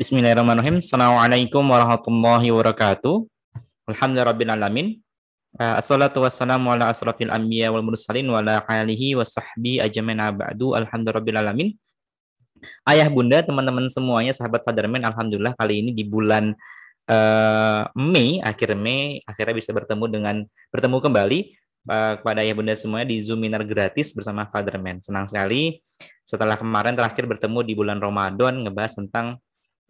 bismillahirrahmanirrahim. Assalamualaikum warahmatullahi wabarakatuh. Alhamdulillahirrahmanirrahim. Eh, assalatu wassalamu ala asrafil anbiya wal mursalin wa ala alihi wa sahbihi ajamin abadu. Alhamdulillahirrahmanirrahim. Ayah bunda, teman-teman semuanya, sahabat Padarmen, Alhamdulillah kali ini di bulan uh, Mei, akhir Mei, akhirnya bisa bertemu dengan bertemu kembali uh, kepada ayah bunda semuanya di Zoominar gratis bersama Padarmen. Senang sekali setelah kemarin terakhir bertemu di bulan Ramadan ngebahas tentang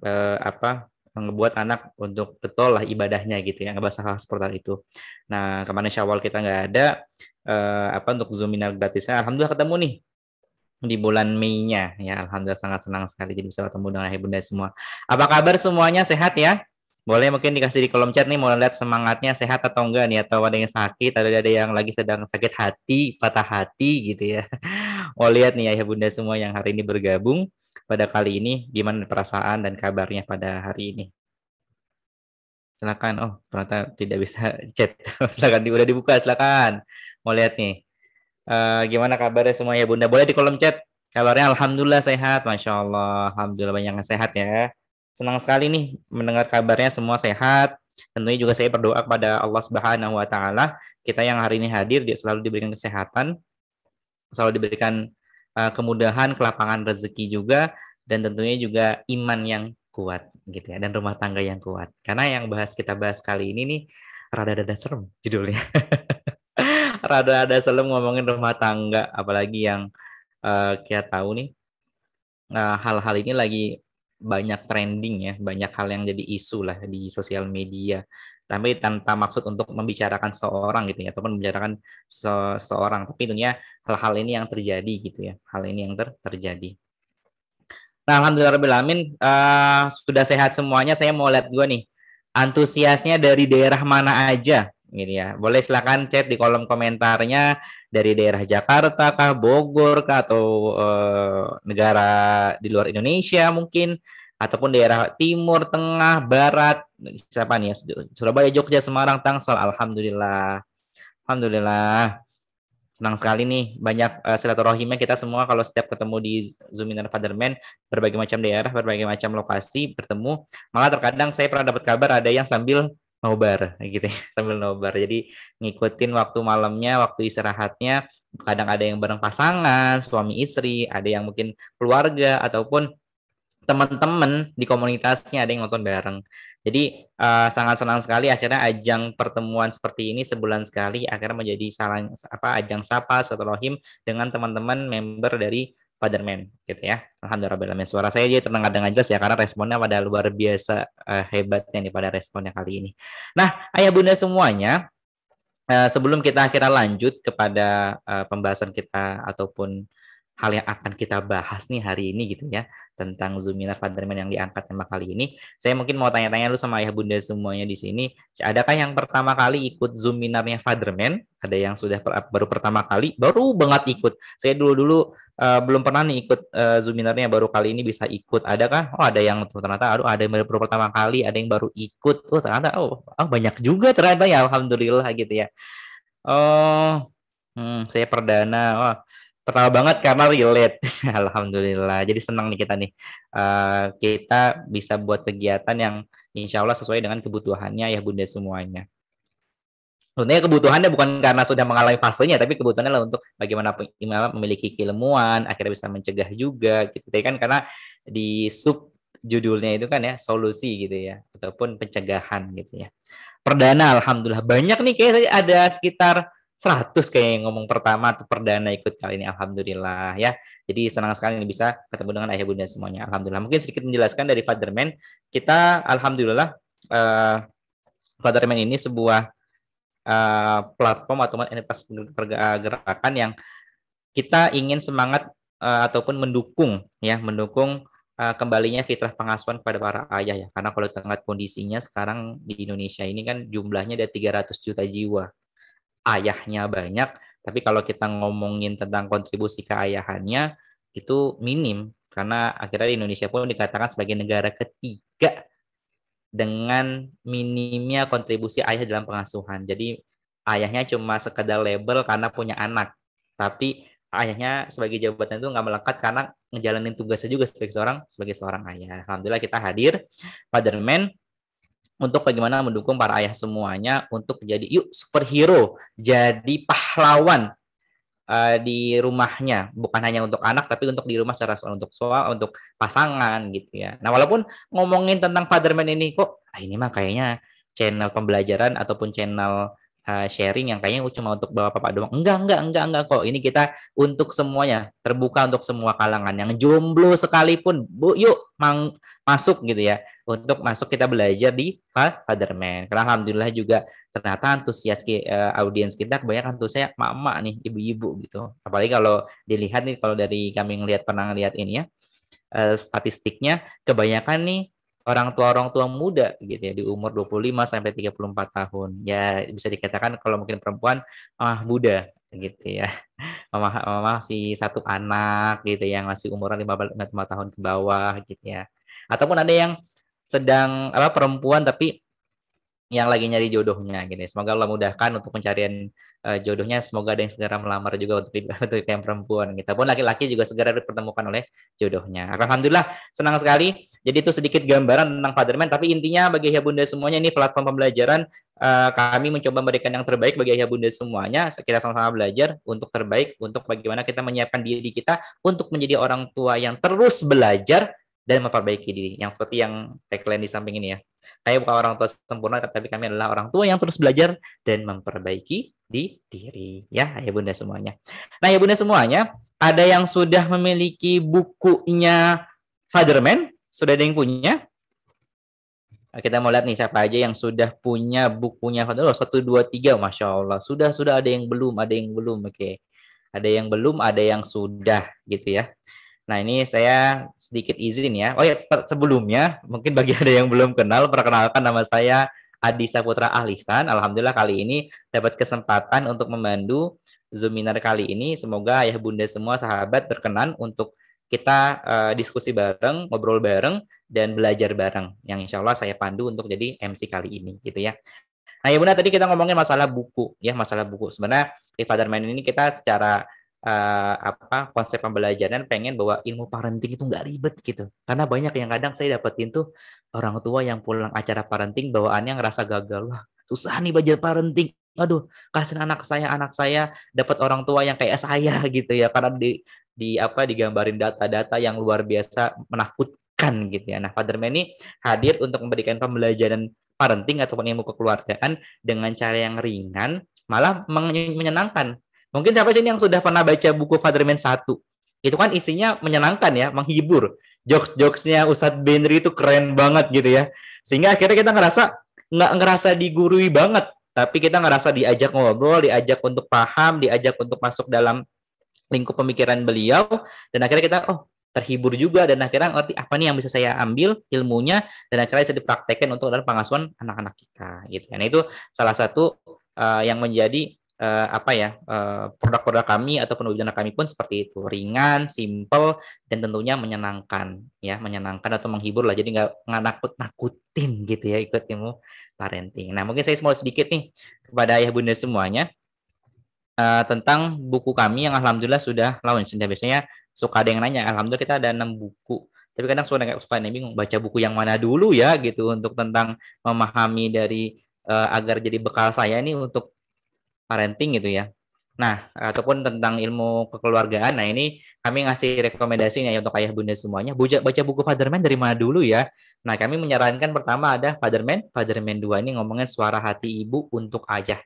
eh, apa ngebuat anak untuk betul lah ibadahnya gitu ya ngebahas hal seperti itu. Nah kemarin syawal kita nggak ada eh, apa untuk zoominar gratisnya, alhamdulillah ketemu nih di bulan Mei-nya ya alhamdulillah sangat senang sekali jadi bisa ketemu dengan ibunda semua. Apa kabar semuanya sehat ya? Boleh mungkin dikasih di kolom chat nih mau lihat semangatnya sehat atau enggak nih atau ada yang sakit, ada ada yang lagi sedang sakit hati, patah hati gitu ya. Mau oh, lihat nih ayah bunda semua yang hari ini bergabung pada kali ini gimana perasaan dan kabarnya pada hari ini. Silakan. Oh, ternyata tidak bisa chat. silakan udah dibuka, silakan. Mau lihat nih. Uh, gimana kabarnya semua ya Bunda? Boleh di kolom chat. Kabarnya alhamdulillah sehat, masya Allah, alhamdulillah banyak yang sehat ya. Senang sekali nih mendengar kabarnya semua sehat. Tentunya juga saya berdoa kepada Allah Subhanahu wa taala, kita yang hari ini hadir dia selalu diberikan kesehatan, selalu diberikan uh, kemudahan, kelapangan rezeki juga dan tentunya juga iman yang kuat gitu ya dan rumah tangga yang kuat. Karena yang bahas kita bahas kali ini nih rada-rada serem judulnya. rada-rada serem ngomongin rumah tangga apalagi yang uh, kita tahu nih eh, hal-hal uh, hal -hal ini lagi banyak trending ya, banyak hal yang jadi isu lah di sosial media. Tapi tanpa maksud untuk membicarakan seorang gitu ya, ataupun membicarakan se seorang. Tapi tentunya hal-hal ini yang terjadi gitu ya, hal ini yang ter terjadi. Nah, alhamdulillah Rabbil uh, sudah sehat semuanya. Saya mau lihat gue nih, antusiasnya dari daerah mana aja Gini ya. Boleh silakan chat di kolom komentarnya dari daerah Jakarta kah, Bogor kah atau e, negara di luar Indonesia mungkin ataupun daerah timur, tengah, barat, siapa nih ya? Surabaya, Jogja, Semarang, Tangsel. Alhamdulillah. Alhamdulillah. Senang sekali nih banyak uh, silaturahimnya kita semua kalau setiap ketemu di Zoominar Fatherman berbagai macam daerah, berbagai macam lokasi bertemu. Malah terkadang saya pernah dapat kabar ada yang sambil nobar gitu ya, sambil nobar. Jadi ngikutin waktu malamnya, waktu istirahatnya, kadang ada yang bareng pasangan, suami istri, ada yang mungkin keluarga ataupun teman-teman di komunitasnya ada yang nonton bareng. Jadi uh, sangat senang sekali akhirnya ajang pertemuan seperti ini sebulan sekali akhirnya menjadi salang apa ajang sapa satu rohim dengan teman-teman member dari Spiderman gitu ya. Alhamdulillah suara saya jadi terdengar dengan jelas ya karena responnya pada luar biasa uh, hebatnya nih pada responnya kali ini. Nah, ayah bunda semuanya uh, sebelum kita akhirnya lanjut kepada uh, pembahasan kita ataupun hal yang akan kita bahas nih hari ini gitu ya tentang Zumina Fatherman yang diangkat tema kali ini. Saya mungkin mau tanya-tanya lu sama ayah bunda semuanya di sini. Adakah yang pertama kali ikut Zuminarnya Fatherman? Ada yang sudah per, baru pertama kali, baru banget ikut. Saya dulu-dulu uh, belum pernah nih ikut uh, Zuminarnya, baru kali ini bisa ikut. Adakah? Oh ada yang ternyata, aduh ada yang baru pertama kali, ada yang baru ikut. Oh ternyata, oh, oh banyak juga ternyata ya, Alhamdulillah gitu ya. Oh, hmm, saya perdana. oh, pertama banget karena relate. Alhamdulillah. Jadi senang nih kita nih. Uh, kita bisa buat kegiatan yang insya Allah sesuai dengan kebutuhannya ya bunda semuanya. Sebenarnya kebutuhannya bukan karena sudah mengalami fasenya, tapi kebutuhannya lah untuk bagaimana memiliki keilmuan, akhirnya bisa mencegah juga. Gitu. tapi kan karena di sub judulnya itu kan ya solusi gitu ya ataupun pencegahan gitu ya. Perdana alhamdulillah banyak nih kayak ada sekitar 100 kayak yang ngomong pertama atau perdana ikut kali ini alhamdulillah ya. Jadi senang sekali ini bisa ketemu dengan ayah bunda semuanya. Alhamdulillah. Mungkin sedikit menjelaskan dari Fatherman, kita alhamdulillah eh, Fatherman ini sebuah eh, platform atau entitas pergerakan yang kita ingin semangat uh, ataupun mendukung ya, mendukung uh, kembalinya fitrah pengasuhan kepada para ayah ya karena kalau tengah kondisinya sekarang di Indonesia ini kan jumlahnya ada 300 juta jiwa ayahnya banyak, tapi kalau kita ngomongin tentang kontribusi keayahannya itu minim karena akhirnya di Indonesia pun dikatakan sebagai negara ketiga dengan minimnya kontribusi ayah dalam pengasuhan. Jadi ayahnya cuma sekedar label karena punya anak, tapi ayahnya sebagai jabatan itu nggak melekat karena ngejalanin tugasnya juga sebagai seorang sebagai seorang ayah. Alhamdulillah kita hadir, Father Man untuk bagaimana mendukung para ayah semuanya untuk jadi yuk superhero, jadi pahlawan uh, di rumahnya, bukan hanya untuk anak tapi untuk di rumah secara soal untuk soal untuk pasangan gitu ya. Nah, walaupun ngomongin tentang Fatherman ini kok ah ini mah kayaknya channel pembelajaran ataupun channel uh, sharing yang kayaknya cuma untuk bapak-bapak doang. Enggak, enggak, enggak, enggak kok. Ini kita untuk semuanya, terbuka untuk semua kalangan. Yang jomblo sekalipun, Bu, yuk mang masuk gitu ya untuk masuk kita belajar di Fatherman. Karena alhamdulillah juga ternyata antusias uh, audiens kita kebanyakan antusias emak-emak nih, ibu-ibu gitu. Apalagi kalau dilihat nih kalau dari kami ngelihat pernah ngelihat ini ya uh, statistiknya kebanyakan nih orang tua orang tua muda gitu ya di umur 25 sampai 34 tahun. Ya bisa dikatakan kalau mungkin perempuan ah muda gitu ya mama, mama si satu anak gitu ya, yang masih umuran 55 tahun ke bawah gitu ya ataupun ada yang sedang apa perempuan tapi yang lagi nyari jodohnya gini Semoga Allah mudahkan untuk pencarian uh, jodohnya. Semoga ada yang segera melamar juga untuk untuk yang perempuan. Kita gitu. pun laki-laki juga segera dipertemukan oleh jodohnya. Alhamdulillah senang sekali. Jadi itu sedikit gambaran tentang Fatherman. Tapi intinya bagi ya bunda semuanya ini platform pembelajaran. Eh, kami mencoba memberikan yang terbaik bagi ayah bunda semuanya. Kita sama-sama belajar untuk terbaik, untuk bagaimana kita menyiapkan diri kita untuk menjadi orang tua yang terus belajar dan memperbaiki diri. Yang seperti yang tagline di samping ini ya. saya bukan orang tua sempurna, tapi kami adalah orang tua yang terus belajar dan memperbaiki di diri. Ya, ayah bunda semuanya. Nah, ayah bunda semuanya, ada yang sudah memiliki bukunya Fatherman? Sudah ada yang punya? Nah, kita mau lihat nih siapa aja yang sudah punya bukunya Fatherman. Oh, satu, dua, tiga, Masya Allah. Sudah, sudah ada yang belum, ada yang belum. Oke. Okay. Ada yang belum, ada yang sudah gitu ya. Nah ini saya sedikit izin ya. Oh ya sebelumnya mungkin bagi ada yang belum kenal, perkenalkan nama saya Adi Saputra Ahlisan. Alhamdulillah kali ini dapat kesempatan untuk memandu Zoominar kali ini. Semoga ayah bunda semua sahabat berkenan untuk kita uh, diskusi bareng, ngobrol bareng, dan belajar bareng. Yang insya Allah saya pandu untuk jadi MC kali ini gitu ya. Nah ya bunda tadi kita ngomongin masalah buku ya masalah buku. Sebenarnya di Fatherman ini kita secara uh, apa konsep pembelajaran pengen bahwa ilmu parenting itu nggak ribet gitu karena banyak yang kadang saya dapetin tuh orang tua yang pulang acara parenting bawaannya ngerasa gagal wah susah nih belajar parenting aduh kasih anak saya anak saya dapat orang tua yang kayak saya gitu ya karena di di apa digambarin data-data yang luar biasa menakutkan gitu ya nah Father ini hadir untuk memberikan pembelajaran parenting ataupun ilmu kekeluargaan dengan cara yang ringan malah menyenangkan Mungkin siapa sih yang sudah pernah baca buku Fatherman 1? Itu kan isinya menyenangkan ya, menghibur. Jokes-jokesnya Ustadz Benri itu keren banget gitu ya. Sehingga akhirnya kita ngerasa nggak ngerasa digurui banget, tapi kita ngerasa diajak ngobrol, diajak untuk paham, diajak untuk masuk dalam lingkup pemikiran beliau dan akhirnya kita oh terhibur juga dan akhirnya ngerti apa nih yang bisa saya ambil ilmunya dan akhirnya bisa dipraktekkan untuk dalam pengasuhan anak-anak kita gitu. Ya. Nah itu salah satu uh, yang menjadi uh, apa ya produk eh, produk-produk kami ataupun webinar kami pun seperti itu ringan, simple dan tentunya menyenangkan ya menyenangkan atau menghibur lah jadi nggak nggak nakut nakutin gitu ya ikut ilmu parenting. Nah mungkin saya mau sedikit nih kepada ayah bunda semuanya uh, tentang buku kami yang alhamdulillah sudah launch. Dan nah, biasanya suka ada yang nanya alhamdulillah kita ada enam buku tapi kadang suka suka bingung baca buku yang mana dulu ya gitu untuk tentang memahami dari agar jadi bekal saya ini untuk parenting gitu ya. Nah, ataupun tentang ilmu kekeluargaan. Nah, ini kami ngasih rekomendasi nih ya untuk ayah bunda semuanya. Buja, baca buku Fatherman dari mana dulu ya? Nah, kami menyarankan pertama ada Fatherman. Fatherman 2 ini ngomongin suara hati ibu untuk ayah.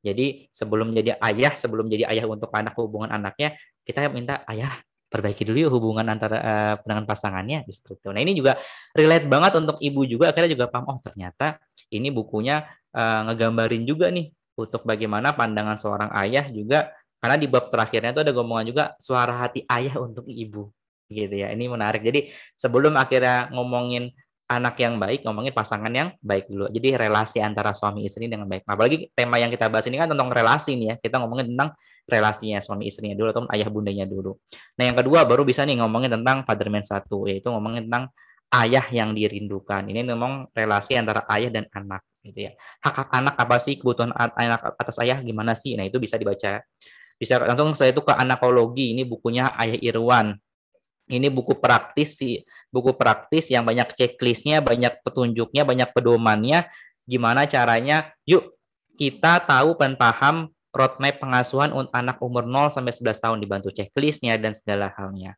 Jadi, sebelum jadi ayah, sebelum jadi ayah untuk anak hubungan anaknya, kita minta ayah perbaiki dulu yuk hubungan antara uh, dengan pasangannya seperti itu. Nah ini juga relate banget untuk ibu juga akhirnya juga paham oh ternyata ini bukunya uh, ngegambarin juga nih untuk bagaimana pandangan seorang ayah juga karena di bab terakhirnya itu ada gomongan juga suara hati ayah untuk ibu gitu ya ini menarik jadi sebelum akhirnya ngomongin anak yang baik ngomongin pasangan yang baik dulu jadi relasi antara suami istri dengan baik nah, apalagi tema yang kita bahas ini kan tentang relasi nih ya kita ngomongin tentang relasinya suami istrinya dulu atau ayah bundanya dulu nah yang kedua baru bisa nih ngomongin tentang fatherman satu yaitu ngomongin tentang ayah yang dirindukan. Ini memang relasi antara ayah dan anak gitu ya. Hak hak anak apa sih kebutuhan anak atas ayah gimana sih? Nah, itu bisa dibaca. Bisa langsung saya itu ke anakologi. Ini bukunya Ayah Irwan. Ini buku praktis sih, buku praktis yang banyak checklistnya, banyak petunjuknya, banyak pedomannya. Gimana caranya? Yuk kita tahu dan paham roadmap pengasuhan untuk anak umur 0 sampai 11 tahun dibantu checklistnya dan segala halnya.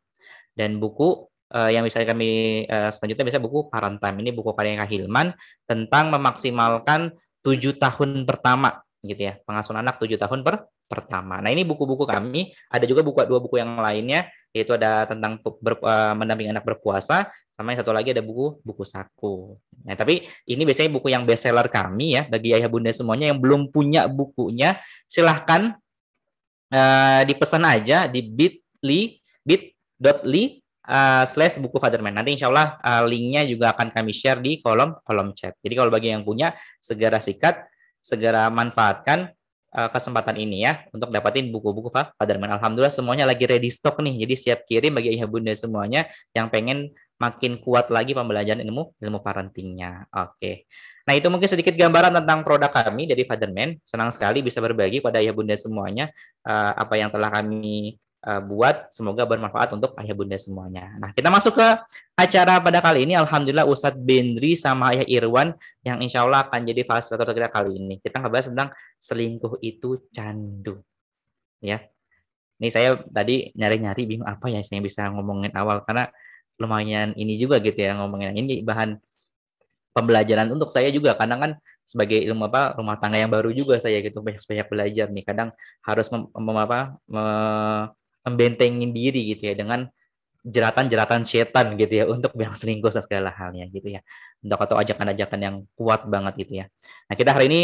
Dan buku uh, yang bisa kami uh, selanjutnya bisa buku Parent Time ini buku karya Kak Hilman tentang memaksimalkan tujuh tahun pertama gitu ya pengasuhan anak tujuh tahun per pertama. Nah ini buku-buku kami ada juga buku dua buku yang lainnya yaitu ada tentang ber, uh, mendampingi anak berpuasa sama yang satu lagi ada buku buku saku. Nah tapi ini biasanya buku yang bestseller kami ya bagi ayah bunda semuanya yang belum punya bukunya silahkan uh, dipesan aja di bit.ly bit.ly Eh, slash buku Fatherman. Nanti insya Allah uh, linknya juga akan kami share di kolom kolom chat. Jadi kalau bagi yang punya segera sikat, segera manfaatkan uh, kesempatan ini ya untuk dapatin buku-buku Fatherman. Alhamdulillah semuanya lagi ready stock nih. Jadi siap kirim bagi ayah bunda semuanya yang pengen makin kuat lagi pembelajaran ilmu ilmu parentingnya. Oke. Okay. Nah, itu mungkin sedikit gambaran tentang produk kami dari Fatherman. Senang sekali bisa berbagi pada ayah bunda semuanya uh, apa yang telah kami Eh, buat semoga bermanfaat untuk ayah bunda semuanya. Nah, kita masuk ke acara pada kali ini. Alhamdulillah Ustadz Bendri sama ayah Irwan yang insya Allah akan jadi fasilitator kita kali ini. Kita bahas tentang selingkuh itu candu. Ya, ini saya tadi nyari-nyari bingung apa ya saya bisa ngomongin awal karena lumayan ini juga gitu ya ngomongin ini bahan pembelajaran untuk saya juga karena kan sebagai ilmu apa rumah tangga yang baru juga saya gitu banyak banyak belajar nih kadang harus mem, mem apa me, membentengin diri gitu ya dengan jeratan-jeratan setan gitu ya untuk bilang selingkuh dan segala halnya gitu ya untuk atau ajakan-ajakan yang kuat banget gitu ya nah kita hari ini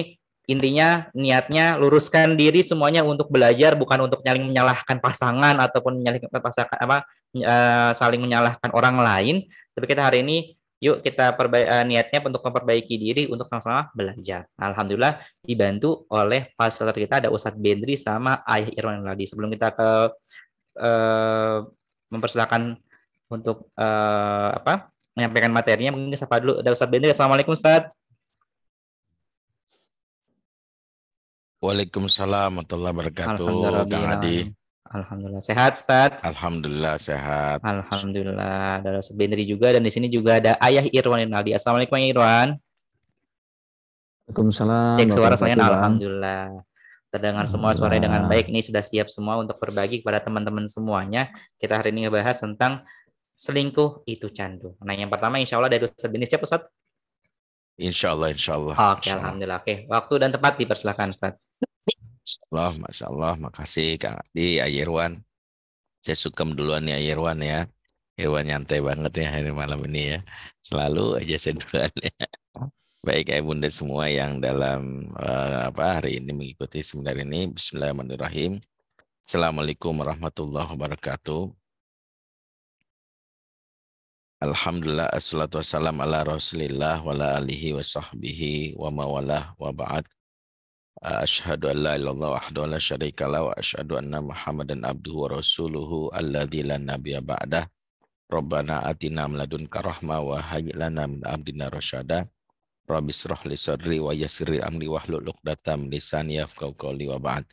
intinya niatnya luruskan diri semuanya untuk belajar bukan untuk saling menyalahkan pasangan ataupun menyalahkan pasangan apa e, saling menyalahkan orang lain tapi kita hari ini yuk kita perbaik, eh, niatnya untuk memperbaiki diri untuk sama-sama belajar alhamdulillah dibantu oleh fasilitator kita ada Ustadz Bendri sama Ayah Irwan lagi sebelum kita ke Eh, mempersilahkan untuk uh, apa menyampaikan materinya mungkin sapa dulu ada Ustaz Benri Assalamualaikum Ustadz Waalaikumsalam warahmatullahi wabarakatuh Kang Adi Alhamdulillah sehat Ustaz Alhamdulillah sehat Alhamdulillah ada Ustaz Benri juga dan di sini juga ada Ayah Irwan Rinaldi Assalamualaikum Irwan Waalaikumsalam. Cek suara saya Alhamdulillah. Terdengar hmm, semua suara dengan baik. Ini sudah siap semua untuk berbagi kepada teman-teman semuanya. Kita hari ini ngebahas tentang selingkuh itu candu. Nah, yang pertama insya Allah dari Ustaz Bini Siap Ustaz? Insya Allah, insya Allah. Oke, Allah. Alhamdulillah. Oke, waktu dan tempat dipersilahkan Ustaz. Allah, Masya Allah. Makasih Kang Adi, Ayirwan. Saya suka duluan ya Ayirwan ya. Irwan nyantai banget ya hari malam ini ya. Selalu aja saya duluan ya. Baik ya, Bunda semua yang dalam uh, apa hari ini mengikuti seminar ini Bismillahirrahmanirrahim. Assalamualaikum warahmatullahi wabarakatuh. Alhamdulillah assalatu wassalam ala Rasulillah wa ala alihi wa sahbihi wa mawalah wa ba'd. Eh, ashadu an la wa ahdu ala syarikala wa ashadu anna Muhammadan abduhu wa rasuluhu alladhi lan nabiya ba'dah. Rabbana atina min karahma wa hayi lana min abdina rasyadah. Rabbi israh li sadri wa li amri wahlul 'uqdatam lisani yafqahu qawli wa ba'd.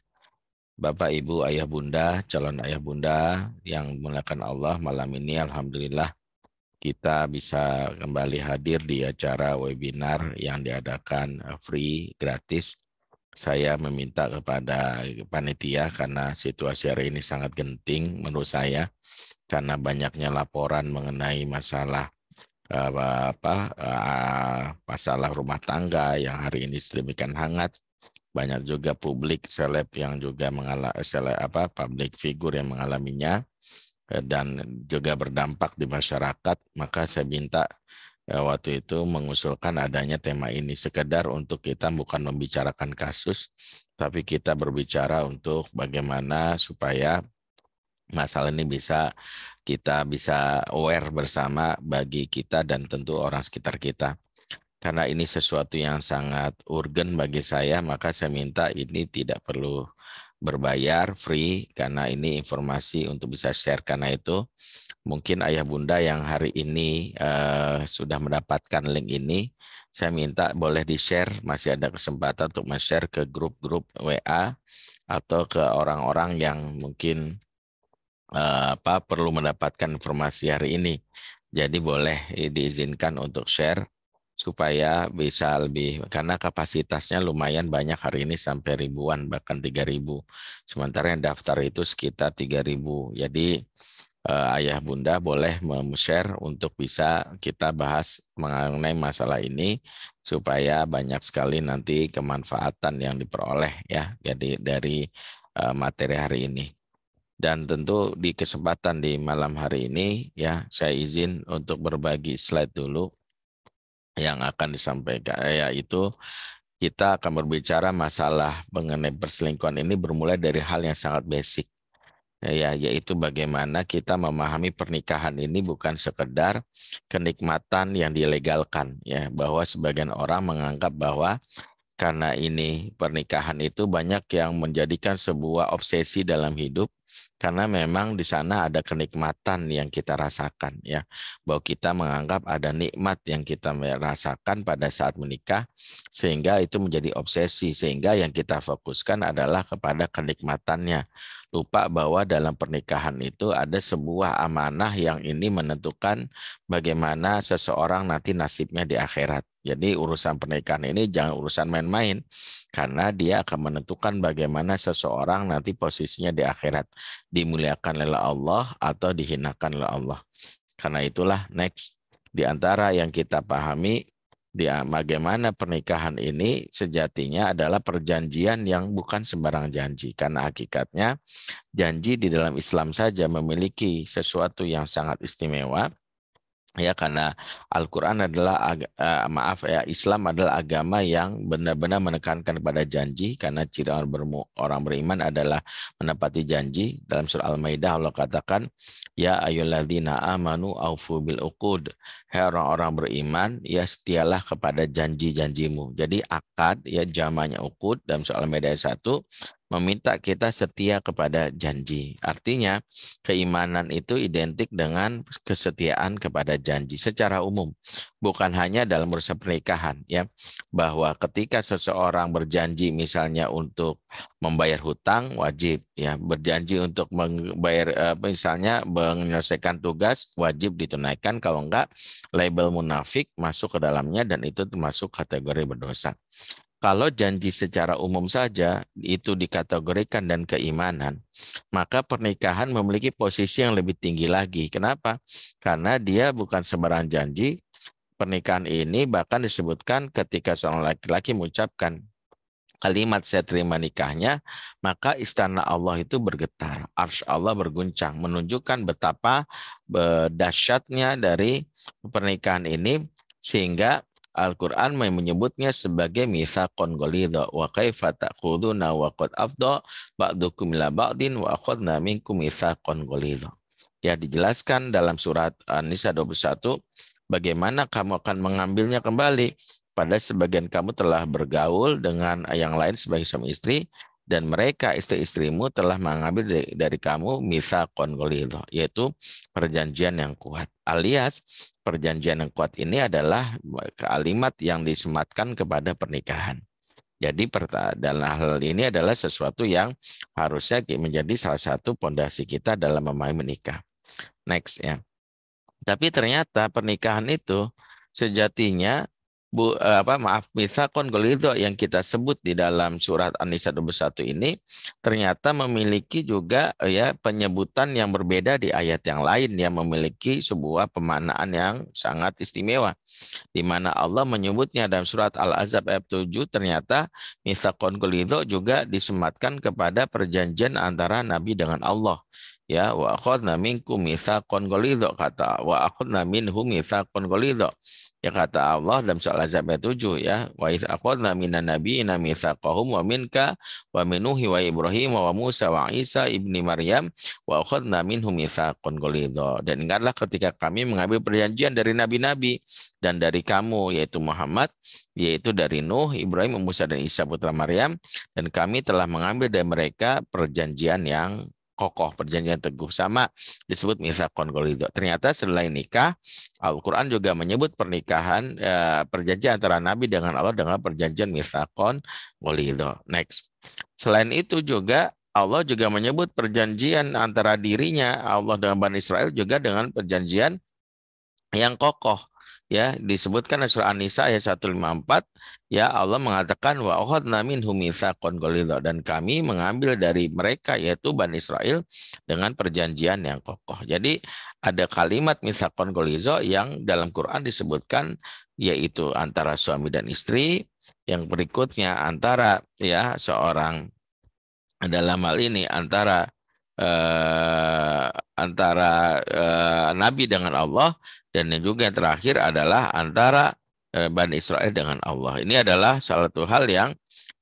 Bapak, Ibu, Ayah Bunda, calon Ayah Bunda yang mulakan Allah malam ini alhamdulillah kita bisa kembali hadir di acara webinar yang diadakan eh, free gratis. Saya meminta kepada panitia karena situasi hari ini sangat genting menurut saya karena banyaknya laporan mengenai masalah Eh, apa eh, masalah rumah tangga yang hari ini sedemikian hangat banyak juga publik seleb yang juga mengalami seleb apa publik figur yang mengalaminya eh, dan juga berdampak di masyarakat maka saya minta waktu itu mengusulkan adanya tema ini sekedar untuk kita bukan membicarakan kasus tapi kita berbicara untuk bagaimana supaya masalah ini bisa kita bisa aware bersama bagi kita dan tentu orang sekitar kita. Karena ini sesuatu yang sangat urgent bagi saya, maka saya minta ini tidak perlu berbayar, free, karena ini informasi untuk bisa share. Karena itu, mungkin ayah bunda yang hari ini uh, sudah mendapatkan link ini, saya minta boleh di-share, masih ada kesempatan untuk men-share ke grup-grup WA atau ke orang-orang yang mungkin Eh, apa perlu mendapatkan informasi hari ini. Jadi boleh diizinkan untuk share supaya bisa lebih karena kapasitasnya lumayan banyak hari ini sampai ribuan bahkan 3000. Sementara yang daftar itu sekitar 3000. Jadi eh, ayah bunda boleh share untuk bisa kita bahas mengenai masalah ini supaya banyak sekali nanti kemanfaatan yang diperoleh ya jadi dari eh, materi hari ini. Dan tentu di kesempatan di malam hari ini ya saya izin untuk berbagi slide dulu yang akan disampaikan yaitu kita akan berbicara masalah mengenai perselingkuhan ini bermula dari hal yang sangat basic ya yaitu bagaimana kita memahami pernikahan ini bukan sekedar kenikmatan yang dilegalkan ya bahwa sebagian orang menganggap bahwa karena ini pernikahan itu banyak yang menjadikan sebuah obsesi dalam hidup karena memang di sana ada kenikmatan yang kita rasakan ya bahwa kita menganggap ada nikmat yang kita rasakan pada saat menikah sehingga itu menjadi obsesi sehingga yang kita fokuskan adalah kepada kenikmatannya lupa bahwa dalam pernikahan itu ada sebuah amanah yang ini menentukan bagaimana seseorang nanti nasibnya di akhirat jadi urusan pernikahan ini jangan urusan main-main karena dia akan menentukan bagaimana seseorang nanti posisinya di akhirat dimuliakan oleh Allah atau dihinakan oleh Allah. Karena itulah next di antara yang kita pahami di bagaimana pernikahan ini sejatinya adalah perjanjian yang bukan sembarang janji karena hakikatnya janji di dalam Islam saja memiliki sesuatu yang sangat istimewa ya karena Al-Qur'an adalah uh, maaf ya Islam adalah agama yang benar-benar menekankan pada janji karena ciri orang, bermu, orang beriman adalah menepati janji dalam surah Al-Maidah Allah katakan ya ayyuhalladzina amanu aufu bil uqud hai orang-orang beriman ya setialah kepada janji-janjimu jadi akad ya jamanya uqud dalam surah Al-Maidah 1 meminta kita setia kepada janji. Artinya, keimanan itu identik dengan kesetiaan kepada janji secara umum, bukan hanya dalam urusan pernikahan ya. Bahwa ketika seseorang berjanji misalnya untuk membayar hutang wajib ya, berjanji untuk membayar eh, misalnya menyelesaikan tugas wajib ditunaikan kalau enggak label munafik masuk ke dalamnya dan itu termasuk kategori berdosa. Kalau janji secara umum saja itu dikategorikan dan keimanan, maka pernikahan memiliki posisi yang lebih tinggi lagi. Kenapa? Karena dia bukan sembarang janji. Pernikahan ini bahkan disebutkan ketika seorang laki-laki mengucapkan kalimat saya terima nikahnya, maka istana Allah itu bergetar, arsy Allah berguncang, menunjukkan betapa eh, dahsyatnya dari pernikahan ini sehingga Al-Quran menyebutnya sebagai mithaqon golidho wa kaifa ta'khuduna wa qad afdo ba'dukum la ba'din wa akhadna minkum mithaqon golidho. Ya dijelaskan dalam surat An-Nisa 21 bagaimana kamu akan mengambilnya kembali pada sebagian kamu telah bergaul dengan yang lain sebagai suami istri dan mereka istri-istrimu telah mengambil dari, dari kamu misa konkolilo, yaitu perjanjian yang kuat. Alias perjanjian yang kuat ini adalah kalimat yang disematkan kepada pernikahan. Jadi dalam hal ini adalah sesuatu yang harusnya menjadi salah satu pondasi kita dalam memahami menikah. Next ya. Tapi ternyata pernikahan itu sejatinya bu, eh, apa maaf mitsaqon golido yang kita sebut di dalam surat An-Nisa 21 ini ternyata memiliki juga eh, ya penyebutan yang berbeda di ayat yang lain yang memiliki sebuah pemaknaan yang sangat istimewa di mana Allah menyebutnya dalam surat Al-Azab ayat 7 ternyata mitsaqon golido juga disematkan kepada perjanjian antara nabi dengan Allah ya wa akhadna minkum mitsaqan kata wa akhadna minhum mitsaqan ya kata Allah dalam soal azab ayat 7 ya wa idz aqadna minan nabiyina mitsaqahum wa minka wa minuhi wa ibrahim wa musa wa isa ibni maryam wa akhadna minhum mitsaqan ghalidha dan ingatlah ketika kami mengambil perjanjian dari nabi-nabi dan dari kamu yaitu Muhammad yaitu dari Nuh, Ibrahim, Musa dan Isa putra Maryam dan kami telah mengambil dari mereka perjanjian yang kokoh perjanjian teguh sama disebut misakon golido. Ternyata selain nikah, Al-Quran juga menyebut pernikahan eh, perjanjian antara Nabi dengan Allah dengan perjanjian misakon golido. Next. Selain itu juga Allah juga menyebut perjanjian antara dirinya Allah dengan Bani Israel juga dengan perjanjian yang kokoh ya disebutkan surah An-Nisa ayat 154 ya Allah mengatakan wa akhadna minhum mitsaqan ghalidha dan kami mengambil dari mereka yaitu Bani Israel dengan perjanjian yang kokoh. Jadi ada kalimat mitsaqan ghalidha yang dalam Quran disebutkan yaitu antara suami dan istri, yang berikutnya antara ya seorang dalam hal ini antara eh, antara eh, Nabi dengan Allah dan yang juga yang terakhir adalah antara eh, Bani Israel dengan Allah. Ini adalah salah satu hal yang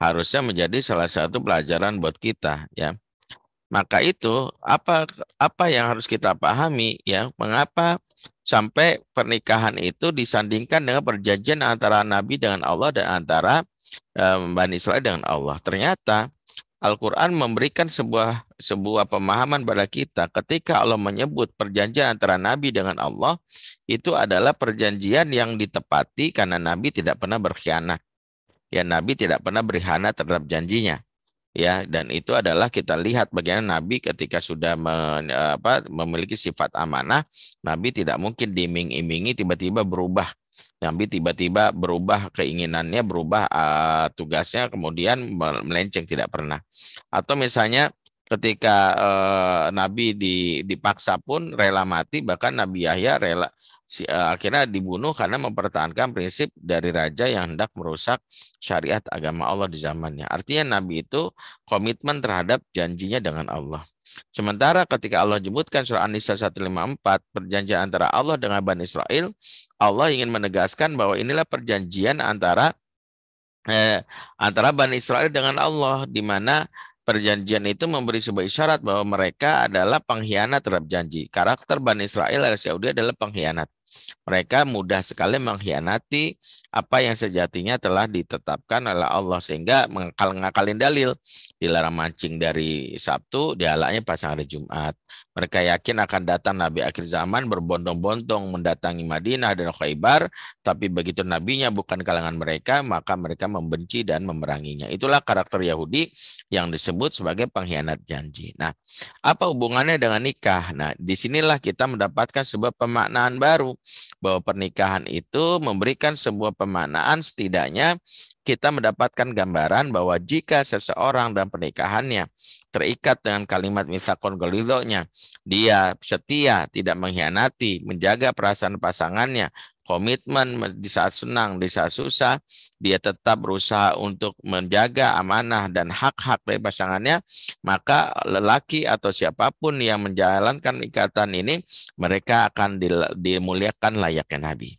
harusnya menjadi salah satu pelajaran buat kita ya. Maka itu apa apa yang harus kita pahami ya mengapa sampai pernikahan itu disandingkan dengan perjanjian antara Nabi dengan Allah dan antara um, Bani Israel dengan Allah. Ternyata Al-Quran memberikan sebuah sebuah pemahaman pada kita ketika Allah menyebut perjanjian antara Nabi dengan Allah itu adalah perjanjian yang ditepati karena Nabi tidak pernah berkhianat. Ya Nabi tidak pernah berkhianat terhadap janjinya. Ya dan itu adalah kita lihat bagaimana Nabi ketika sudah men, apa, memiliki sifat amanah, Nabi tidak mungkin diiming-imingi tiba-tiba berubah tapi tiba-tiba berubah keinginannya berubah uh, tugasnya kemudian melenceng tidak pernah atau misalnya ketika eh, Nabi di, dipaksa pun rela mati bahkan Nabi Yahya rela si, eh, akhirnya dibunuh karena mempertahankan prinsip dari raja yang hendak merusak syariat agama Allah di zamannya. Artinya Nabi itu komitmen terhadap janjinya dengan Allah. Sementara ketika Allah jemputkan surah An-Nisa 154 perjanjian antara Allah dengan Bani Israel, Allah ingin menegaskan bahwa inilah perjanjian antara eh, antara Bani Israel dengan Allah di mana perjanjian itu memberi sebuah isyarat bahwa mereka adalah pengkhianat terhadap janji. Karakter Bani Israel dari Saudi adalah pengkhianat mereka mudah sekali mengkhianati apa yang sejatinya telah ditetapkan oleh Allah sehingga mengakal-ngakalin dalil dilarang mancing dari Sabtu dihalaknya pas hari Jumat mereka yakin akan datang Nabi akhir zaman berbondong-bondong mendatangi Madinah dan Khaybar tapi begitu nabinya bukan kalangan mereka maka mereka membenci dan memeranginya itulah karakter Yahudi yang disebut sebagai pengkhianat janji nah apa hubungannya dengan nikah nah disinilah kita mendapatkan sebuah pemaknaan baru bahwa pernikahan itu memberikan sebuah pemanaan setidaknya kita mendapatkan gambaran bahwa jika seseorang dalam pernikahannya terikat dengan kalimat misakon golidonya, dia setia, tidak mengkhianati, menjaga perasaan pasangannya, komitmen di saat senang, di saat susah, dia tetap berusaha untuk menjaga amanah dan hak-hak dari pasangannya, maka lelaki atau siapapun yang menjalankan ikatan ini, mereka akan dimuliakan layaknya Nabi.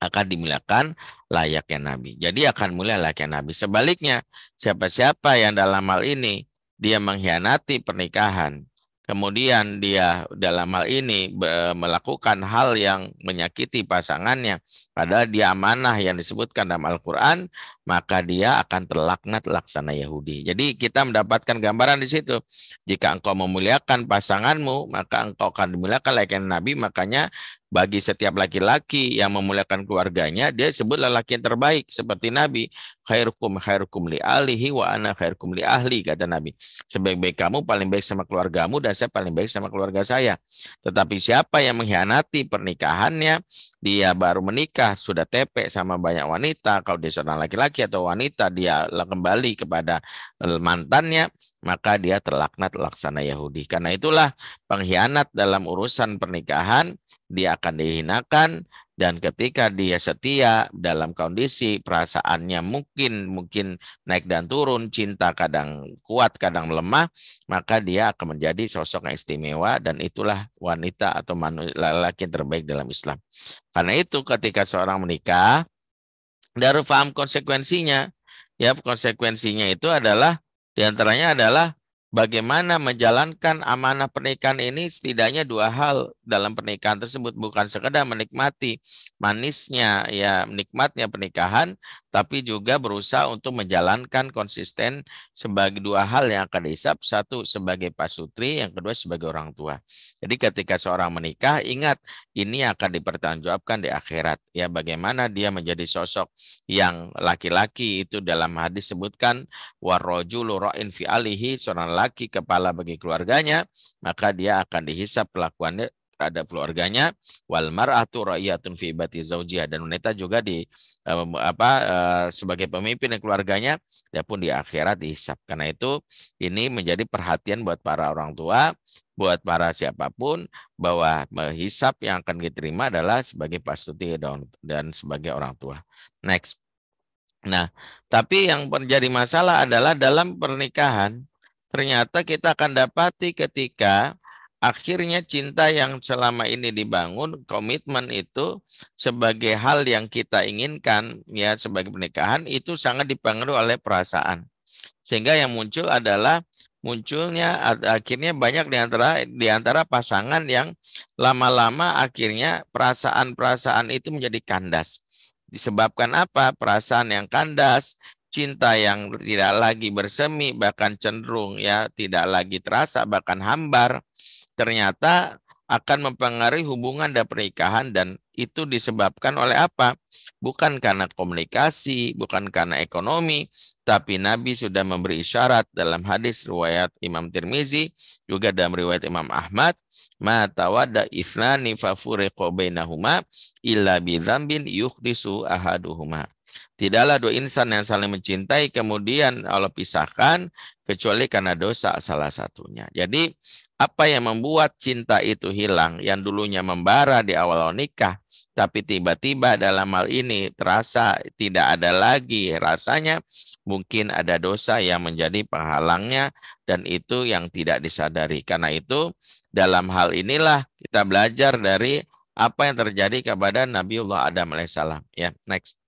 Akan dimuliakan layaknya Nabi. Jadi akan mulia layaknya Nabi. Sebaliknya, siapa-siapa yang dalam hal ini, dia mengkhianati pernikahan, kemudian dia dalam hal ini melakukan hal yang menyakiti pasangannya padahal dia amanah yang disebutkan dalam Al-Qur'an maka dia akan terlaknat laksana Yahudi. Jadi kita mendapatkan gambaran di situ. Jika engkau memuliakan pasanganmu, maka engkau akan dimuliakan layaknya Nabi. Makanya bagi setiap laki-laki yang memuliakan keluarganya, dia sebutlah laki yang terbaik seperti Nabi. Khairukum khairukum li alihi wa ana khairukum li ahli kata Nabi. Sebaik-baik kamu paling baik sama keluargamu dan saya paling baik sama keluarga saya. Tetapi siapa yang mengkhianati pernikahannya, dia baru menikah, sudah tepek sama banyak wanita, kalau dia seorang laki-laki laki-laki atau wanita dia kembali kepada eh, mantannya, maka dia terlaknat laksana Yahudi. Karena itulah pengkhianat dalam urusan pernikahan dia akan dihinakan dan ketika dia setia dalam kondisi perasaannya mungkin mungkin naik dan turun cinta kadang kuat kadang melemah maka dia akan menjadi sosok yang istimewa dan itulah wanita atau laki-laki terbaik dalam Islam karena itu ketika seorang menikah dari faham konsekuensinya. Ya, konsekuensinya itu adalah diantaranya adalah bagaimana menjalankan amanah pernikahan ini setidaknya dua hal dalam pernikahan tersebut bukan sekedar menikmati manisnya ya nikmatnya pernikahan tapi juga berusaha untuk menjalankan konsisten sebagai dua hal yang akan dihisap. Satu sebagai pasutri, yang kedua sebagai orang tua. Jadi ketika seorang menikah, ingat ini akan dipertanggungjawabkan di akhirat. Ya bagaimana dia menjadi sosok yang laki-laki itu dalam hadis sebutkan warrojulu ro'in fi alihi seorang laki kepala bagi keluarganya, maka dia akan dihisap pelakuannya terhadap keluarganya wal mar'atu ra'iyatun fi bati zaujiha dan wanita juga di apa eh, sebagai pemimpin keluarganya dia pun di akhirat dihisap. Karena itu ini menjadi perhatian buat para orang tua, buat para siapapun bahwa menghisap yang akan diterima adalah sebagai pasuti dan, dan sebagai orang tua. Next. Nah, tapi yang menjadi masalah adalah dalam pernikahan ternyata kita akan dapati ketika akhirnya cinta yang selama ini dibangun komitmen itu sebagai hal yang kita inginkan ya sebagai pernikahan itu sangat dipengaruhi oleh perasaan sehingga yang muncul adalah munculnya akhirnya banyak di antara di antara pasangan yang lama-lama akhirnya perasaan-perasaan itu menjadi kandas disebabkan apa perasaan yang kandas cinta yang tidak lagi bersemi bahkan cenderung ya tidak lagi terasa bahkan hambar ternyata akan mempengaruhi hubungan dan pernikahan dan itu disebabkan oleh apa? Bukan karena komunikasi, bukan karena ekonomi, tapi Nabi sudah memberi isyarat dalam hadis riwayat Imam Tirmizi, juga dalam riwayat Imam Ahmad, ma tawadda ifnani fafuriqo bainahuma illa bidzambin yukhdisu ahaduhuma. Tidaklah dua insan yang saling mencintai kemudian Allah pisahkan kecuali karena dosa salah satunya. Jadi apa yang membuat cinta itu hilang yang dulunya membara di awal nikah tapi tiba-tiba dalam hal ini terasa tidak ada lagi rasanya mungkin ada dosa yang menjadi penghalangnya dan itu yang tidak disadari. Karena itu dalam hal inilah kita belajar dari apa yang terjadi kepada Nabiullah Adam alaihissalam. Ya, next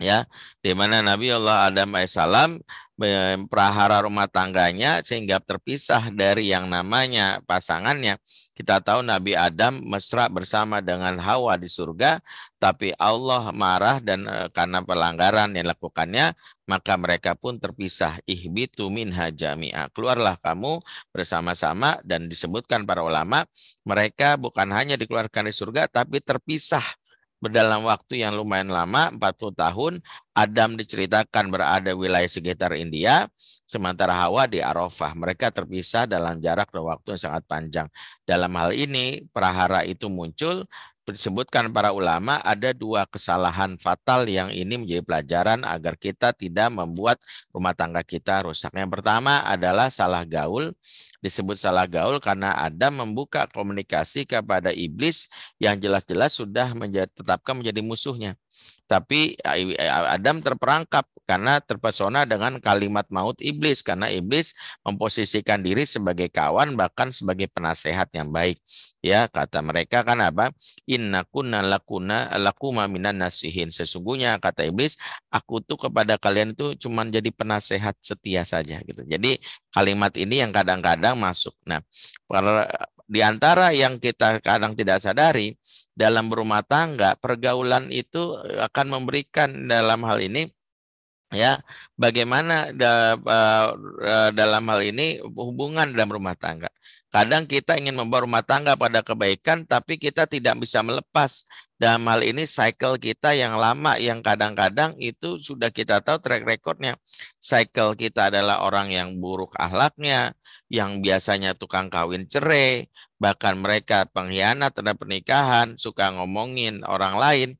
ya di mana Nabi Allah Adam alaihissalam prahara rumah tangganya sehingga terpisah dari yang namanya pasangannya. Kita tahu Nabi Adam mesra bersama dengan Hawa di surga, tapi Allah marah dan e, karena pelanggaran yang dilakukannya, maka mereka pun terpisah. Ihbitu min hajami'a. Keluarlah kamu bersama-sama dan disebutkan para ulama, mereka bukan hanya dikeluarkan di surga, tapi terpisah Berdalam waktu yang lumayan lama, 40 tahun, Adam diceritakan berada di wilayah sekitar India, sementara Hawa di Arafah. Mereka terpisah dalam jarak dan waktu yang sangat panjang. Dalam hal ini, prahara itu muncul disebutkan para ulama ada dua kesalahan fatal yang ini menjadi pelajaran agar kita tidak membuat rumah tangga kita rusak. Yang pertama adalah salah gaul. Disebut salah gaul karena Adam membuka komunikasi kepada iblis yang jelas-jelas sudah menjadi, tetapkan menjadi musuhnya. Tapi eh, Adam terperangkap karena terpesona dengan kalimat maut iblis karena iblis memposisikan diri sebagai kawan bahkan sebagai penasehat yang baik ya kata mereka kan apa inna kunna lakuna lakuma minan nasihin sesungguhnya kata iblis aku tuh kepada kalian itu cuman jadi penasehat setia saja gitu jadi kalimat ini yang kadang-kadang masuk nah para di antara yang kita kadang tidak sadari dalam berumah tangga pergaulan itu akan memberikan dalam hal ini ya bagaimana da, uh, dalam hal ini hubungan dalam rumah tangga kadang kita ingin membawa rumah tangga pada kebaikan tapi kita tidak bisa melepas dalam hal ini cycle kita yang lama yang kadang-kadang itu sudah kita tahu track recordnya cycle kita adalah orang yang buruk ahlaknya yang biasanya tukang kawin cerai bahkan mereka pengkhianat terhadap pernikahan suka ngomongin orang lain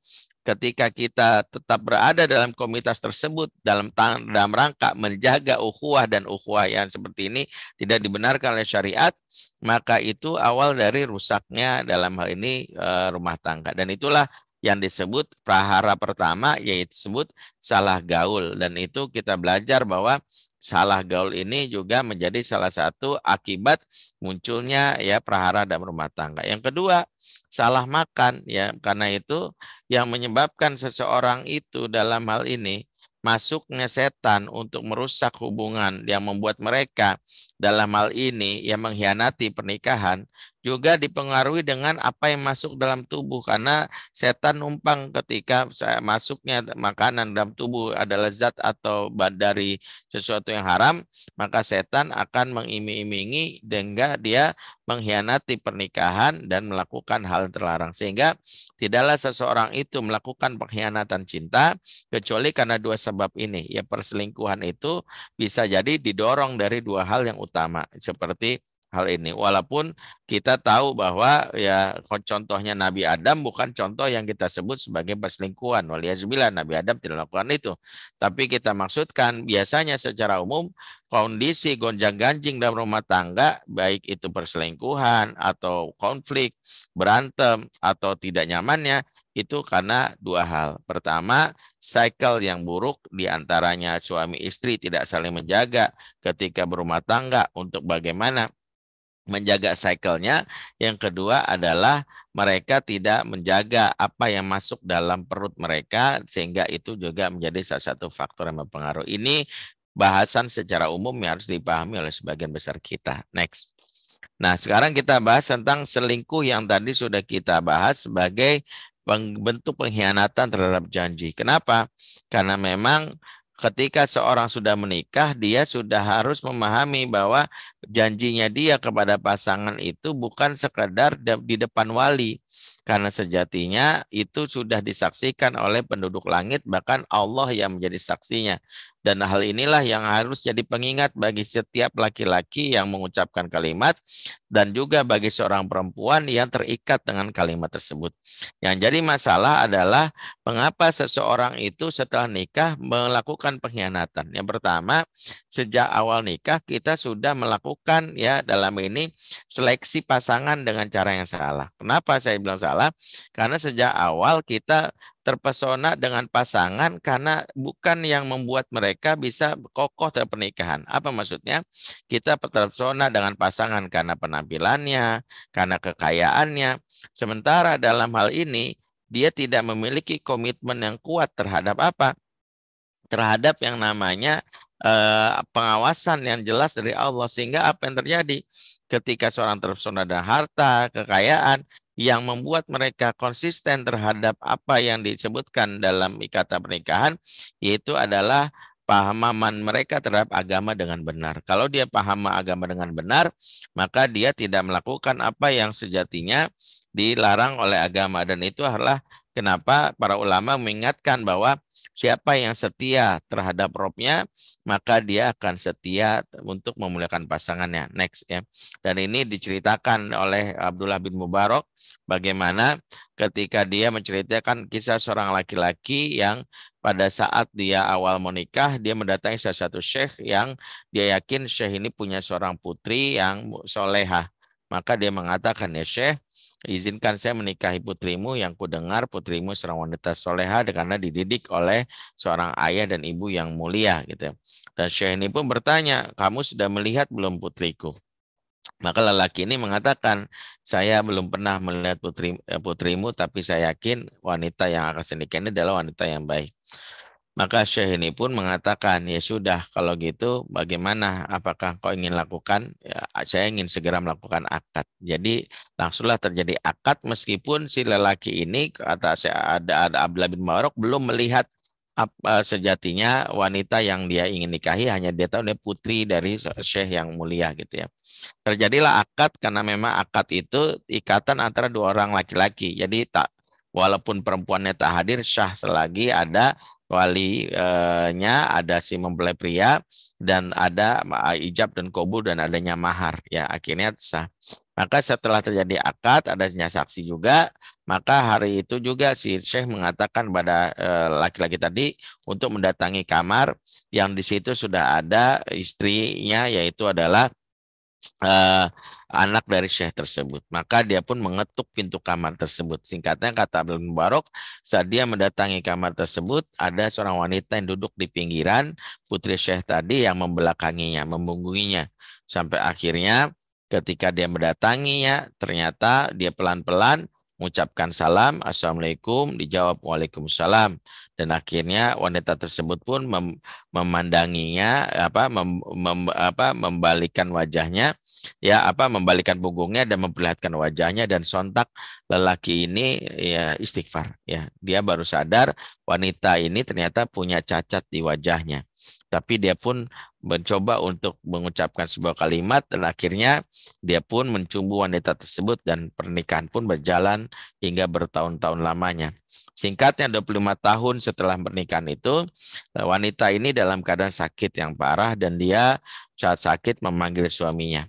ketika kita tetap berada dalam komunitas tersebut dalam dalam rangka menjaga ukhuwah dan ukhuwah yang seperti ini tidak dibenarkan oleh syariat maka itu awal dari rusaknya dalam hal ini eh, rumah tangga dan itulah yang disebut prahara pertama yaitu disebut salah gaul dan itu kita belajar bahwa salah gaul ini juga menjadi salah satu akibat munculnya ya prahara dalam rumah tangga. Yang kedua, salah makan ya karena itu yang menyebabkan seseorang itu dalam hal ini masuknya setan untuk merusak hubungan yang membuat mereka dalam hal ini yang mengkhianati pernikahan juga dipengaruhi dengan apa yang masuk dalam tubuh karena setan numpang ketika saya masuknya makanan dalam tubuh adalah zat atau dari sesuatu yang haram maka setan akan mengiming-imingi dengan dia mengkhianati pernikahan dan melakukan hal terlarang sehingga tidaklah seseorang itu melakukan pengkhianatan cinta kecuali karena dua sebab ini ya perselingkuhan itu bisa jadi didorong dari dua hal yang utama seperti hal ini. Walaupun kita tahu bahwa ya contohnya Nabi Adam bukan contoh yang kita sebut sebagai perselingkuhan. Waliyazubillah Nabi Adam tidak melakukan itu. Tapi kita maksudkan biasanya secara umum kondisi gonjang-ganjing dalam rumah tangga baik itu perselingkuhan atau konflik, berantem atau tidak nyamannya itu karena dua hal. Pertama, cycle yang buruk diantaranya suami istri tidak saling menjaga ketika berumah tangga untuk bagaimana menjaga cycle-nya. Yang kedua adalah mereka tidak menjaga apa yang masuk dalam perut mereka sehingga itu juga menjadi salah satu faktor yang mempengaruhi. Ini bahasan secara umum yang harus dipahami oleh sebagian besar kita. Next. Nah, sekarang kita bahas tentang selingkuh yang tadi sudah kita bahas sebagai bentuk pengkhianatan terhadap janji. Kenapa? Karena memang ketika seorang sudah menikah, dia sudah harus memahami bahwa janjinya dia kepada pasangan itu bukan sekedar di depan wali. Karena sejatinya itu sudah disaksikan oleh penduduk langit, bahkan Allah yang menjadi saksinya. Dan hal inilah yang harus jadi pengingat bagi setiap laki-laki yang mengucapkan kalimat dan juga bagi seorang perempuan yang terikat dengan kalimat tersebut. Yang jadi masalah adalah mengapa seseorang itu setelah nikah melakukan pengkhianatan. Yang pertama, sejak awal nikah kita sudah melakukan ya dalam ini seleksi pasangan dengan cara yang salah. Kenapa saya bilang salah? Karena sejak awal kita terpesona dengan pasangan karena bukan yang membuat mereka bisa kokoh pernikahan. Apa maksudnya? Kita terpesona dengan pasangan karena penampilannya, karena kekayaannya. Sementara dalam hal ini dia tidak memiliki komitmen yang kuat terhadap apa? Terhadap yang namanya eh, pengawasan yang jelas dari Allah sehingga apa yang terjadi ketika seorang terpesona dengan harta, kekayaan, yang membuat mereka konsisten terhadap apa yang disebutkan dalam ikatan pernikahan yaitu adalah pahaman mereka terhadap agama dengan benar. Kalau dia paham agama dengan benar, maka dia tidak melakukan apa yang sejatinya dilarang oleh agama dan itu adalah Kenapa para ulama mengingatkan bahwa siapa yang setia terhadap robnya, maka dia akan setia untuk memuliakan pasangannya. Next ya. Dan ini diceritakan oleh Abdullah bin Mubarak bagaimana ketika dia menceritakan kisah seorang laki-laki yang pada saat dia awal menikah, dia mendatangi salah satu syekh yang dia yakin syekh ini punya seorang putri yang solehah Maka dia mengatakan ya syekh, Izinkan saya menikahi putrimu yang kudengar putrimu seorang wanita soleha karena dididik oleh seorang ayah dan ibu yang mulia gitu. Ya. Dan Syekh ini pun bertanya, kamu sudah melihat belum putriku? Maka lelaki ini mengatakan, saya belum pernah melihat putri, eh, putrimu, tapi saya yakin wanita yang akan senikahi ini adalah wanita yang baik. Maka Syekh ini pun mengatakan, ya sudah kalau gitu bagaimana apakah kau ingin lakukan? Ya, saya ingin segera melakukan akad. Jadi langsunglah terjadi akad meskipun si lelaki ini kata saya ada ada Abdullah bin Marok belum melihat apa e, sejatinya wanita yang dia ingin nikahi hanya dia tahu dia putri dari Syekh yang mulia gitu ya. Terjadilah akad karena memang akad itu ikatan antara dua orang laki-laki. Jadi tak walaupun perempuannya tak hadir syah selagi ada walinya ada si mempelai pria dan ada ijab dan kobul dan adanya mahar ya akhirnya sah maka setelah terjadi akad adanya saksi juga maka hari itu juga si syekh mengatakan pada eh, laki-laki tadi untuk mendatangi kamar yang di situ sudah ada istrinya yaitu adalah uh, anak dari syekh tersebut. Maka dia pun mengetuk pintu kamar tersebut. Singkatnya kata Abdul Mubarak, saat dia mendatangi kamar tersebut, ada seorang wanita yang duduk di pinggiran putri syekh tadi yang membelakanginya, membungkunginya. Sampai akhirnya ketika dia mendatanginya, ternyata dia pelan-pelan mengucapkan salam, assalamualaikum, dijawab waalaikumsalam, dan akhirnya wanita tersebut pun mem memandanginya, apa, mem mem apa, membalikan wajahnya, ya apa, membalikan punggungnya dan memperlihatkan wajahnya dan sontak lelaki ini ya istighfar, ya dia baru sadar wanita ini ternyata punya cacat di wajahnya tapi dia pun mencoba untuk mengucapkan sebuah kalimat dan akhirnya dia pun mencumbu wanita tersebut dan pernikahan pun berjalan hingga bertahun-tahun lamanya. Singkatnya 25 tahun setelah pernikahan itu, eh, wanita ini dalam keadaan sakit yang parah dan dia saat sakit memanggil suaminya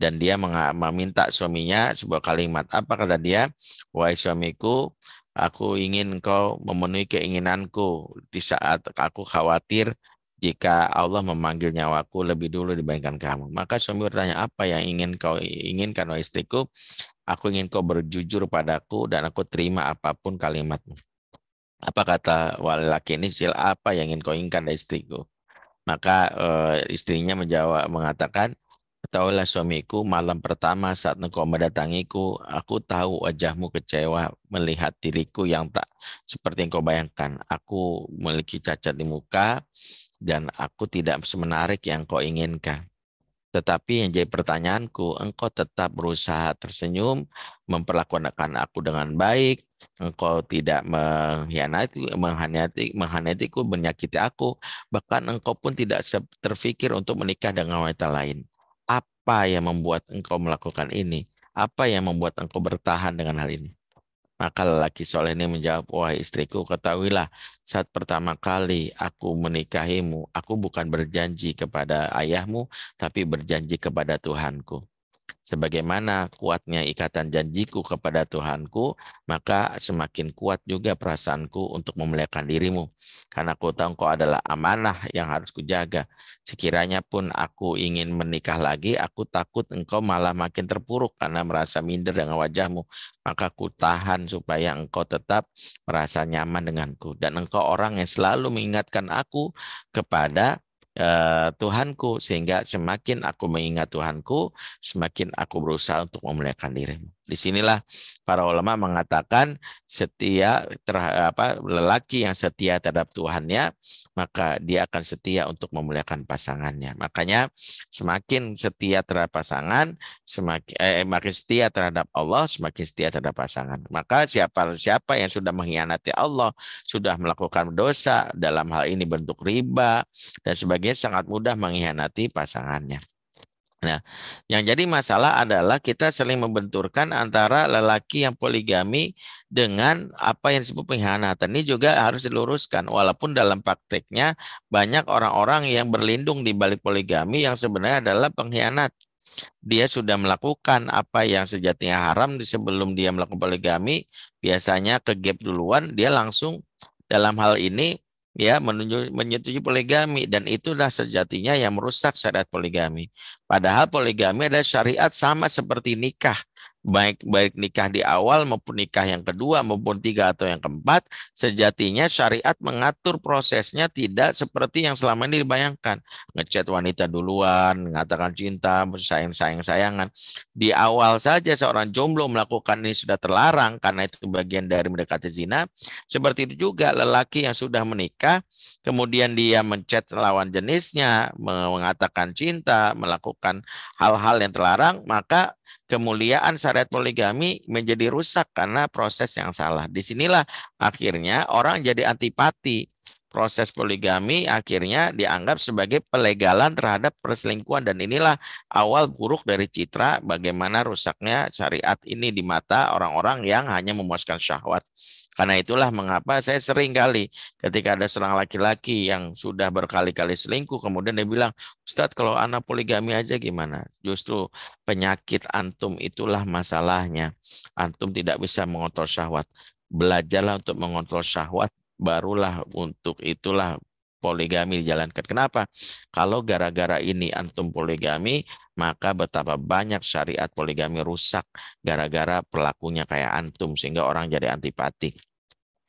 dan dia meminta suaminya sebuah kalimat. Apa kata dia? Wahai suamiku, aku ingin kau memenuhi keinginanku di saat aku khawatir jika Allah memanggil nyawaku lebih dulu dibandingkan kamu. Maka suami bertanya, apa yang ingin kau inginkan, wahai istriku? Aku ingin kau berjujur padaku dan aku terima apapun kalimatmu. Apa kata wali laki ini, sil apa yang ingin kau inginkan dari istriku? Maka e, istrinya menjawab mengatakan, Ketahuilah suamiku, malam pertama saat engkau mendatangiku, aku tahu wajahmu kecewa melihat diriku yang tak seperti engkau bayangkan. Aku memiliki cacat di muka, dan aku tidak semenarik yang kau inginkan. Tetapi yang jadi pertanyaanku, engkau tetap berusaha tersenyum, memperlakukan aku dengan baik, engkau tidak mengkhianati, mengkhianati, mengkhianatiku, menyakiti aku, bahkan engkau pun tidak terfikir untuk menikah dengan wanita lain. Apa yang membuat engkau melakukan ini? Apa yang membuat engkau bertahan dengan hal ini? Maka nah, lelaki soleh ini menjawab, wahai istriku, ketahuilah saat pertama kali aku menikahimu, aku bukan berjanji kepada ayahmu, tapi berjanji kepada Tuhanku. Sebagaimana kuatnya ikatan janjiku kepada Tuhanku, maka semakin kuat juga perasaanku untuk memuliakan dirimu. Karena ku tahu engkau adalah amanah yang harus kujaga. Sekiranya pun aku ingin menikah lagi, aku takut engkau malah makin terpuruk karena merasa minder dengan wajahmu. Maka ku tahan supaya engkau tetap merasa nyaman denganku. Dan engkau orang yang selalu mengingatkan aku kepada Eh, Tuhanku sehingga semakin aku mengingat Tuhanku semakin aku berusaha untuk memuliakan dirimu di sinilah para ulama mengatakan setia terhadap apa, lelaki yang setia terhadap Tuhannya, maka dia akan setia untuk memuliakan pasangannya. Makanya semakin setia terhadap pasangan, semakin eh, makin setia terhadap Allah, semakin setia terhadap pasangan. Maka siapa siapa yang sudah mengkhianati Allah, sudah melakukan dosa dalam hal ini bentuk riba dan sebagainya sangat mudah mengkhianati pasangannya. Nah, yang jadi masalah adalah kita sering membenturkan antara lelaki yang poligami dengan apa yang disebut pengkhianatan. Nah, ini juga harus diluruskan, walaupun dalam prakteknya banyak orang-orang yang berlindung di balik poligami yang sebenarnya adalah pengkhianat. Dia sudah melakukan apa yang sejatinya haram di sebelum dia melakukan poligami, biasanya ke gap duluan, dia langsung dalam hal ini ya menyetujui poligami dan itulah sejatinya yang merusak syariat poligami. Padahal poligami adalah syariat sama seperti nikah baik baik nikah di awal maupun nikah yang kedua maupun tiga atau yang keempat sejatinya syariat mengatur prosesnya tidak seperti yang selama ini dibayangkan ngechat wanita duluan mengatakan cinta bersayang sayang sayangan di awal saja seorang jomblo melakukan ini sudah terlarang karena itu bagian dari mendekati zina seperti itu juga lelaki yang sudah menikah kemudian dia mencet lawan jenisnya mengatakan cinta melakukan hal-hal yang terlarang maka kemuliaan syariat poligami menjadi rusak karena proses yang salah. Disinilah akhirnya orang jadi antipati. Proses poligami akhirnya dianggap sebagai pelegalan terhadap perselingkuhan dan inilah awal buruk dari citra bagaimana rusaknya syariat ini di mata orang-orang yang hanya memuaskan syahwat. Karena itulah mengapa saya sering kali ketika ada serang laki-laki yang sudah berkali-kali selingkuh, kemudian dia bilang, Ustadz kalau anak poligami aja gimana? Justru penyakit antum itulah masalahnya. Antum tidak bisa mengontrol syahwat. Belajarlah untuk mengontrol syahwat, barulah untuk itulah poligami dijalankan. Kenapa? Kalau gara-gara ini antum poligami, maka betapa banyak syariat poligami rusak gara-gara pelakunya kayak antum sehingga orang jadi antipati.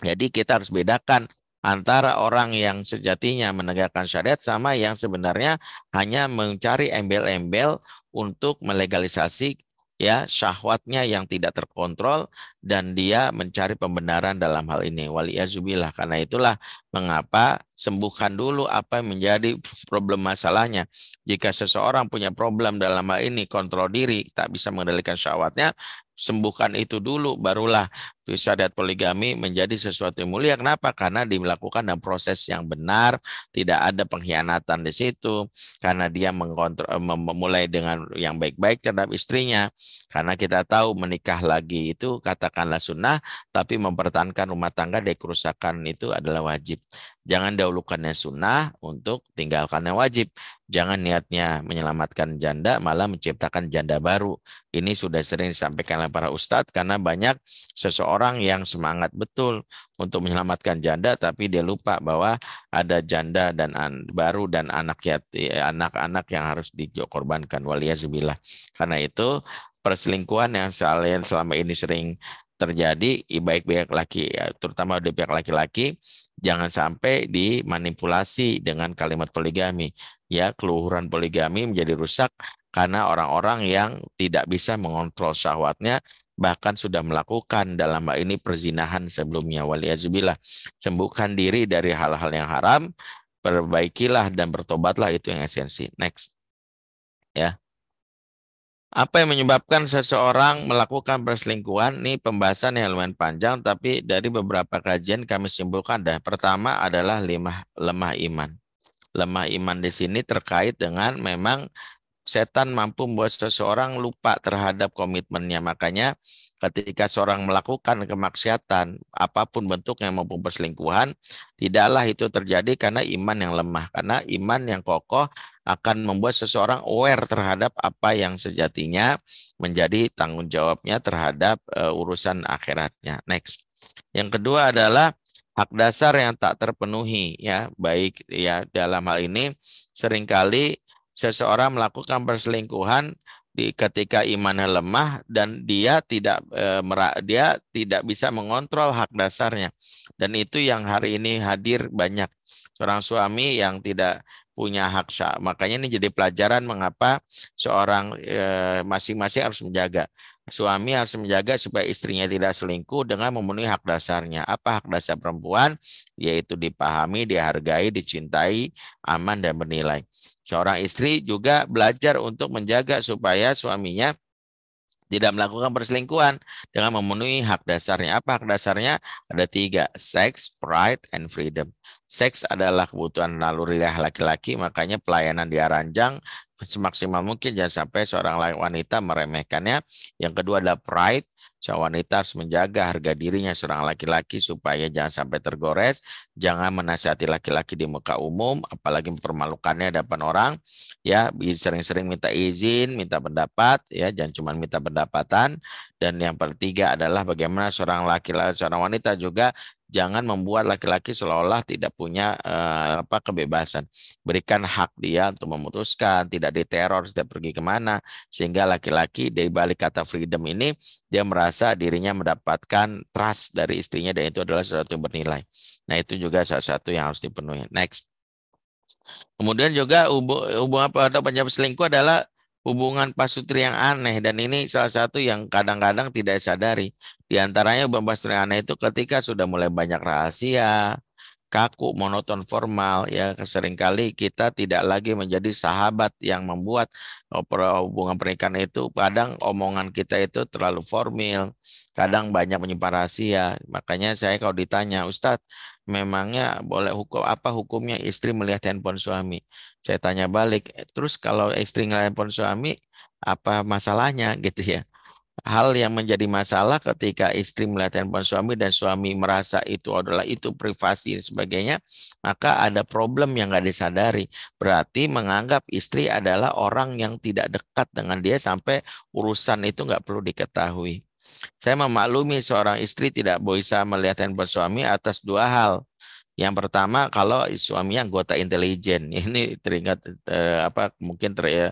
Jadi kita harus bedakan antara orang yang sejatinya menegakkan syariat sama yang sebenarnya hanya mencari embel-embel untuk melegalisasi ya syahwatnya yang tidak terkontrol dan dia mencari pembenaran dalam hal ini wali azubillah karena itulah mengapa sembuhkan dulu apa yang menjadi problem masalahnya jika seseorang punya problem dalam hal ini kontrol diri tak bisa mengendalikan syahwatnya sembuhkan itu dulu barulah syariat poligami menjadi sesuatu yang mulia kenapa karena dilakukan dalam proses yang benar tidak ada pengkhianatan di situ karena dia mengkontrol eh, memulai dengan yang baik-baik terhadap istrinya karena kita tahu menikah lagi itu katakanlah sunnah tapi mempertahankan rumah tangga dari kerusakan itu adalah wajib Jangan dahulukannya sunnah untuk tinggalkannya wajib. Jangan niatnya menyelamatkan janda, malah menciptakan janda baru. Ini sudah sering disampaikan oleh para ustadz karena banyak seseorang yang semangat betul untuk menyelamatkan janda, tapi dia lupa bahwa ada janda dan an baru dan anak ya, anak-anak yang harus dikorbankan. Waliyah Karena itu perselingkuhan yang selain selama ini sering terjadi baik pihak laki ya, terutama di pihak laki-laki jangan sampai dimanipulasi dengan kalimat poligami ya keluhuran poligami menjadi rusak karena orang-orang yang tidak bisa mengontrol syahwatnya bahkan sudah melakukan dalam hal ini perzinahan sebelumnya azubillah sembuhkan diri dari hal-hal yang haram perbaikilah dan bertobatlah itu yang esensi next ya apa yang menyebabkan seseorang melakukan perselingkuhan? Ini pembahasan yang lumayan panjang, tapi dari beberapa kajian kami simpulkan dah. Pertama adalah lemah, lemah iman. Lemah iman di sini terkait dengan memang setan mampu membuat seseorang lupa terhadap komitmennya. Makanya ketika seorang melakukan kemaksiatan, apapun bentuknya maupun perselingkuhan, tidaklah itu terjadi karena iman yang lemah. Karena iman yang kokoh akan membuat seseorang aware terhadap apa yang sejatinya menjadi tanggung jawabnya terhadap uh, urusan akhiratnya. Next. Yang kedua adalah hak dasar yang tak terpenuhi ya, baik ya dalam hal ini seringkali seseorang melakukan perselingkuhan di ketika imannya lemah dan dia tidak e, dia tidak bisa mengontrol hak dasarnya dan itu yang hari ini hadir banyak seorang suami yang tidak punya hak sah makanya ini jadi pelajaran mengapa seorang e, masing-masing harus menjaga suami harus menjaga supaya istrinya tidak selingkuh dengan memenuhi hak dasarnya. Apa hak dasar perempuan? Yaitu dipahami, dihargai, dicintai, aman, dan bernilai. Seorang istri juga belajar untuk menjaga supaya suaminya tidak melakukan perselingkuhan dengan memenuhi hak dasarnya. Apa hak dasarnya? Ada tiga, sex, pride, and freedom. Seks adalah kebutuhan naluri laki-laki, makanya pelayanan dia ranjang semaksimal mungkin jangan sampai seorang wanita meremehkannya. Yang kedua adalah pride. Seorang wanita harus menjaga harga dirinya seorang laki-laki supaya jangan sampai tergores, jangan menasihati laki-laki di muka umum, apalagi mempermalukannya depan orang. Ya, sering-sering minta izin, minta pendapat, ya, jangan cuma minta pendapatan. Dan yang ketiga adalah bagaimana seorang laki-laki, seorang wanita juga jangan membuat laki-laki seolah-olah tidak punya eh, apa kebebasan. Berikan hak dia untuk memutuskan, tidak diteror setiap pergi kemana, sehingga laki-laki dari balik kata freedom ini dia merasa dirinya mendapatkan trust dari istrinya dan itu adalah sesuatu yang bernilai. Nah itu juga salah satu yang harus dipenuhi. Next. Kemudian juga hubungan atau penyebab selingkuh adalah hubungan pasutri yang aneh dan ini salah satu yang kadang-kadang tidak sadari. Di antaranya hubungan pasutri yang aneh itu ketika sudah mulai banyak rahasia, kaku, monoton, formal ya seringkali kita tidak lagi menjadi sahabat yang membuat oh, hubungan pernikahan itu kadang omongan kita itu terlalu formal, kadang banyak menyimpan rahasia. Makanya saya kalau ditanya, Ustadz, memangnya boleh hukum apa hukumnya istri melihat handphone suami? Saya tanya balik, terus kalau istri ngelihat handphone suami, apa masalahnya gitu ya? Hal yang menjadi masalah ketika istri melihat handphone suami dan suami merasa itu adalah itu privasi dan sebagainya, maka ada problem yang nggak disadari. Berarti menganggap istri adalah orang yang tidak dekat dengan dia sampai urusan itu nggak perlu diketahui. Saya memaklumi seorang istri tidak bisa melihat handphone suami atas dua hal. Yang pertama kalau suami yang anggota intelijen, ini teringat eh, apa mungkin ter, eh,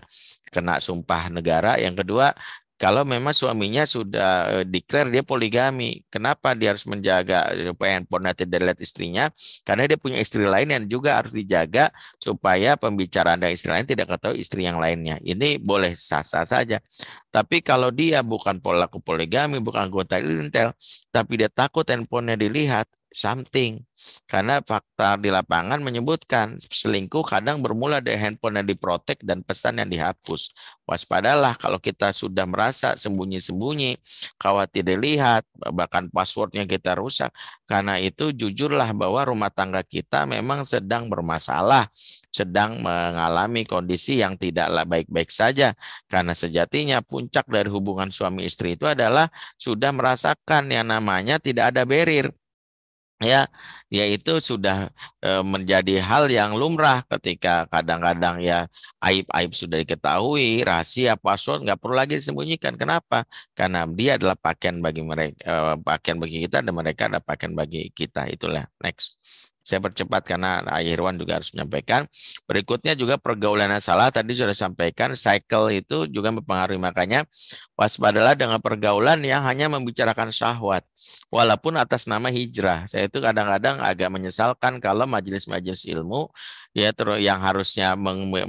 kena sumpah negara. Yang kedua kalau memang suaminya sudah eh, declare dia poligami. Kenapa dia harus menjaga supaya eh, handphone tidak dilihat istrinya? Karena dia punya istri lain yang juga harus dijaga supaya pembicaraan dengan istri lain tidak ketahui istri yang lainnya. Ini boleh sah-sah saja. Tapi kalau dia bukan pelaku poligami, bukan anggota intel, tapi dia takut handphonenya dilihat, something. Karena fakta di lapangan menyebutkan selingkuh kadang bermula dari handphone yang diprotek dan pesan yang dihapus. Waspadalah kalau kita sudah merasa sembunyi-sembunyi, khawatir dilihat, bahkan passwordnya kita rusak. Karena itu jujurlah bahwa rumah tangga kita memang sedang bermasalah, sedang mengalami kondisi yang tidaklah baik-baik saja. Karena sejatinya puncak dari hubungan suami istri itu adalah sudah merasakan yang namanya tidak ada barrier ya yaitu sudah e, menjadi hal yang lumrah ketika kadang-kadang ya aib-aib sudah diketahui rahasia password nggak perlu lagi disembunyikan kenapa karena dia adalah pakaian bagi mereka e, eh, pakaian bagi kita dan mereka adalah pakaian bagi kita itulah next saya percepat karena Irwan juga harus menyampaikan. Berikutnya juga pergaulan yang salah tadi sudah sampaikan cycle itu juga mempengaruhi makanya waspadalah dengan pergaulan yang hanya membicarakan syahwat walaupun atas nama hijrah. Saya itu kadang-kadang agak menyesalkan kalau majelis-majelis ilmu ya yang harusnya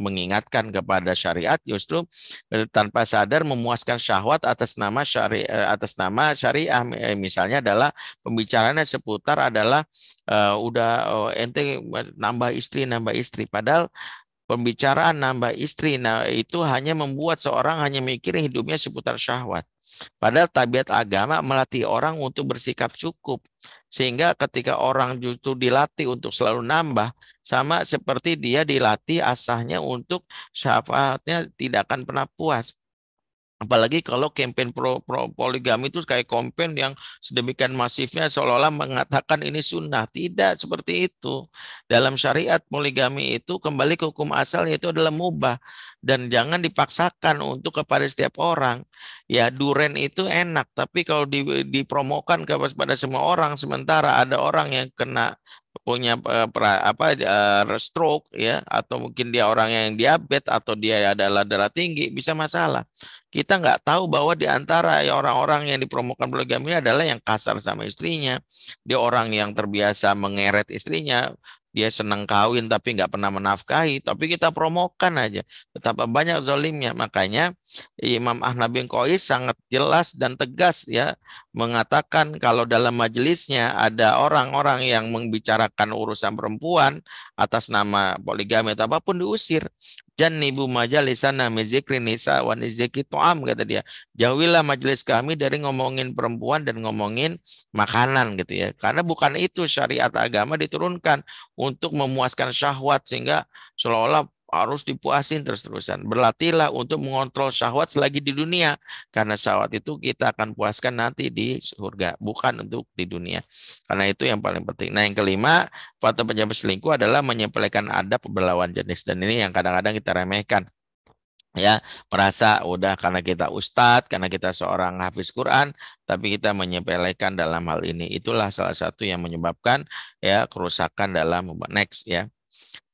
mengingatkan kepada syariat justru eh, tanpa sadar memuaskan syahwat atas nama syari eh, atas nama syariah eh, misalnya adalah pembicaraannya seputar adalah uh, udah oh, ente nambah istri nambah istri padahal pembicaraan nambah istri nah itu hanya membuat seorang hanya mikir hidupnya seputar syahwat Padahal tabiat agama melatih orang untuk bersikap cukup. Sehingga ketika orang justru dilatih untuk selalu nambah, sama seperti dia dilatih asahnya untuk syafaatnya tidak akan pernah puas. Apalagi kalau kampanye pro, pro poligami itu kayak kompen yang sedemikian masifnya seolah-olah mengatakan ini sunnah. Tidak seperti itu. Dalam syariat poligami itu kembali ke hukum asal yaitu adalah mubah. Dan jangan dipaksakan untuk kepada setiap orang. Ya duren itu enak. Tapi kalau dipromokan kepada semua orang sementara ada orang yang kena punya eh, apa eh, stroke ya atau mungkin dia orang yang diabetes atau dia adalah darah tinggi bisa masalah. Kita nggak tahu bahwa di antara orang-orang yang dipromokan poligami adalah yang kasar sama istrinya, dia orang yang terbiasa mengeret istrinya, dia senang kawin tapi nggak pernah menafkahi, tapi kita promokan aja. Betapa banyak zolimnya. Makanya Imam Ahmad bin Qais sangat jelas dan tegas ya mengatakan kalau dalam majelisnya ada orang-orang yang membicarakan urusan perempuan atas nama poligami atau apapun diusir. Jannibu majalisana mizikri nisa wa niziki to'am kata dia. Jauhilah majelis kami dari ngomongin perempuan dan ngomongin makanan gitu ya. Karena bukan itu syariat agama diturunkan untuk memuaskan syahwat sehingga seolah-olah harus dipuasin terus-terusan. Berlatihlah untuk mengontrol syahwat selagi di dunia. Karena syahwat itu kita akan puaskan nanti di surga, bukan untuk di dunia. Karena itu yang paling penting. Nah yang kelima, foto penyebab selingkuh adalah menyepelekan adab berlawan jenis. Dan ini yang kadang-kadang kita remehkan ya merasa udah karena kita ustadz karena kita seorang hafiz Quran tapi kita menyepelekan dalam hal ini itulah salah satu yang menyebabkan ya kerusakan dalam next ya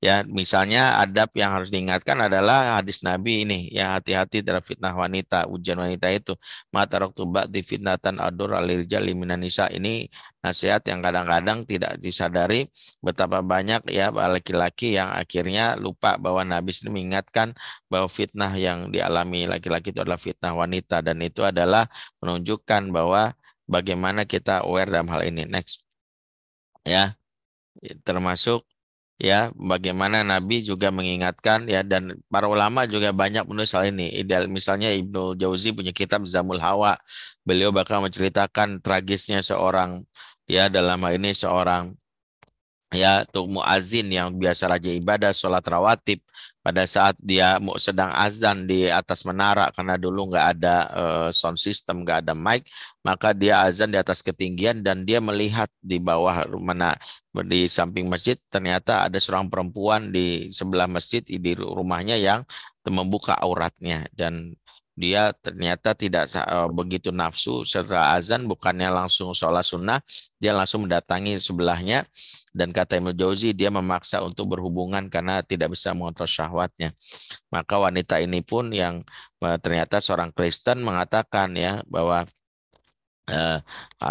Ya, misalnya adab yang harus diingatkan adalah hadis Nabi ini, ya hati-hati terhadap fitnah wanita, ujian wanita itu. Matarok tubak di fitnatan adur alirijal nisa ini nasihat yang kadang-kadang tidak disadari betapa banyak ya laki-laki yang akhirnya lupa bahwa Nabi sendiri mengingatkan bahwa fitnah yang dialami laki-laki itu adalah fitnah wanita dan itu adalah menunjukkan bahwa bagaimana kita aware dalam hal ini. Next. Ya. Termasuk ya bagaimana Nabi juga mengingatkan ya dan para ulama juga banyak menulis hal ini ideal misalnya Ibnu Jauzi punya kitab Zamul Hawa beliau bakal menceritakan tragisnya seorang ya dalam hal ini seorang ya tuh muazin yang biasa raja ibadah sholat rawatib pada saat dia mau sedang azan di atas menara karena dulu nggak ada eh, sound system nggak ada mic maka dia azan di atas ketinggian dan dia melihat di bawah mana di samping masjid ternyata ada seorang perempuan di sebelah masjid di rumahnya yang membuka auratnya dan dia ternyata tidak eh, begitu nafsu setelah azan bukannya langsung sholat sunnah dia langsung mendatangi sebelahnya dan kata Imam Jauzi dia memaksa untuk berhubungan karena tidak bisa mengontrol syahwatnya maka wanita ini pun yang eh, ternyata seorang Kristen mengatakan ya bahwa Uh,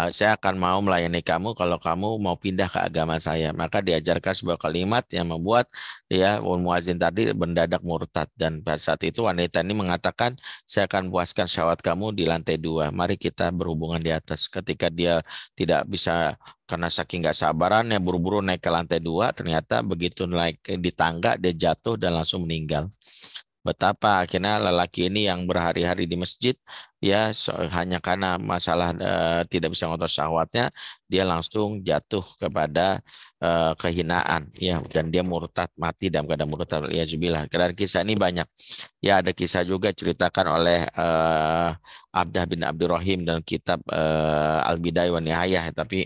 saya akan mau melayani kamu kalau kamu mau pindah ke agama saya. Maka diajarkan sebuah kalimat yang membuat ya muazin tadi mendadak murtad dan pada saat itu wanita ini mengatakan saya akan puaskan syahwat kamu di lantai dua. Mari kita berhubungan di atas. Ketika dia tidak bisa karena saking nggak sabaran ya buru-buru naik ke lantai dua. Ternyata begitu naik eh, di tangga dia jatuh dan langsung meninggal. Betapa akhirnya lelaki ini yang berhari-hari di masjid ya so, hanya karena masalah uh, tidak bisa ngotot syahwatnya dia langsung jatuh kepada uh, kehinaan ya dan dia murtad mati dalam keadaan murtad ya jubilah karena kisah ini banyak ya ada kisah juga ceritakan oleh uh, Abdah bin Abdurrahim dan kitab uh, Al Bidayah wa Nihayah tapi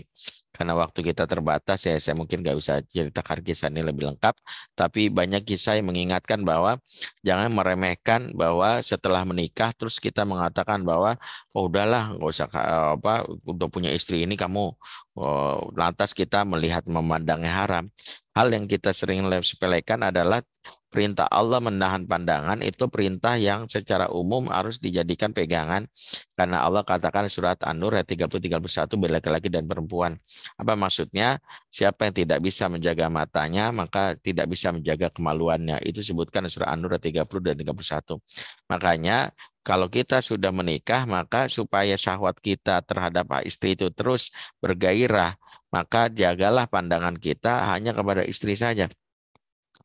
karena waktu kita terbatas ya saya mungkin nggak bisa cerita kisah ini lebih lengkap tapi banyak kisah yang mengingatkan bahwa jangan meremehkan bahwa setelah menikah terus kita mengatakan bahwa oh udahlah nggak usah eh, apa untuk punya istri ini kamu oh, lantas kita melihat memandangnya haram hal yang kita sering sepelekan adalah perintah Allah menahan pandangan itu perintah yang secara umum harus dijadikan pegangan karena Allah katakan surat An-Nur ayat 30 31 bagi laki-laki dan perempuan. Apa maksudnya? Siapa yang tidak bisa menjaga matanya maka tidak bisa menjaga kemaluannya. Itu sebutkan surat An-Nur ayat 30 dan 31. Makanya kalau kita sudah menikah maka supaya syahwat kita terhadap istri itu terus bergairah maka jagalah pandangan kita hanya kepada istri saja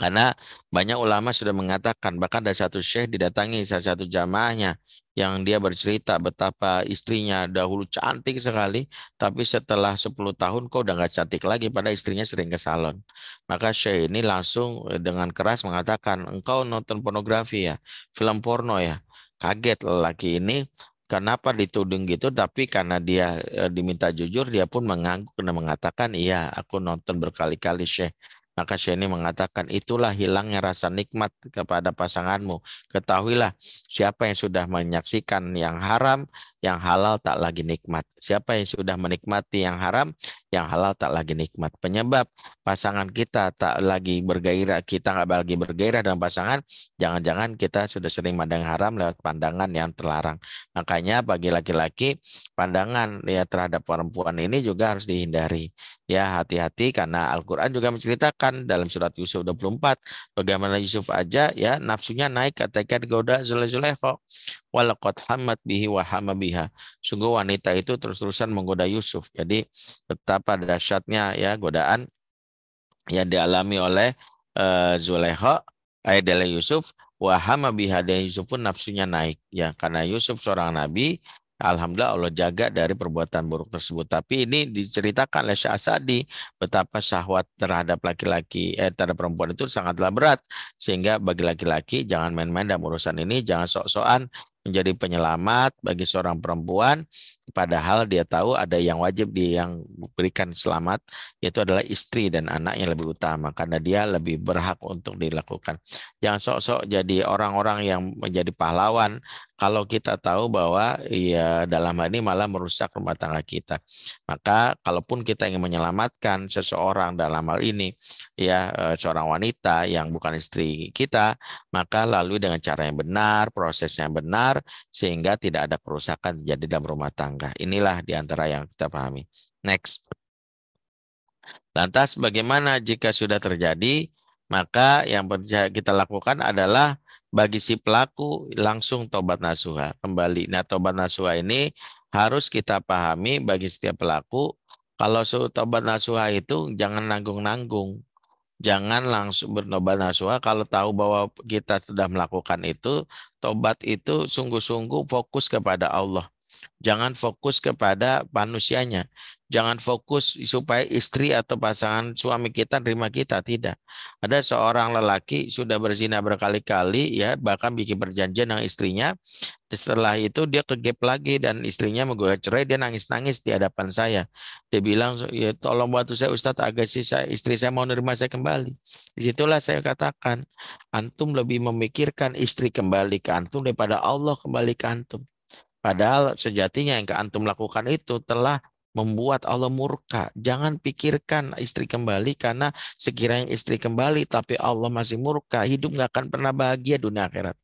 karena banyak ulama sudah mengatakan, bahkan ada satu syekh didatangi salah satu jamaahnya yang dia bercerita betapa istrinya dahulu cantik sekali, tapi setelah 10 tahun kok udah gak cantik lagi, pada istrinya sering ke salon. Maka syekh ini langsung eh, dengan keras mengatakan, engkau nonton pornografi ya, film porno ya. Kaget lelaki ini, kenapa dituding gitu tapi karena dia eh, diminta jujur dia pun mengangguk dan mengatakan iya aku nonton berkali-kali Syekh maka Syeni mengatakan, itulah hilangnya rasa nikmat kepada pasanganmu. Ketahuilah, siapa yang sudah menyaksikan yang haram, yang halal tak lagi nikmat. Siapa yang sudah menikmati yang haram, yang halal tak lagi nikmat. Penyebab pasangan kita tak lagi bergairah, kita nggak lagi bergairah dengan pasangan, jangan-jangan kita sudah sering pandang haram lewat pandangan yang terlarang. Makanya bagi laki-laki, pandangan ya terhadap perempuan ini juga harus dihindari. Ya hati-hati karena Al-Quran juga menceritakan dalam surat Yusuf 24, bagaimana Yusuf aja ya nafsunya naik ketika digoda Zulaikho walakot hamat bihi wa biha. Sungguh wanita itu terus-terusan menggoda Yusuf. Jadi betapa dahsyatnya ya godaan yang dialami oleh uh, eh, Zuleha ayat eh, dari Yusuf wa biha dan Yusuf pun nafsunya naik ya karena Yusuf seorang nabi Alhamdulillah Allah jaga dari perbuatan buruk tersebut. Tapi ini diceritakan oleh Syah di betapa syahwat terhadap laki-laki eh terhadap perempuan itu sangatlah berat sehingga bagi laki-laki jangan main-main dalam urusan ini, jangan sok-sokan menjadi penyelamat bagi seorang perempuan Padahal dia tahu ada yang wajib dia yang berikan selamat, yaitu adalah istri dan anak yang lebih utama, karena dia lebih berhak untuk dilakukan. Jangan sok-sok jadi orang-orang yang menjadi pahlawan kalau kita tahu bahwa ya dalam hal ini malah merusak rumah tangga kita. Maka kalaupun kita ingin menyelamatkan seseorang dalam hal ini ya eh, seorang wanita yang bukan istri kita, maka lalu dengan cara yang benar, proses yang benar sehingga tidak ada kerusakan jadi dalam rumah tangga langkah. Inilah antara yang kita pahami. Next. Lantas bagaimana jika sudah terjadi? Maka yang kita lakukan adalah bagi si pelaku langsung tobat nasuha kembali. Nah tobat nasuha ini harus kita pahami bagi setiap pelaku. Kalau tobat nasuha itu jangan nanggung-nanggung. Jangan langsung bernobat nasuha kalau tahu bahwa kita sudah melakukan itu. Tobat itu sungguh-sungguh fokus kepada Allah. Jangan fokus kepada manusianya. Jangan fokus supaya istri atau pasangan suami kita terima kita tidak. Ada seorang lelaki sudah berzina berkali-kali ya bahkan bikin perjanjian dengan istrinya. Setelah itu dia kegep lagi dan istrinya menggugat cerai dia nangis-nangis di hadapan saya. Dia bilang ya tolong bantu saya Ustadz agar sisa istri saya mau nerima saya kembali. Disitulah saya katakan antum lebih memikirkan istri kembali ke antum daripada Allah kembali ke antum. Padahal sejatinya yang keantum lakukan itu telah membuat Allah murka. Jangan pikirkan istri kembali karena sekiranya istri kembali tapi Allah masih murka, hidup nggak akan pernah bahagia dunia akhirat.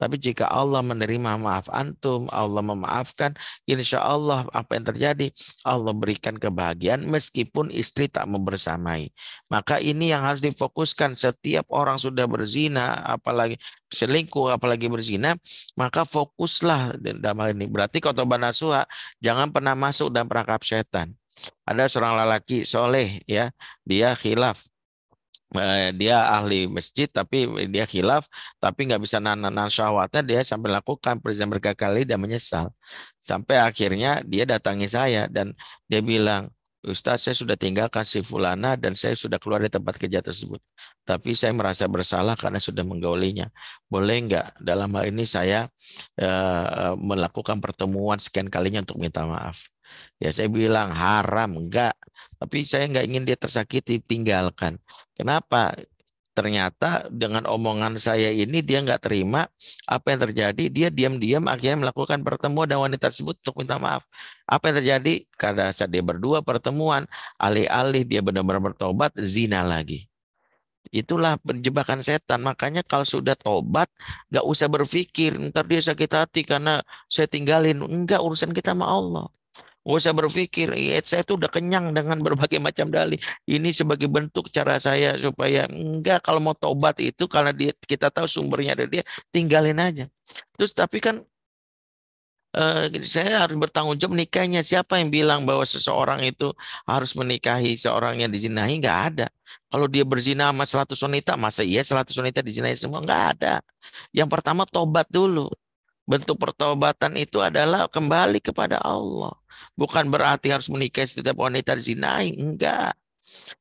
Tapi jika Allah menerima maaf antum, Allah memaafkan, insya Allah apa yang terjadi, Allah berikan kebahagiaan meskipun istri tak membersamai. Maka ini yang harus difokuskan. Setiap orang sudah berzina, apalagi selingkuh, apalagi berzina, maka fokuslah dalam hal ini. Berarti kotoban Banasua jangan pernah masuk dalam perangkap setan. Ada seorang lelaki soleh ya, dia khilaf Eh, dia ahli masjid tapi dia khilaf tapi nggak bisa nanan syahwatnya dia sampai lakukan perizinan berkali-kali dan menyesal sampai akhirnya dia datangi saya dan dia bilang Ustaz saya sudah tinggalkan si fulana dan saya sudah keluar dari tempat kerja tersebut tapi saya merasa bersalah karena sudah menggaulinya boleh nggak dalam hal ini saya e, melakukan pertemuan sekian kalinya untuk minta maaf Ya saya bilang haram enggak, tapi saya enggak ingin dia tersakiti, tinggalkan. Kenapa? Ternyata dengan omongan saya ini dia enggak terima apa yang terjadi, dia diam-diam akhirnya melakukan pertemuan dengan wanita tersebut untuk minta maaf. Apa yang terjadi? Karena saat dia berdua pertemuan, alih-alih dia benar-benar bertobat, zina lagi. Itulah penjebakan setan. Makanya kalau sudah tobat, nggak usah berpikir. Ntar dia sakit hati karena saya tinggalin. Enggak, urusan kita sama Allah. Gak oh, usah berpikir, ya saya tuh udah kenyang dengan berbagai macam dalih. Ini sebagai bentuk cara saya supaya enggak kalau mau tobat itu karena dia, kita tahu sumbernya dari dia, tinggalin aja. Terus tapi kan eh, saya harus bertanggung jawab nikahnya. Siapa yang bilang bahwa seseorang itu harus menikahi seorang yang dizinahi? Enggak ada. Kalau dia berzina sama 100 wanita, masa iya 100 wanita dizinahi semua? Enggak ada. Yang pertama tobat dulu. Bentuk pertobatan itu adalah kembali kepada Allah. Bukan berarti harus menikahi setiap wanita zinai, enggak.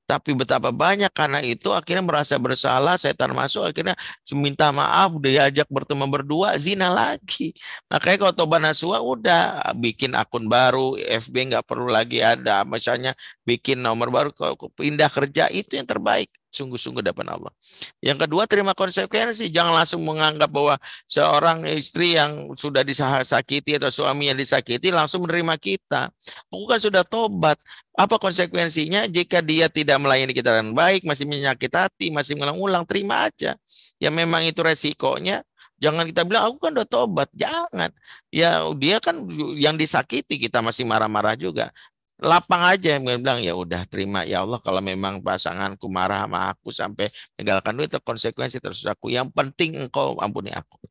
Tapi betapa banyak karena itu akhirnya merasa bersalah, setan masuk, akhirnya minta maaf, diajak bertemu berdua, zina lagi. Makanya kalau Toba Nasua udah bikin akun baru, FB nggak perlu lagi ada, misalnya bikin nomor baru, kalau pindah kerja itu yang terbaik sungguh-sungguh depan Allah. Yang kedua, terima konsekuensi. Jangan langsung menganggap bahwa seorang istri yang sudah disakiti atau suami yang disakiti langsung menerima kita. Aku kan sudah tobat. Apa konsekuensinya jika dia tidak melayani kita dengan baik, masih menyakiti hati, masih mengulang-ulang, terima aja. Ya memang itu resikonya. Jangan kita bilang aku kan udah tobat, jangan. Ya dia kan yang disakiti kita masih marah-marah juga lapang aja yang bilang ya udah terima ya Allah kalau memang pasanganku marah sama aku sampai meninggalkan duit konsekuensi terus aku yang penting engkau ampuni aku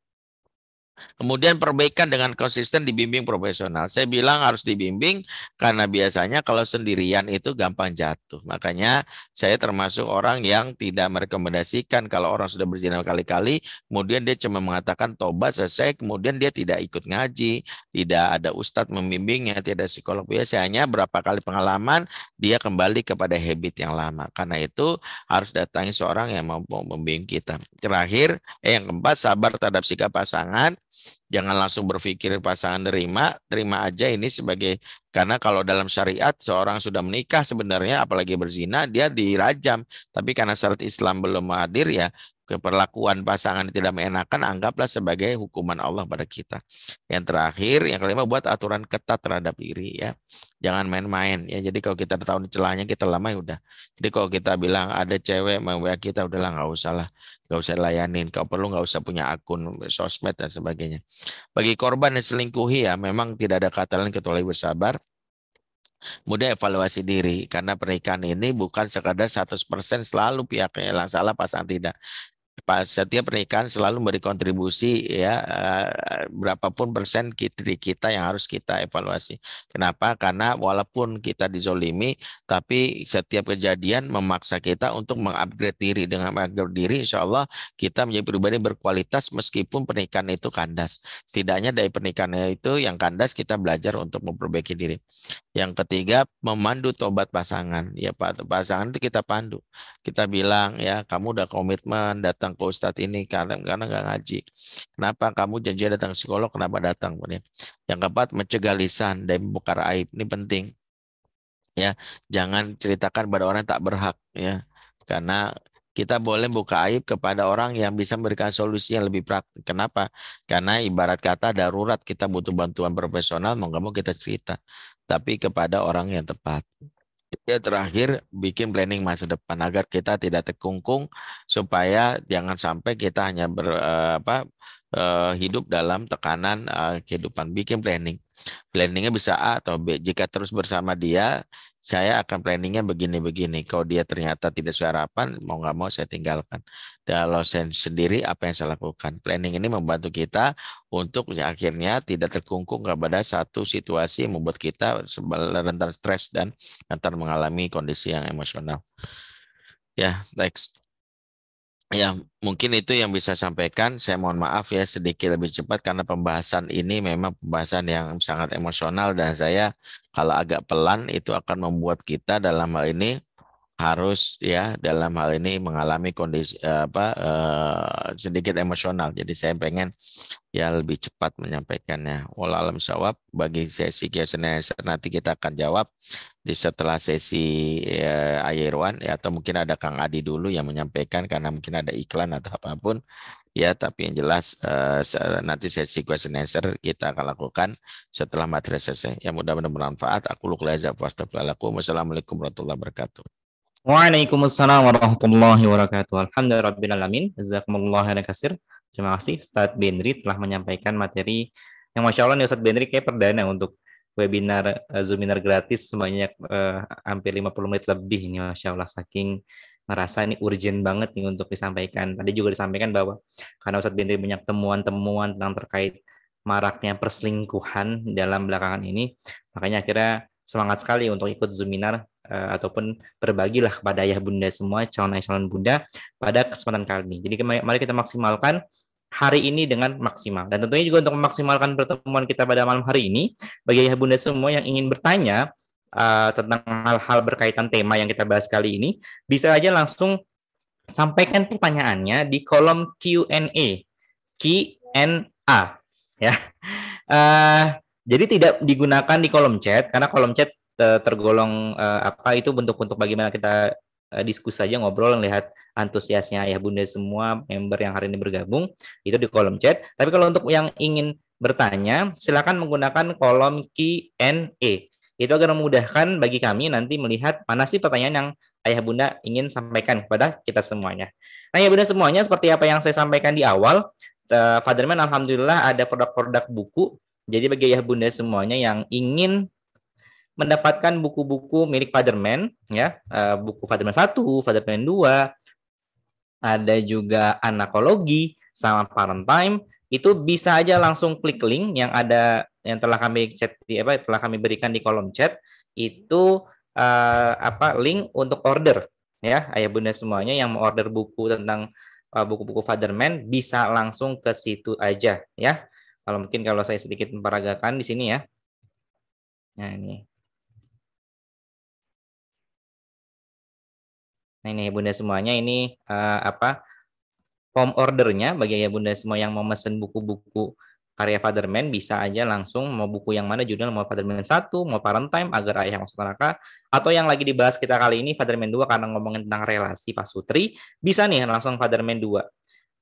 Kemudian perbaikan dengan konsisten dibimbing profesional. Saya bilang harus dibimbing karena biasanya kalau sendirian itu gampang jatuh. Makanya saya termasuk orang yang tidak merekomendasikan kalau orang sudah berzina kali-kali, kemudian dia cuma mengatakan tobat selesai, kemudian dia tidak ikut ngaji, tidak ada ustadz membimbingnya, tidak ada psikolog. Biasanya berapa kali pengalaman dia kembali kepada habit yang lama. Karena itu harus datangi seorang yang mampu membimbing kita. Terakhir, eh, yang keempat, sabar terhadap sikap pasangan Jangan langsung berpikir pasangan terima, terima aja ini sebagai karena kalau dalam syariat seorang sudah menikah sebenarnya apalagi berzina dia dirajam. Tapi karena syarat Islam belum hadir ya keperlakuan pasangan yang tidak menyenangkan, anggaplah sebagai hukuman Allah pada kita. Yang terakhir, yang kelima buat aturan ketat terhadap diri ya. Jangan main-main ya. Jadi kalau kita tahu celahnya kita lama ya udah. Jadi kalau kita bilang ada cewek mau kita udahlah nggak usah lah. Nggak usah layanin. Kalau perlu nggak usah punya akun sosmed dan sebagainya. Bagi korban yang selingkuhi ya memang tidak ada kata lain kecuali bersabar mudah evaluasi diri karena pernikahan ini bukan sekadar 100% selalu pihaknya yang salah pasangan tidak setiap pernikahan selalu memberi kontribusi ya eh, berapapun persen diri kita yang harus kita evaluasi. Kenapa? Karena walaupun kita dizolimi, tapi setiap kejadian memaksa kita untuk mengupgrade diri. Dengan mengupgrade diri, insya Allah kita menjadi pribadi berkualitas meskipun pernikahan itu kandas. Setidaknya dari pernikahan itu yang kandas kita belajar untuk memperbaiki diri. Yang ketiga, memandu tobat pasangan. Ya Pak, pasangan itu kita pandu. Kita bilang ya kamu udah komitmen datang Pak Ustadz ini karena karena nggak ngaji. Kenapa kamu janji datang psikolog? Kenapa datang? Yang keempat mencegah lisan dan membuka aib. Ini penting. Ya, jangan ceritakan pada orang yang tak berhak. Ya, karena kita boleh buka aib kepada orang yang bisa memberikan solusi yang lebih praktik. Kenapa? Karena ibarat kata darurat kita butuh bantuan profesional, mau nggak mau kita cerita. Tapi kepada orang yang tepat. Ya, terakhir bikin planning masa depan agar kita tidak terkungkung supaya jangan sampai kita hanya ber, eh, apa, eh, hidup dalam tekanan eh, kehidupan bikin planning planningnya bisa A atau B. Jika terus bersama dia, saya akan planningnya begini-begini. Kalau dia ternyata tidak sesuai harapan, mau nggak mau saya tinggalkan. Kalau saya sendiri, apa yang saya lakukan? Planning ini membantu kita untuk ya akhirnya tidak terkungkung kepada satu situasi yang membuat kita rentan stres dan rentan mengalami kondisi yang emosional. Ya, yeah, next. Ya, mungkin itu yang bisa sampaikan. Saya mohon maaf ya sedikit lebih cepat karena pembahasan ini memang pembahasan yang sangat emosional dan saya kalau agak pelan itu akan membuat kita dalam hal ini harus ya dalam hal ini mengalami kondisi eh, apa eh, sedikit emosional. Jadi saya pengen ya lebih cepat menyampaikannya. Walau alam sawab bagi sesi Q&A nanti kita akan jawab di setelah sesi eh, ya, Ayerwan ya, atau mungkin ada Kang Adi dulu yang menyampaikan karena mungkin ada iklan atau apapun ya tapi yang jelas eh, nanti sesi question answer kita akan lakukan setelah materi selesai. Ya mudah-mudahan bermanfaat. Aku Lukulaiza Wassalamualaikum warahmatullahi wabarakatuh. Waalaikumsalam warahmatullahi wabarakatuh. Alhamdulillahirrahmanirrahim. Jazakumullah khairan kasir. Terima kasih Ustaz Benri telah menyampaikan materi yang Masya Allah nih Ustaz Benri kayak perdana untuk webinar uh, Zoominar gratis sebanyak uh, eh, hampir 50 menit lebih ini Masya Allah saking merasa ini urgent banget nih untuk disampaikan. Tadi juga disampaikan bahwa karena Ustadz Benri banyak temuan-temuan tentang terkait maraknya perselingkuhan dalam belakangan ini, makanya akhirnya semangat sekali untuk ikut Zoominar uh, eh, ataupun berbagilah kepada ayah bunda semua calon ayah calon bunda pada kesempatan kali ini. Jadi mari kita maksimalkan hari ini dengan maksimal. Dan tentunya juga untuk memaksimalkan pertemuan kita pada malam hari ini, bagi ayah bunda semua yang ingin bertanya uh, tentang hal-hal berkaitan tema yang kita bahas kali ini, bisa aja langsung sampaikan pertanyaannya di kolom Q&A. Q&A. Ya. Uh, jadi tidak digunakan di kolom chat karena kolom chat e, tergolong e, apa itu bentuk-bentuk bagaimana kita e, diskusi saja ngobrol lihat antusiasnya ya bunda semua member yang hari ini bergabung itu di kolom chat tapi kalau untuk yang ingin bertanya silakan menggunakan kolom Q&A itu agar memudahkan bagi kami nanti melihat mana sih pertanyaan yang ayah bunda ingin sampaikan kepada kita semuanya nah ya bunda semuanya seperti apa yang saya sampaikan di awal Fatherman Alhamdulillah ada produk-produk buku jadi bagi ayah bunda semuanya yang ingin mendapatkan buku-buku milik Fatherman ya, uh, buku Fatherman 1, Fatherman 2, ada juga anakologi sama parent time itu bisa aja langsung klik link yang ada yang telah kami chat di apa telah kami berikan di kolom chat itu uh, apa link untuk order ya ayah bunda semuanya yang mau order buku tentang eh, buku-buku uh, buku -buku Fatherman bisa langsung ke situ aja ya kalau mungkin kalau saya sedikit memperagakan di sini ya. Nah ini. Nah ini ya, bunda semuanya ini uh, apa form ordernya bagi ya bunda semua yang mau mesen buku-buku karya Fatherman bisa aja langsung mau buku yang mana judul mau Fatherman satu, mau Parent Time agar ayah masuk neraka atau yang lagi dibahas kita kali ini Fatherman dua karena ngomongin tentang relasi Pak Sutri bisa nih langsung Fatherman dua.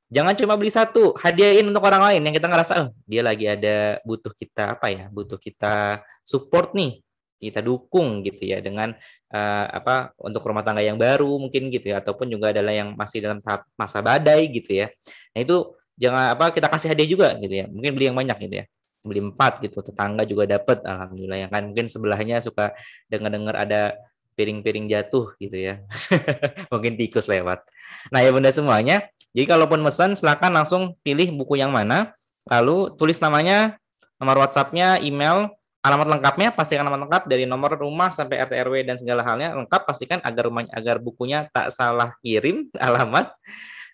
Jangan cuma beli satu, hadiahin untuk orang lain yang kita ngerasa oh, dia lagi ada butuh kita apa ya, butuh kita support nih, kita dukung gitu ya dengan uh, apa untuk rumah tangga yang baru mungkin gitu ya ataupun juga adalah yang masih dalam tahap masa badai gitu ya. Nah itu jangan apa kita kasih hadiah juga gitu ya. Mungkin beli yang banyak gitu ya beli empat gitu tetangga juga dapat alhamdulillah ya kan mungkin sebelahnya suka dengar dengar ada piring-piring jatuh gitu ya mungkin tikus lewat nah ya bunda semuanya jadi kalaupun pesan silakan langsung pilih buku yang mana, lalu tulis namanya, nomor WhatsApp-nya, email, alamat lengkapnya, pastikan alamat lengkap dari nomor rumah sampai RT RW dan segala halnya lengkap, pastikan agar rumahnya agar bukunya tak salah kirim alamat.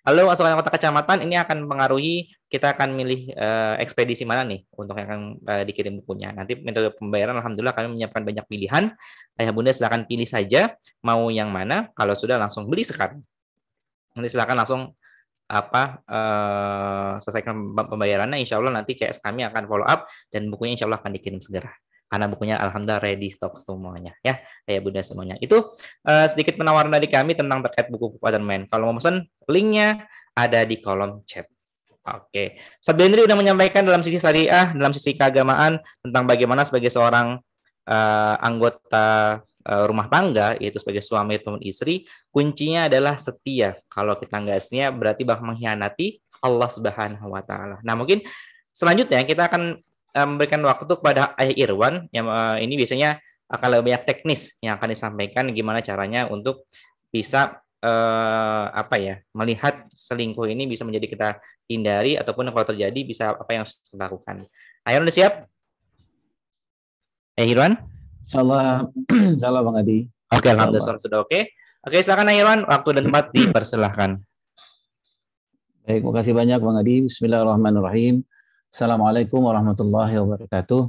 Lalu masukkan kota kecamatan ini akan mempengaruhi kita akan milih uh, ekspedisi mana nih untuk yang akan uh, dikirim bukunya. Nanti metode pembayaran alhamdulillah kami menyiapkan banyak pilihan. Ayah Bunda silahkan pilih saja mau yang mana. Kalau sudah langsung beli sekarang. Nanti silahkan langsung apa uh, selesaikan pembayarannya insya Allah nanti CS kami akan follow up dan bukunya insya Allah akan dikirim segera karena bukunya alhamdulillah ready stock semuanya ya kayak bunda semuanya itu uh, sedikit penawaran dari kami tentang terkait buku kekuatan men. kalau mau pesan linknya ada di kolom chat Oke, Ustaz ini sudah menyampaikan dalam sisi syariah, dalam sisi keagamaan tentang bagaimana sebagai seorang uh, anggota Eh, rumah tangga yaitu sebagai suami atau istri kuncinya adalah setia kalau kita nggak setia berarti bakal mengkhianati Allah Subhanahu Wa Taala nah mungkin selanjutnya kita akan eh, memberikan waktu kepada Ayah Irwan yang eh, ini biasanya akan lebih banyak teknis yang akan disampaikan gimana caranya untuk bisa eh, apa ya melihat selingkuh ini bisa menjadi kita hindari ataupun kalau terjadi bisa apa yang harus dilakukan. Ayah udah siap? Eh Irwan, Insyaallah, insyaallah Bang Adi. Oke, okay, alhamdulillah sudah oke. Okay. Oke, silakan Irwan, waktu dan tempat dipersilahkan. Baik, terima kasih banyak Bang Adi. Bismillahirrahmanirrahim. Assalamualaikum warahmatullahi wabarakatuh.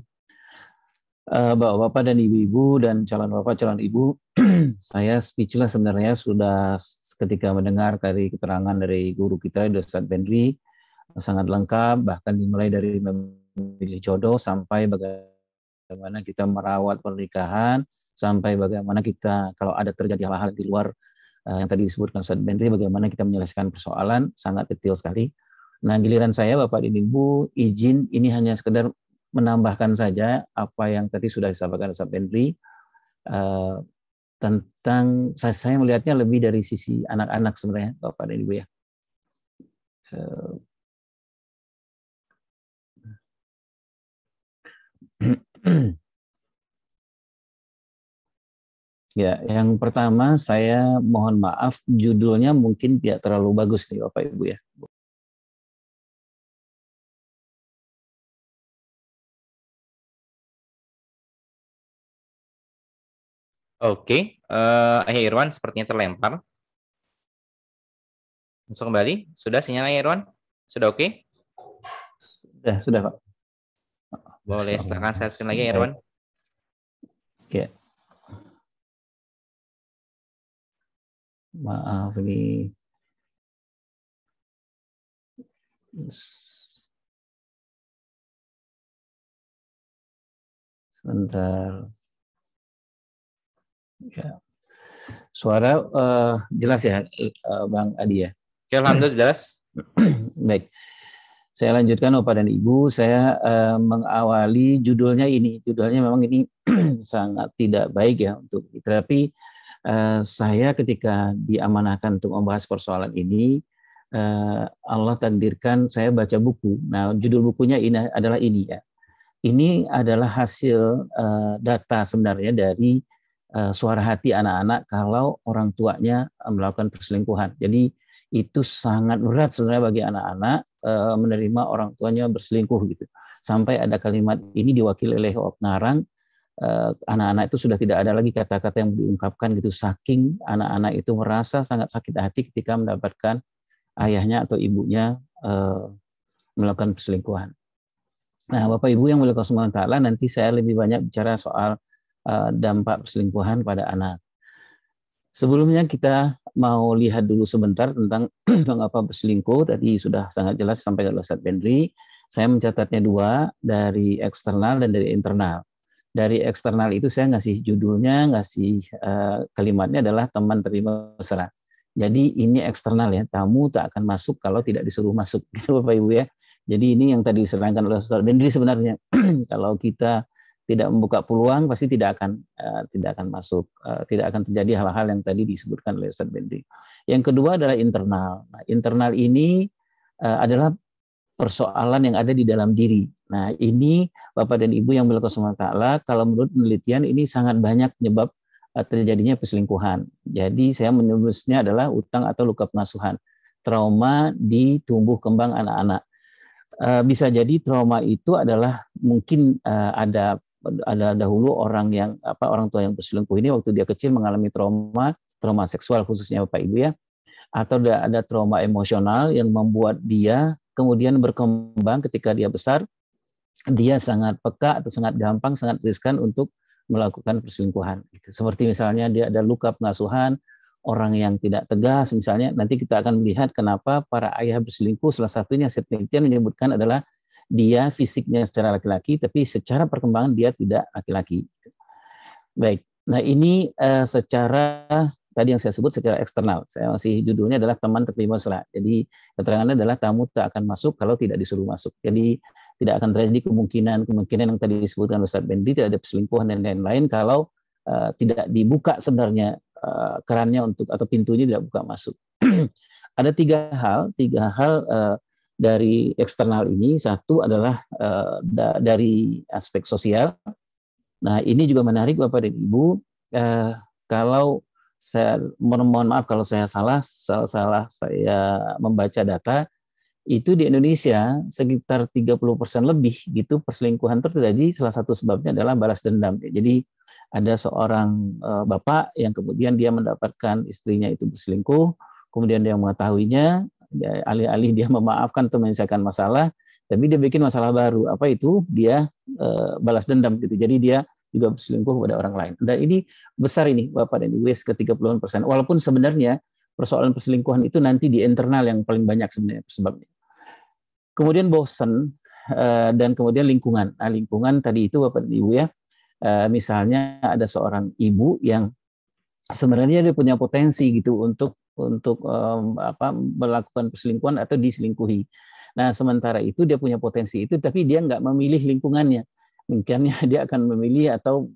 Eh, bapak-bapak dan ibu-ibu dan calon bapak calon ibu, saya speechless sebenarnya sudah ketika mendengar dari keterangan dari guru kita Dosen Benri sangat lengkap bahkan dimulai dari memilih jodoh sampai bagaimana bagaimana kita merawat pernikahan sampai bagaimana kita kalau ada terjadi hal-hal di luar uh, yang tadi disebutkan Ustaz Bendri bagaimana kita menyelesaikan persoalan sangat detail sekali. Nah, giliran saya Bapak dan Ibu izin ini hanya sekedar menambahkan saja apa yang tadi sudah disampaikan Ustaz Bendri uh, eh, tentang saya, melihatnya lebih dari sisi anak-anak sebenarnya Bapak dan Ibu ya. Uh, Ya, yang pertama saya mohon maaf judulnya mungkin tidak terlalu bagus nih Bapak Ibu ya. Oke, uh, eh Irwan sepertinya terlempar. Langsung kembali. Sudah sinyalnya Irwan? Sudah oke? Okay? Sudah, sudah Pak. Boleh, silakan saya screen lagi, ya, Irwan. Ya. Maaf ini. Sebentar. Ya. Suara uh, jelas ya, uh, Bang Adi ya? Alhamdulillah jelas. Baik. Saya lanjutkan Bapak dan Ibu, saya eh, mengawali judulnya ini. Judulnya memang ini sangat tidak baik ya untuk terapi. eh, saya ketika diamanahkan untuk membahas persoalan ini eh, Allah takdirkan saya baca buku. Nah, judul bukunya ini adalah ini ya. Ini adalah hasil eh, data sebenarnya dari eh, suara hati anak-anak kalau orang tuanya melakukan perselingkuhan. Jadi itu sangat berat sebenarnya bagi anak-anak Eh, menerima orang tuanya berselingkuh gitu. Sampai ada kalimat ini diwakili oleh Oknaran eh, anak-anak itu sudah tidak ada lagi kata-kata yang diungkapkan gitu saking anak-anak itu merasa sangat sakit hati ketika mendapatkan ayahnya atau ibunya eh, melakukan perselingkuhan. Nah, Bapak Ibu yang mulia Subhanahu taala nanti saya lebih banyak bicara soal dampak perselingkuhan pada anak. Sebelumnya kita mau lihat dulu sebentar tentang mengapa berselingkuh. Tadi sudah sangat jelas sampai oleh Ustaz Bendri. Saya mencatatnya dua, dari eksternal dan dari internal. Dari eksternal itu saya ngasih judulnya, ngasih uh, kalimatnya adalah teman terima serah. Jadi ini eksternal ya, tamu tak akan masuk kalau tidak disuruh masuk. Gitu Bapak Ibu ya. Jadi ini yang tadi diserangkan oleh Ustaz Bendri sebenarnya. kalau kita tidak membuka peluang pasti tidak akan uh, tidak akan masuk uh, tidak akan terjadi hal-hal yang tadi disebutkan oleh Ustaz Bendi. Yang kedua adalah internal. Nah, internal ini uh, adalah persoalan yang ada di dalam diri. Nah, ini Bapak dan Ibu yang berlaku taala, kalau menurut penelitian ini sangat banyak penyebab uh, terjadinya perselingkuhan. Jadi saya menyebutnya adalah utang atau luka pengasuhan. Trauma di tumbuh kembang anak-anak bisa jadi trauma itu adalah mungkin uh, ada ada dahulu orang yang apa orang tua yang berselingkuh ini waktu dia kecil mengalami trauma trauma seksual khususnya bapak ibu ya atau ada, ada trauma emosional yang membuat dia kemudian berkembang ketika dia besar dia sangat peka atau sangat gampang sangat riskan untuk melakukan perselingkuhan gitu. seperti misalnya dia ada luka pengasuhan orang yang tidak tegas misalnya nanti kita akan melihat kenapa para ayah berselingkuh salah satunya setiap penelitian menyebutkan adalah dia fisiknya secara laki-laki, tapi secara perkembangan dia tidak laki-laki. Baik, nah ini uh, secara tadi yang saya sebut secara eksternal. Saya masih judulnya adalah teman tapi masalah. Jadi keterangannya adalah tamu tak akan masuk kalau tidak disuruh masuk. Jadi tidak akan terjadi kemungkinan kemungkinan yang tadi disebutkan ustadz Bendi tidak ada perselingkuhan dan lain-lain kalau uh, tidak dibuka sebenarnya uh, kerannya untuk atau pintunya tidak buka masuk. ada tiga hal, tiga hal uh, dari eksternal ini satu adalah uh, da dari aspek sosial. Nah, ini juga menarik Bapak dan Ibu uh, kalau saya mohon maaf kalau saya salah salah, salah saya membaca data itu di Indonesia sekitar 30% lebih gitu perselingkuhan terjadi salah satu sebabnya adalah balas dendam. Jadi ada seorang uh, bapak yang kemudian dia mendapatkan istrinya itu berselingkuh, kemudian dia mengetahuinya, alih-alih dia memaafkan atau menyelesaikan masalah, tapi dia bikin masalah baru. Apa itu? Dia e, balas dendam gitu. Jadi dia juga berselingkuh kepada orang lain. Dan ini besar ini Bapak dan Ibu ke 30 persen. Walaupun sebenarnya persoalan perselingkuhan itu nanti di internal yang paling banyak sebenarnya sebabnya. Kemudian bosen e, dan kemudian lingkungan. Nah, lingkungan tadi itu Bapak dan Ibu ya. E, misalnya ada seorang ibu yang sebenarnya dia punya potensi gitu untuk untuk um, apa melakukan perselingkuhan atau diselingkuhi. Nah, sementara itu dia punya potensi itu tapi dia nggak memilih lingkungannya. Mungkin dia akan memilih atau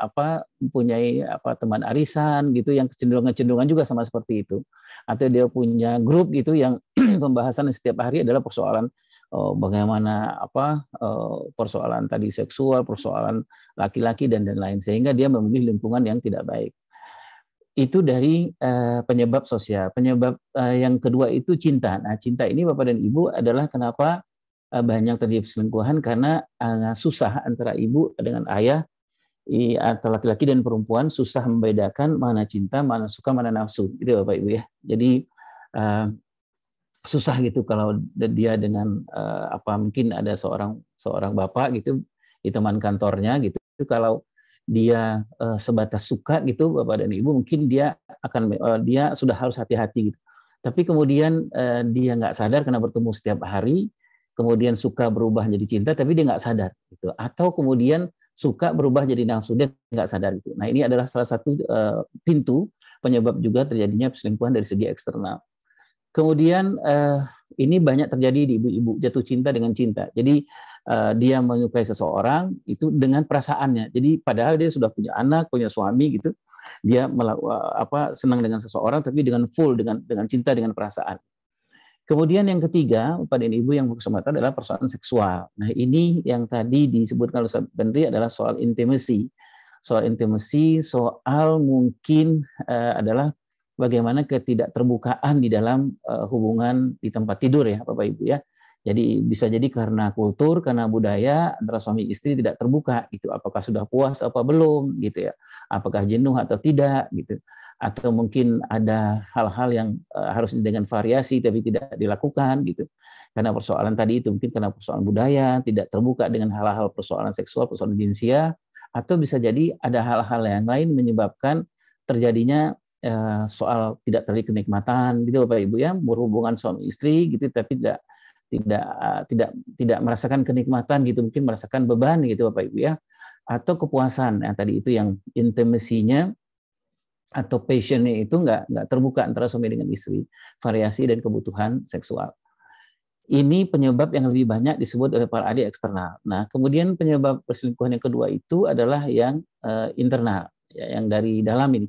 apa mempunyai apa teman arisan gitu yang kecenderungan-kecenderungan juga sama seperti itu. Atau dia punya grup gitu yang pembahasan setiap hari adalah persoalan oh, bagaimana apa oh, persoalan tadi seksual, persoalan laki-laki dan dan lain sehingga dia memilih lingkungan yang tidak baik itu dari uh, penyebab sosial. Penyebab uh, yang kedua itu cinta. Nah, cinta ini Bapak dan Ibu adalah kenapa uh, banyak terjadi perselingkuhan karena uh, susah antara ibu dengan ayah atau laki-laki dan perempuan susah membedakan mana cinta, mana suka, mana nafsu. Gitu ya, Bapak Ibu ya. Jadi uh, susah gitu kalau dia dengan uh, apa mungkin ada seorang seorang bapak gitu di teman kantornya gitu. Kalau dia uh, sebatas suka gitu bapak dan ibu mungkin dia akan uh, dia sudah harus hati-hati gitu tapi kemudian uh, dia nggak sadar karena bertemu setiap hari kemudian suka berubah jadi cinta tapi dia nggak sadar gitu atau kemudian suka berubah jadi nafsu dia nggak sadar gitu nah ini adalah salah satu uh, pintu penyebab juga terjadinya perselingkuhan dari segi eksternal kemudian uh, ini banyak terjadi di ibu-ibu jatuh cinta dengan cinta jadi Eh, dia menyukai seseorang itu dengan perasaannya. Jadi padahal dia sudah punya anak, punya suami gitu, dia eh, apa senang dengan seseorang tapi dengan full dengan dengan cinta dengan perasaan. Kemudian yang ketiga, pada ibu yang berkesempatan adalah persoalan seksual. Nah ini yang tadi disebutkan oleh Ustaz Benri adalah soal intimasi. Soal intimasi, soal mungkin uh, adalah bagaimana ketidakterbukaan di dalam uh, hubungan di tempat tidur ya Bapak Ibu ya. Jadi bisa jadi karena kultur, karena budaya antara suami istri tidak terbuka gitu. Apakah sudah puas apa belum gitu ya. Apakah jenuh atau tidak gitu. Atau mungkin ada hal-hal yang uh, harus dengan variasi tapi tidak dilakukan gitu. Karena persoalan tadi itu mungkin karena persoalan budaya, tidak terbuka dengan hal-hal persoalan seksual, persoalan jinsia atau bisa jadi ada hal-hal yang lain menyebabkan terjadinya eh, soal tidak terlihat kenikmatan gitu Bapak Ibu ya berhubungan suami istri gitu tapi tidak tidak eh, tidak tidak merasakan kenikmatan gitu mungkin merasakan beban gitu Bapak Ibu ya atau kepuasan yang tadi itu yang intimasinya atau passionnya itu nggak nggak terbuka antara suami dengan istri variasi dan kebutuhan seksual ini penyebab yang lebih banyak disebut oleh para ahli eksternal nah kemudian penyebab perselingkuhan yang kedua itu adalah yang eh, internal ya, yang dari dalam ini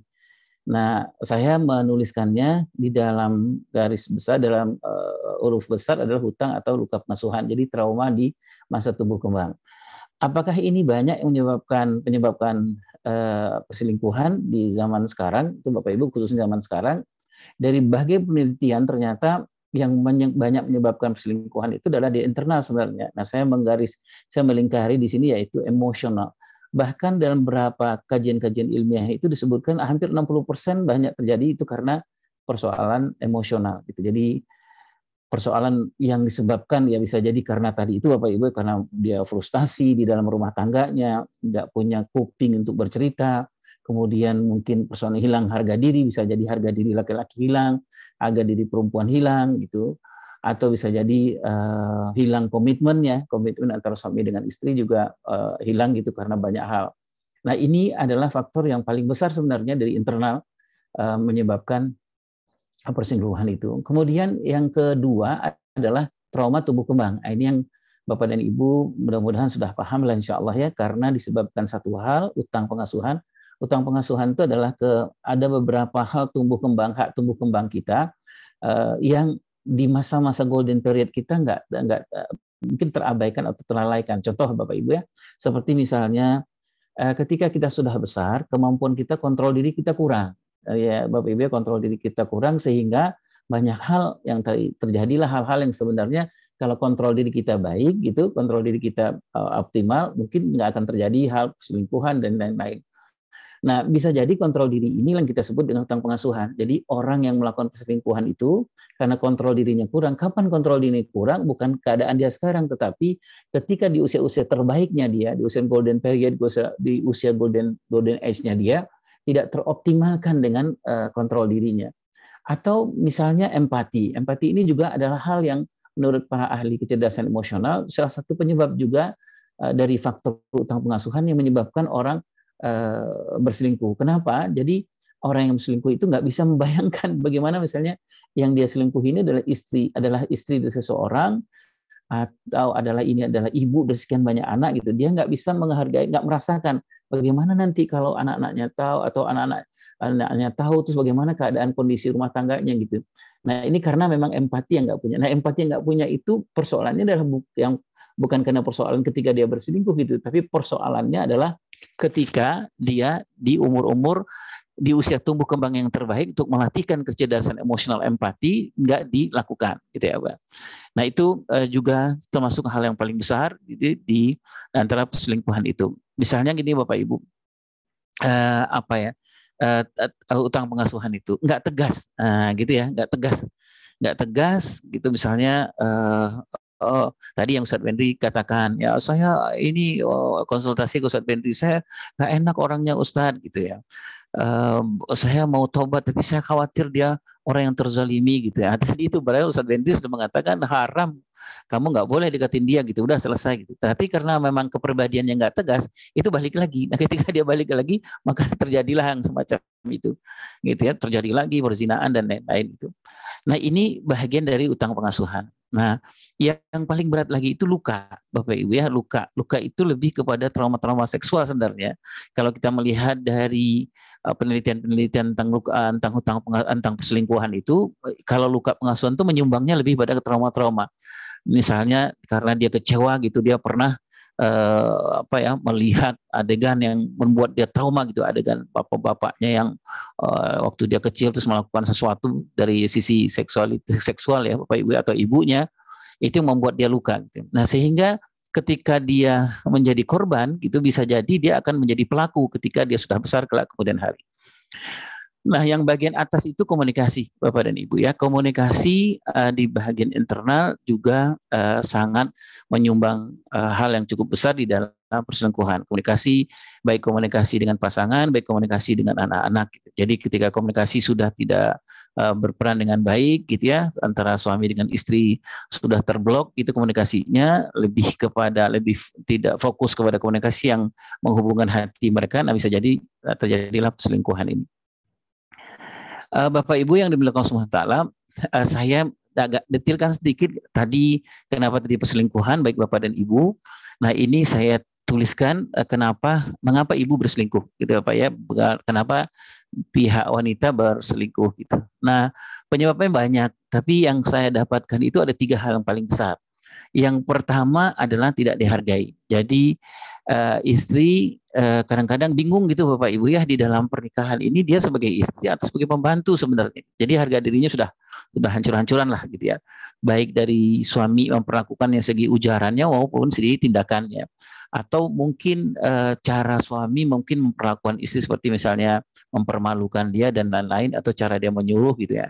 Nah, saya menuliskannya di dalam garis besar dalam uh, huruf besar adalah hutang atau luka pengasuhan. Jadi trauma di masa tumbuh kembang. Apakah ini banyak yang menyebabkan penyebabkan uh, eh, perselingkuhan di zaman sekarang? Itu Bapak Ibu khususnya zaman sekarang. Dari berbagai penelitian ternyata yang banyak menyebabkan perselingkuhan itu adalah di internal sebenarnya. Nah, saya menggaris, saya melingkari di sini yaitu emosional. Bahkan dalam beberapa kajian-kajian ilmiah itu disebutkan hampir 60% banyak terjadi itu karena persoalan emosional gitu. Jadi persoalan yang disebabkan ya bisa jadi karena tadi itu Bapak Ibu karena dia frustasi di dalam rumah tangganya, nggak punya kuping untuk bercerita, kemudian mungkin persoalan hilang harga diri bisa jadi harga diri laki-laki hilang, harga diri perempuan hilang gitu atau bisa jadi uh, hilang komitmennya, komitmen antara suami dengan istri juga uh, hilang gitu karena banyak hal. Nah, ini adalah faktor yang paling besar sebenarnya dari internal uh, menyebabkan persinggungan itu. Kemudian yang kedua adalah trauma tumbuh kembang. Nah, ini yang Bapak dan Ibu mudah-mudahan sudah paham lah insya Allah ya, karena disebabkan satu hal, utang pengasuhan. Utang pengasuhan itu adalah ke ada beberapa hal tumbuh kembang, hak tumbuh kembang kita yang di masa-masa golden period kita nggak nggak mungkin terabaikan atau terlalaikan. Contoh Bapak Ibu ya, seperti misalnya eh, ketika kita sudah besar, kemampuan kita kontrol diri kita kurang. Eh, ya Bapak Ibu ya, kontrol diri kita kurang sehingga banyak hal yang terjadilah hal-hal yang sebenarnya kalau kontrol diri kita baik gitu, kontrol diri kita eh, optimal, mungkin nggak akan terjadi hal selingkuhan dan lain-lain. Nah, bisa jadi kontrol diri ini yang kita sebut dengan hutang pengasuhan. Jadi orang yang melakukan perselingkuhan itu karena kontrol dirinya kurang. Kapan kontrol diri kurang? Bukan keadaan dia sekarang, tetapi ketika di usia-usia terbaiknya dia, di usia golden period, di usia golden golden age-nya dia, tidak teroptimalkan dengan uh, kontrol dirinya. Atau misalnya empati. Empati ini juga adalah hal yang menurut para ahli kecerdasan emosional salah satu penyebab juga eh, dari faktor utang pengasuhan yang menyebabkan orang Eh, berselingkuh. Kenapa? Jadi orang yang berselingkuh itu nggak bisa membayangkan bagaimana misalnya yang dia selingkuh ini adalah istri adalah istri dari seseorang atau adalah ini adalah ibu dari sekian banyak anak gitu dia nggak bisa menghargai nggak merasakan bagaimana nanti kalau anak-anaknya tahu atau anak-anak anaknya tahu terus bagaimana keadaan kondisi rumah tangganya gitu nah ini karena memang empati yang nggak punya nah empati yang nggak punya itu persoalannya adalah yang bukan karena persoalan ketika dia berselingkuh gitu tapi persoalannya adalah ketika dia di umur-umur di usia tumbuh kembang yang terbaik untuk melatihkan kecerdasan emosional empati nggak dilakukan gitu ya Pak. Nah itu eh, juga termasuk hal yang paling besar gitu, di antara perselingkuhan itu. Misalnya gini Bapak Ibu, uh, apa ya uh, utang pengasuhan itu nggak tegas uh, gitu ya nggak tegas nggak tegas gitu misalnya uh, tadi yang Ustaz Benri katakan ya saya ini uh, konsultasi ke Ustaz Benri saya nggak enak orangnya Ustaz gitu ya uh, saya mau tobat tapi saya khawatir dia orang yang terzalimi gitu ya. Tadi itu berarti Ustaz Benri sudah mengatakan haram kamu nggak boleh dekatin dia gitu udah selesai gitu. Tapi karena memang kepribadian yang nggak tegas itu balik lagi. Nah ketika dia balik lagi maka terjadilah yang semacam itu gitu ya terjadi lagi perzinaan dan lain-lain itu. Nah ini bagian dari utang pengasuhan. Nah, yang paling berat lagi itu luka, Bapak Ibu ya, luka. Luka itu lebih kepada trauma-trauma seksual sebenarnya. Kalau kita melihat dari eh, penelitian-penelitian tentang luka, eh, tentang hutang eh, tentang perselingkuhan itu, kalau luka pengasuhan itu menyumbangnya lebih pada trauma-trauma. Misalnya karena dia kecewa gitu, dia pernah uh, apa ya melihat adegan yang membuat dia trauma gitu adegan bapak-bapaknya yang uh, waktu dia kecil terus melakukan sesuatu dari sisi seksualitas seksual ya bapak ibu atau ibunya itu membuat dia luka gitu. Nah sehingga ketika dia menjadi korban itu bisa jadi dia akan menjadi pelaku ketika dia sudah besar kelak kemudian hari. Nah, yang bagian atas itu komunikasi, Bapak dan Ibu ya. Komunikasi uh, di bagian internal juga uh, sangat menyumbang uh, hal yang cukup besar di dalam perselingkuhan. Komunikasi baik komunikasi dengan pasangan, baik komunikasi dengan anak-anak. Gitu. Jadi ketika komunikasi sudah tidak uh, berperan dengan baik gitu ya, antara suami dengan istri sudah terblok, itu komunikasinya lebih kepada lebih tidak fokus kepada komunikasi yang menghubungkan hati mereka, nah bisa jadi terjadilah perselingkuhan ini uh, Bapak Ibu yang dimiliki Allah Taala, uh, saya agak detilkan sedikit tadi kenapa tadi perselingkuhan baik Bapak dan Ibu. Nah, ini saya tuliskan uh, kenapa mengapa ibu berselingkuh gitu Bapak ya. ya. Kenapa pihak wanita berselingkuh gitu. Nah, penyebabnya banyak, tapi yang saya dapatkan itu ada tiga hal yang paling besar. Yang pertama adalah tidak dihargai. Jadi uh, istri kadang eh, kadang-kadang bingung gitu Bapak Ibu ya di dalam pernikahan ini dia sebagai istri atau sebagai pembantu sebenarnya. Jadi harga dirinya sudah sudah hancur-hancuran lah gitu ya. Baik dari suami memperlakukannya segi ujarannya maupun segi tindakannya. Atau mungkin uh, cara suami mungkin memperlakukan istri seperti misalnya mempermalukan dia dan lain-lain atau cara dia menyuruh gitu ya.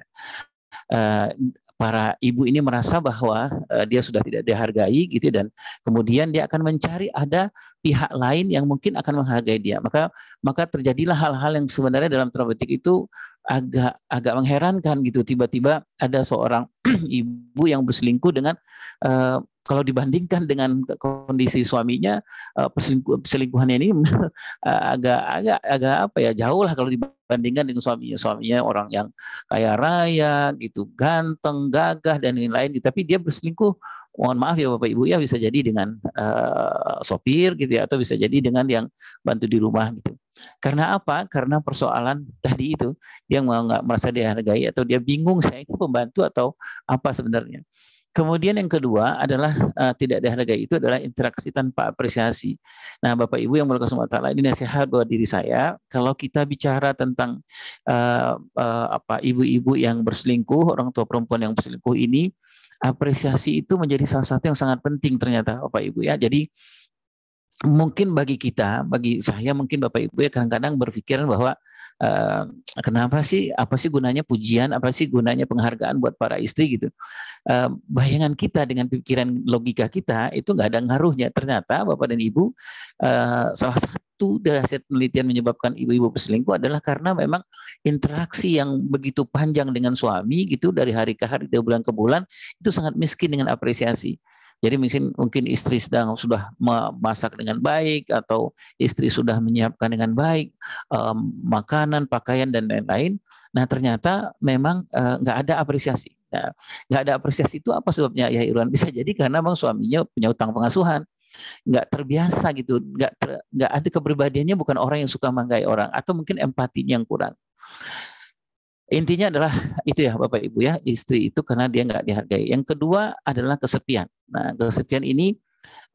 Uh, para ibu ini merasa bahwa uh, dia sudah tidak dihargai gitu ya, dan kemudian dia akan mencari ada pihak lain yang mungkin akan menghargai dia maka maka terjadilah hal-hal yang sebenarnya dalam traumatik itu agak agak mengherankan gitu tiba-tiba ada seorang ibu yang berselingkuh dengan uh, kalau dibandingkan dengan kondisi suaminya uh, perselingkuhannya ini eh, agak agak agak apa ya jauh lah kalau dibandingkan dengan suaminya suaminya orang yang kaya raya gitu ganteng gagah dan lain-lain gitu. tapi dia berselingkuh mohon maaf ya bapak ibu ya bisa jadi dengan uh, sopir gitu ya atau bisa jadi dengan yang bantu di rumah gitu karena apa? Karena persoalan tadi itu dia nggak merasa dihargai atau dia bingung saya ini pembantu atau apa sebenarnya. Kemudian yang kedua adalah uh, tidak dihargai itu adalah interaksi tanpa apresiasi. Nah, Bapak Ibu yang melakukan semua taala ini nasihat buat diri saya. Kalau kita bicara tentang uh, uh, apa ibu-ibu yang berselingkuh, orang tua perempuan yang berselingkuh ini, apresiasi itu menjadi salah satu yang sangat penting ternyata Bapak Ibu ya. Jadi mungkin bagi kita, bagi saya mungkin Bapak Ibu ya kadang-kadang berpikiran bahwa uh, kenapa sih, apa sih gunanya pujian, apa sih gunanya penghargaan buat para istri gitu. Uh, bayangan kita dengan pikiran logika kita itu nggak ada ngaruhnya. Ternyata Bapak dan Ibu uh, salah satu dari hasil penelitian menyebabkan ibu-ibu berselingkuh adalah karena memang interaksi yang begitu panjang dengan suami gitu dari hari ke hari, dari bulan ke bulan itu sangat miskin dengan apresiasi jadi mungkin mungkin istri sedang sudah memasak dengan baik atau istri sudah menyiapkan dengan baik um, makanan, pakaian dan lain-lain. Nah ternyata memang nggak uh, ada apresiasi. Ya, nggak nah, ada apresiasi itu apa sebabnya ya Irwan? Bisa jadi karena memang suaminya punya utang pengasuhan nggak terbiasa gitu, nggak ter, nggak ada kepribadiannya bukan orang yang suka manggai orang atau mungkin empatinya yang kurang. Intinya adalah itu ya Bapak Ibu ya, istri itu karena dia nggak dihargai. Yang kedua adalah kesepian. Nah, kesepian ini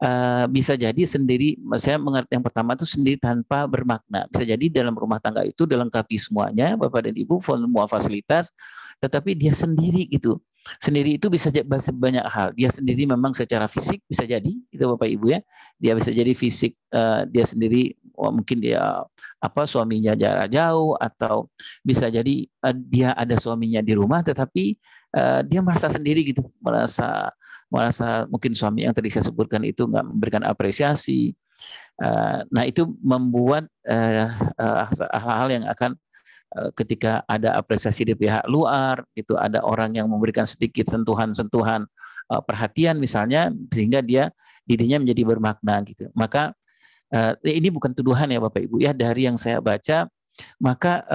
uh, bisa jadi sendiri, saya mengerti yang pertama itu sendiri tanpa bermakna. Bisa jadi dalam rumah tangga itu dilengkapi semuanya, Bapak dan Ibu, semua fasilitas, tetapi dia sendiri gitu. Sendiri itu bisa jadi banyak hal. Dia sendiri memang secara fisik bisa jadi itu Bapak Ibu ya. Dia bisa jadi fisik uh, dia sendiri oh, mungkin dia apa suaminya jarak jauh atau bisa jadi uh, dia ada suaminya di rumah tetapi uh, dia merasa sendiri gitu, merasa merasa mungkin suami yang tadi saya sebutkan itu nggak memberikan apresiasi. Uh, nah itu membuat hal-hal uh, uh, hal -hal yang akan Eh, ketika ada apresiasi di pihak luar gitu ada orang yang memberikan sedikit sentuhan-sentuhan eh, perhatian misalnya sehingga dia dirinya menjadi bermakna gitu maka eh, ini bukan tuduhan ya Bapak Ibu ya dari yang saya baca maka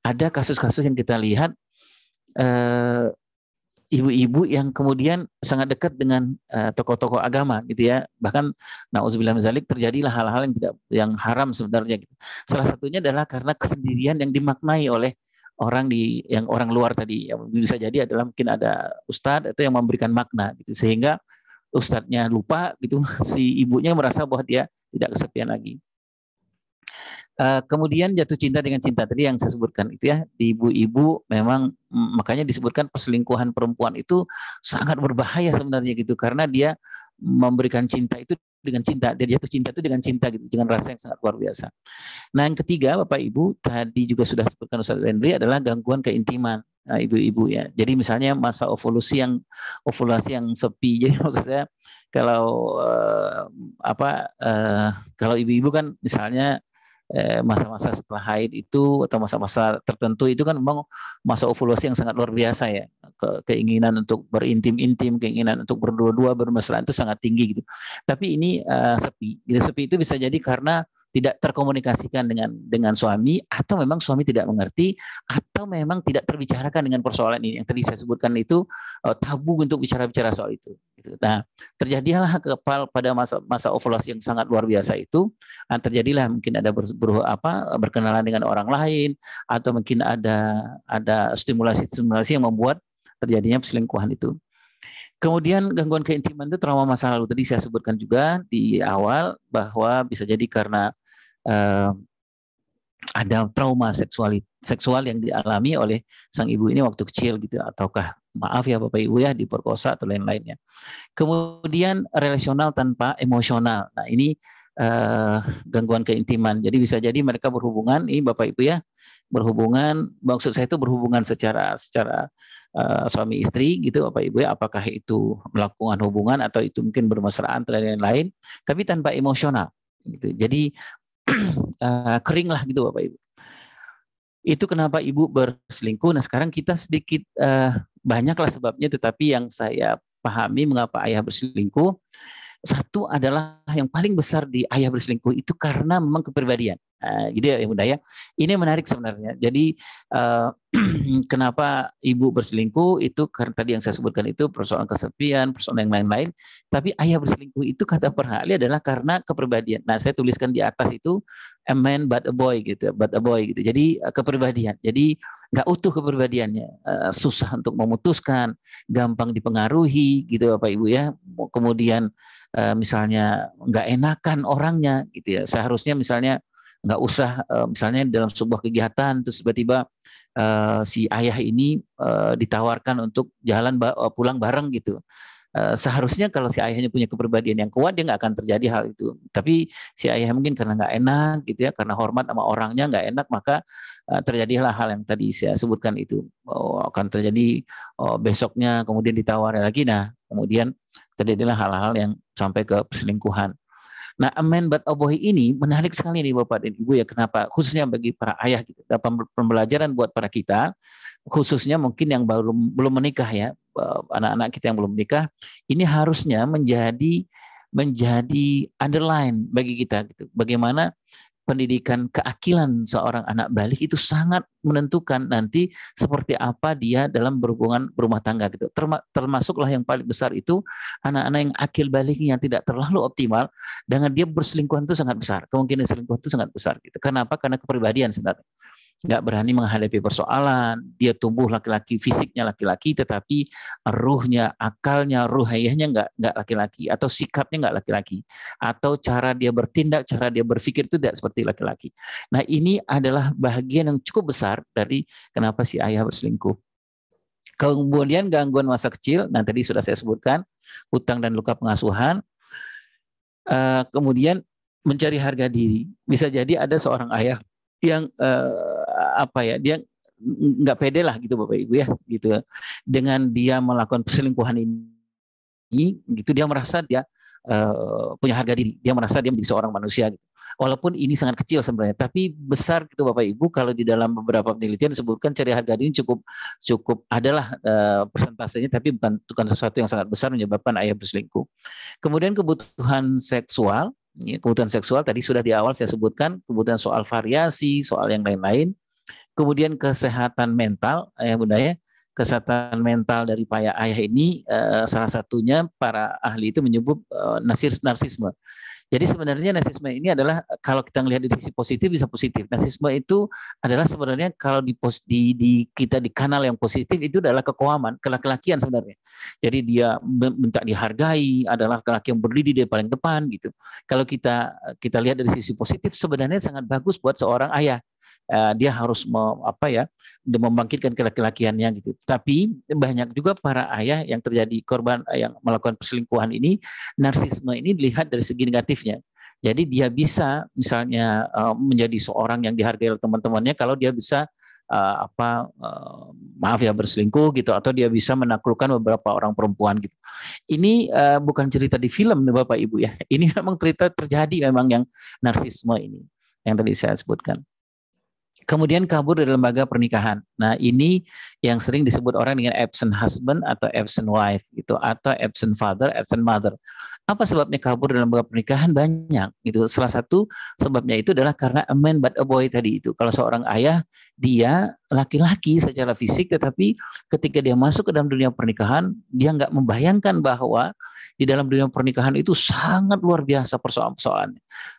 ada kasus-kasus yang kita lihat ibu-ibu yang kemudian sangat dekat dengan eh, tokoh-tokoh uh, agama gitu ya bahkan nauzubillah zalik terjadilah hal-hal yang tidak yang haram sebenarnya gitu. salah satunya adalah karena kesendirian yang dimaknai oleh orang di yang orang luar tadi yang bisa jadi adalah mungkin ada ustadz atau yang memberikan makna gitu sehingga ustadznya lupa gitu si ibunya merasa bahwa dia tidak kesepian lagi Eh, kemudian jatuh cinta dengan cinta tadi yang saya sebutkan itu ya ibu-ibu memang makanya disebutkan perselingkuhan perempuan itu sangat berbahaya sebenarnya gitu karena dia memberikan cinta itu dengan cinta dia jatuh cinta itu dengan cinta gitu dengan rasa yang sangat luar biasa. Nah yang ketiga bapak ibu tadi juga sudah sebutkan Ustaz Hendry adalah gangguan keintiman eh, ibu-ibu ya. Jadi misalnya masa ovulasi yang ovulasi yang sepi. Jadi maksud saya kalau uh, apa uh, kalau ibu-ibu kan misalnya Eh, masa-masa setelah haid itu atau masa-masa tertentu itu kan memang masa ovulasi yang sangat luar biasa ya Ke, keinginan untuk berintim-intim keinginan untuk berdua-dua bermesraan itu sangat tinggi gitu tapi ini uh, sepi gitu sepi itu bisa jadi karena tidak terkomunikasikan dengan dengan suami atau memang suami tidak mengerti atau memang tidak terbicarakan dengan persoalan ini yang tadi saya sebutkan itu uh, tabu untuk bicara-bicara soal itu Gitu. Nah, terjadilah kepal pada masa masa ovulasi yang sangat luar biasa itu, ah, terjadilah mungkin ada ber, ber, apa berkenalan dengan orang lain atau mungkin ada ada stimulasi-stimulasi yang membuat terjadinya perselingkuhan itu. Kemudian gangguan keintiman itu trauma masa lalu tadi saya sebutkan juga di awal bahwa bisa jadi karena eh, ada trauma seksual seksual yang dialami oleh sang ibu ini waktu kecil gitu ataukah maaf ya Bapak Ibu ya diperkosa atau lain-lainnya. Kemudian relasional tanpa emosional. Nah, ini eh, gangguan keintiman. Jadi bisa jadi mereka berhubungan ini Bapak Ibu ya, berhubungan maksud saya itu berhubungan secara secara eh, suami istri gitu Bapak Ibu ya, apakah itu melakukan hubungan atau itu mungkin bermesraan dan lain-lain, tapi tanpa emosional gitu. Jadi eh, kering lah gitu Bapak Ibu itu kenapa ibu berselingkuh. Nah sekarang kita sedikit uh, Banyaklah sebabnya, tetapi yang saya pahami mengapa ayah berselingkuh, satu adalah yang paling besar di ayah berselingkuh itu karena memang kepribadian. Uh, gitu ya Bunda ya. Ini menarik sebenarnya. Jadi uh, kenapa ibu berselingkuh itu karena tadi yang saya sebutkan itu persoalan kesepian, persoalan yang lain-lain. Tapi ayah berselingkuh itu kata perhali adalah karena kepribadian. Nah saya tuliskan di atas itu a man but a boy gitu, ya, but a boy gitu. Jadi uh, kepribadian. Jadi nggak utuh kepribadiannya, uh, susah untuk memutuskan, gampang dipengaruhi gitu ya, Bapak Ibu ya. Kemudian uh, misalnya nggak enakan orangnya gitu ya. Seharusnya misalnya nggak usah eh, misalnya dalam sebuah kegiatan terus tiba-tiba eh, si ayah ini eh, ditawarkan untuk jalan pulang bareng gitu seharusnya kalau si ayahnya punya kepribadian yang kuat dia nggak akan terjadi hal itu tapi si ayah mungkin karena nggak enak gitu ya karena hormat sama orangnya nggak enak maka terjadilah hal yang tadi saya sebutkan itu oh, akan terjadi oh, besoknya kemudian ditawarin lagi nah kemudian terjadilah hal-hal yang sampai ke perselingkuhan Nah, amen but obohi ini menarik sekali nih Bapak dan Ibu ya kenapa? Khususnya bagi para ayah gitu. Dapat pembelajaran buat para kita khususnya mungkin yang baru belum menikah ya, eh, anak-anak kita yang belum menikah, ini harusnya menjadi menjadi underline bagi kita gitu. Bagaimana pendidikan keakilan seorang anak balik itu sangat menentukan nanti seperti apa dia dalam berhubungan berumah tangga gitu. Termasuklah yang paling besar itu anak-anak yang akil baliknya tidak terlalu optimal dengan dia berselingkuhan itu sangat besar. Kemungkinan selingkuh itu sangat besar gitu. Kenapa? Karena kepribadian sebenarnya nggak berani menghadapi persoalan. Dia tumbuh laki-laki, fisiknya laki-laki, tetapi ruhnya, akalnya, ruhayahnya nggak nggak laki-laki, atau sikapnya nggak laki-laki, atau cara dia bertindak, cara dia berpikir itu tidak seperti laki-laki. Nah ini adalah bagian yang cukup besar dari kenapa si ayah berselingkuh. Kemudian gangguan masa kecil, nah tadi sudah saya sebutkan, hutang dan luka pengasuhan. Eh, kemudian mencari harga diri. Bisa jadi ada seorang ayah yang uh, apa ya dia nggak pede lah gitu bapak ibu ya gitu ya. dengan dia melakukan perselingkuhan ini gitu dia merasa dia uh, punya harga diri dia merasa dia menjadi seorang manusia gitu walaupun ini sangat kecil sebenarnya tapi besar gitu bapak ibu kalau di dalam beberapa penelitian disebutkan cari harga diri cukup cukup adalah uh, persentasenya tapi bukan bukan sesuatu yang sangat besar menyebabkan ayah berselingkuh kemudian kebutuhan seksual ya, kebutuhan seksual tadi sudah di awal saya sebutkan kebutuhan soal variasi soal yang lain-lain kemudian kesehatan mental ayah eh, bunda ya kesehatan mental dari payah ayah ini eh, salah satunya para ahli itu menyebut eh, nasir narsisme jadi sebenarnya nasisme ini adalah kalau kita melihat di sisi positif bisa positif. Nasisme itu adalah sebenarnya kalau di, di, di kita di kanal yang positif itu adalah kekuaman, kelak-kelakian sebenarnya. Jadi dia minta dihargai, adalah kelak yang berdiri di paling depan gitu. Kalau kita kita lihat dari sisi positif sebenarnya sangat bagus buat seorang ayah uh, dia harus me, apa ya membangkitkan kelaki-lakiannya gitu. Tapi banyak juga para ayah yang terjadi korban eh, yang melakukan perselingkuhan ini narsisme ini dilihat dari segi negatifnya. Jadi dia bisa misalnya eh, menjadi seorang yang dihargai oleh teman-temannya kalau dia bisa uh, apa uh, maaf ya berselingkuh gitu atau dia bisa menaklukkan beberapa orang perempuan gitu. Ini uh, bukan cerita di film nih Bapak Ibu ya. Ini memang cerita terjadi memang yang narsisme ini yang tadi saya sebutkan. Kemudian kabur dari lembaga pernikahan. Nah, ini yang sering disebut orang dengan absent husband atau absent wife itu atau absent father, absent mother. Apa sebabnya kabur dari lembaga pernikahan? Banyak gitu. Salah satu sebabnya itu adalah karena a man but a boy tadi itu. Kalau seorang ayah dia laki-laki secara fisik tetapi ketika dia masuk ke dalam dunia pernikahan dia nggak membayangkan bahwa di dalam dunia pernikahan itu sangat luar biasa persoalan persoalan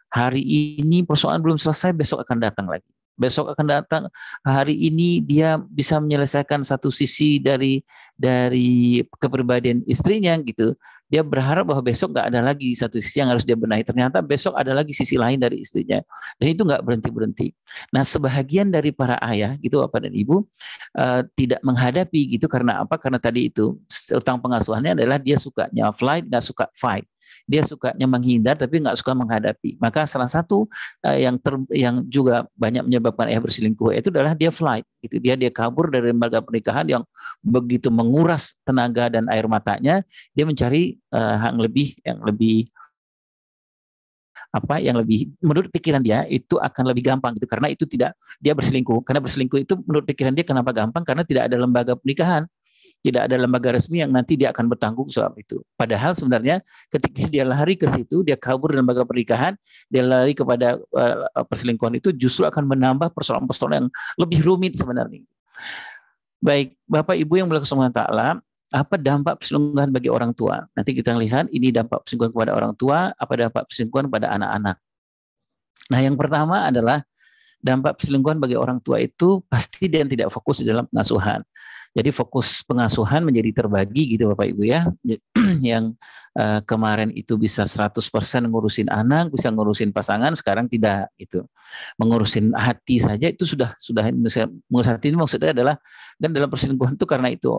hari ini persoalan belum selesai, besok akan datang lagi besok akan datang hari ini dia bisa menyelesaikan satu sisi dari dari kepribadian istrinya gitu dia berharap bahwa besok nggak ada lagi satu sisi yang harus dia benahi ternyata besok ada lagi sisi lain dari istrinya dan itu nggak berhenti berhenti nah sebahagian dari para ayah gitu apa dan ibu uh, tidak menghadapi gitu karena apa karena tadi itu utang pengasuhannya adalah dia sukanya flight nggak suka fight dia sukanya menghindar tapi nggak suka menghadapi. Maka salah satu uh, yang ter, yang juga banyak menyebabkan ayah berselingkuh itu adalah dia flight. Gitu. Dia dia kabur dari lembaga pernikahan yang begitu menguras tenaga dan air matanya. Dia mencari uh, yang lebih yang lebih apa yang lebih menurut pikiran dia itu akan lebih gampang gitu karena itu tidak dia berselingkuh karena berselingkuh itu menurut pikiran dia kenapa gampang karena tidak ada lembaga pernikahan tidak ada lembaga resmi yang nanti dia akan bertanggung jawab itu. Padahal sebenarnya ketika dia lari ke situ, dia kabur dari lembaga pernikahan, dia lari kepada eh, perselingkuhan itu justru akan menambah persoalan-persoalan yang lebih rumit sebenarnya. Baik, Bapak Ibu yang berkesemuanya Ta'ala, apa dampak perselingkuhan bagi orang tua? Nanti kita lihat ini dampak perselingkuhan kepada orang tua, apa dampak perselingkuhan pada anak-anak. Nah, yang pertama adalah dampak perselingkuhan bagi orang tua itu pasti dan tidak fokus di dalam pengasuhan. Jadi fokus pengasuhan menjadi terbagi gitu Bapak Ibu ya. yang uh, kemarin itu bisa 100% ngurusin anak, bisa ngurusin pasangan, sekarang tidak itu, Mengurusin hati saja itu sudah sudah mengurus hati ini maksudnya adalah dan dalam perselingkuhan itu karena itu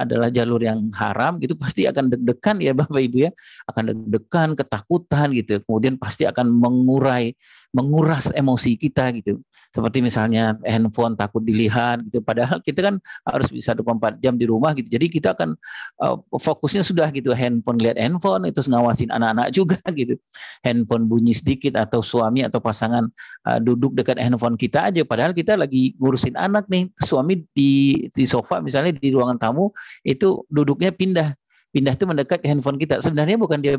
adalah jalur yang haram gitu pasti akan deg-degan ya Bapak Ibu ya akan deg-degan ketakutan gitu kemudian pasti akan mengurai menguras emosi kita gitu seperti misalnya handphone takut dilihat gitu padahal kita kan harus bisa 24 jam di rumah gitu jadi kita akan uh, fokusnya sudah gitu handphone lihat handphone itu ngawasin anak-anak juga gitu handphone bunyi sedikit atau suami atau pasangan uh, duduk dekat handphone kita aja padahal kita lagi ngurusin anak nih suami di di sofa misalnya di ruangan tamu tamu itu duduknya pindah pindah itu mendekat ke handphone kita. Sebenarnya bukan dia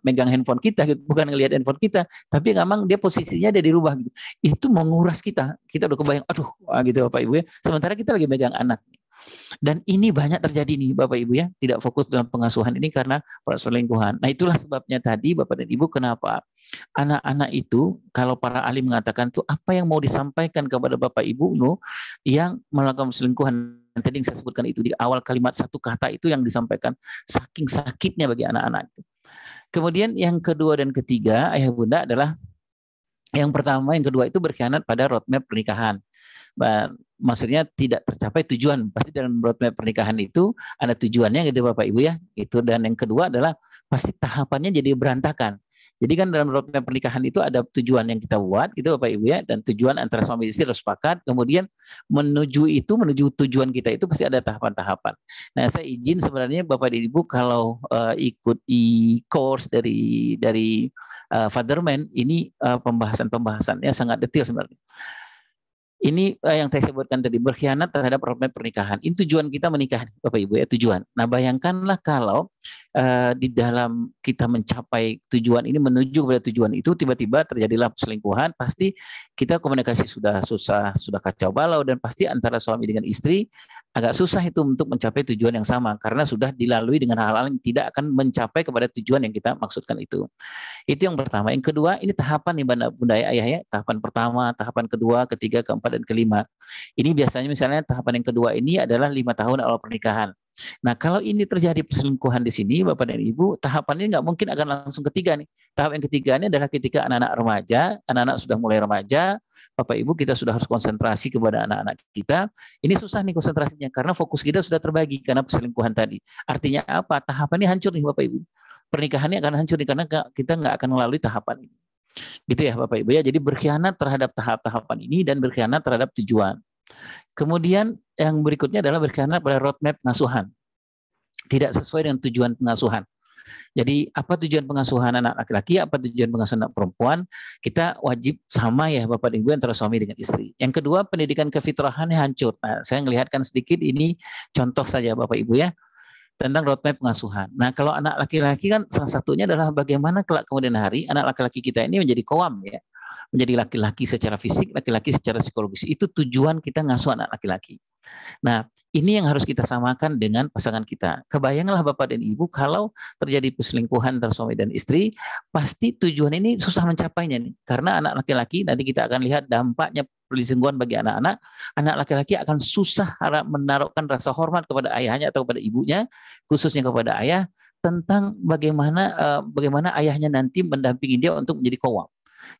megang handphone kita, gitu. bukan ngelihat handphone kita, tapi memang dia posisinya ada di rumah gitu. Itu menguras kita. Kita udah kebayang, aduh, ah, gitu Bapak Ibu ya. Sementara kita lagi megang anak. Dan ini banyak terjadi nih Bapak Ibu ya, tidak fokus dalam pengasuhan ini karena proses lingkungan. Nah itulah sebabnya tadi Bapak dan Ibu kenapa anak-anak itu kalau para ahli mengatakan tuh apa yang mau disampaikan kepada Bapak Ibu yang melakukan selingkuhan tadi yang saya sebutkan itu di awal kalimat satu kata itu yang disampaikan saking sakitnya bagi anak-anak itu. Kemudian yang kedua dan ketiga ayah bunda adalah yang pertama, yang kedua itu berkhianat pada roadmap pernikahan. Maksudnya tidak tercapai tujuan. Pasti dalam roadmap pernikahan itu ada tujuannya gitu Bapak Ibu ya. Itu dan yang kedua adalah pasti tahapannya jadi berantakan. Jadi kan dalam roadmap pernikahan itu ada tujuan yang kita buat, itu Bapak Ibu ya, dan tujuan antara suami istri harus sepakat. Kemudian menuju itu, menuju tujuan kita itu pasti ada tahapan-tahapan. Nah, saya izin sebenarnya Bapak dan Ibu kalau uh, ikut e-course dari dari uh, Fatherman ini uh, eh, pembahasan-pembahasannya sangat detail sebenarnya. Ini yang saya sebutkan tadi berkhianat terhadap roadmap pernikahan. Ini tujuan kita menikah, Bapak Ibu ya, tujuan. Nah, bayangkanlah kalau Eh, di dalam kita mencapai tujuan ini menuju kepada tujuan itu tiba-tiba terjadilah perselingkuhan, pasti kita komunikasi sudah susah, sudah kacau balau dan pasti antara suami dengan istri agak susah itu untuk mencapai tujuan yang sama karena sudah dilalui dengan hal-hal yang tidak akan mencapai kepada tujuan yang kita maksudkan itu. Itu yang pertama. Yang kedua, ini tahapan nih Bunda, Bunda ya, Ayah ya, tahapan pertama, tahapan kedua, ketiga, keempat dan kelima. Ini biasanya misalnya tahapan yang kedua ini adalah lima tahun awal pernikahan. Nah, kalau ini terjadi perselingkuhan di sini, Bapak dan Ibu, tahapan ini nggak mungkin akan langsung ketiga nih. Tahap yang ketiga ini adalah ketika anak-anak remaja, anak-anak sudah mulai remaja, Bapak Ibu kita sudah harus konsentrasi kepada anak-anak kita. Ini susah nih konsentrasinya karena fokus kita sudah terbagi karena perselingkuhan tadi. Artinya apa? Tahapan ini hancur nih Bapak Ibu. Pernikahannya akan hancur nih karena kita nggak akan melalui tahapan ini. Gitu ya Bapak Ibu ya. Jadi berkhianat terhadap tahap-tahapan ini dan berkhianat terhadap tujuan. Kemudian yang berikutnya adalah berkaitan pada roadmap pengasuhan. Tidak sesuai dengan tujuan pengasuhan. Jadi apa tujuan pengasuhan anak laki-laki, apa tujuan pengasuhan anak perempuan, kita wajib sama ya Bapak dan Ibu antara suami dengan istri. Yang kedua pendidikan kefitrahannya hancur. Nah, saya melihatkan sedikit ini contoh saja Bapak Ibu ya tentang roadmap pengasuhan. Nah, kalau anak laki-laki kan salah satunya adalah bagaimana kelak kemudian hari anak laki-laki kita ini menjadi koam ya, menjadi laki-laki secara fisik, laki-laki secara psikologis. Itu tujuan kita ngasuh anak laki-laki. Nah, ini yang harus kita samakan dengan pasangan kita. Kebayanglah Bapak dan Ibu kalau terjadi perselingkuhan antara suami dan istri, pasti tujuan ini susah mencapainya nih. Karena anak laki-laki nanti kita akan lihat dampaknya perselingkuhan bagi anak-anak, anak laki-laki akan susah menaruhkan rasa hormat kepada ayahnya atau kepada ibunya, khususnya kepada ayah tentang bagaimana eh, bagaimana ayahnya nanti mendampingi dia untuk menjadi kowam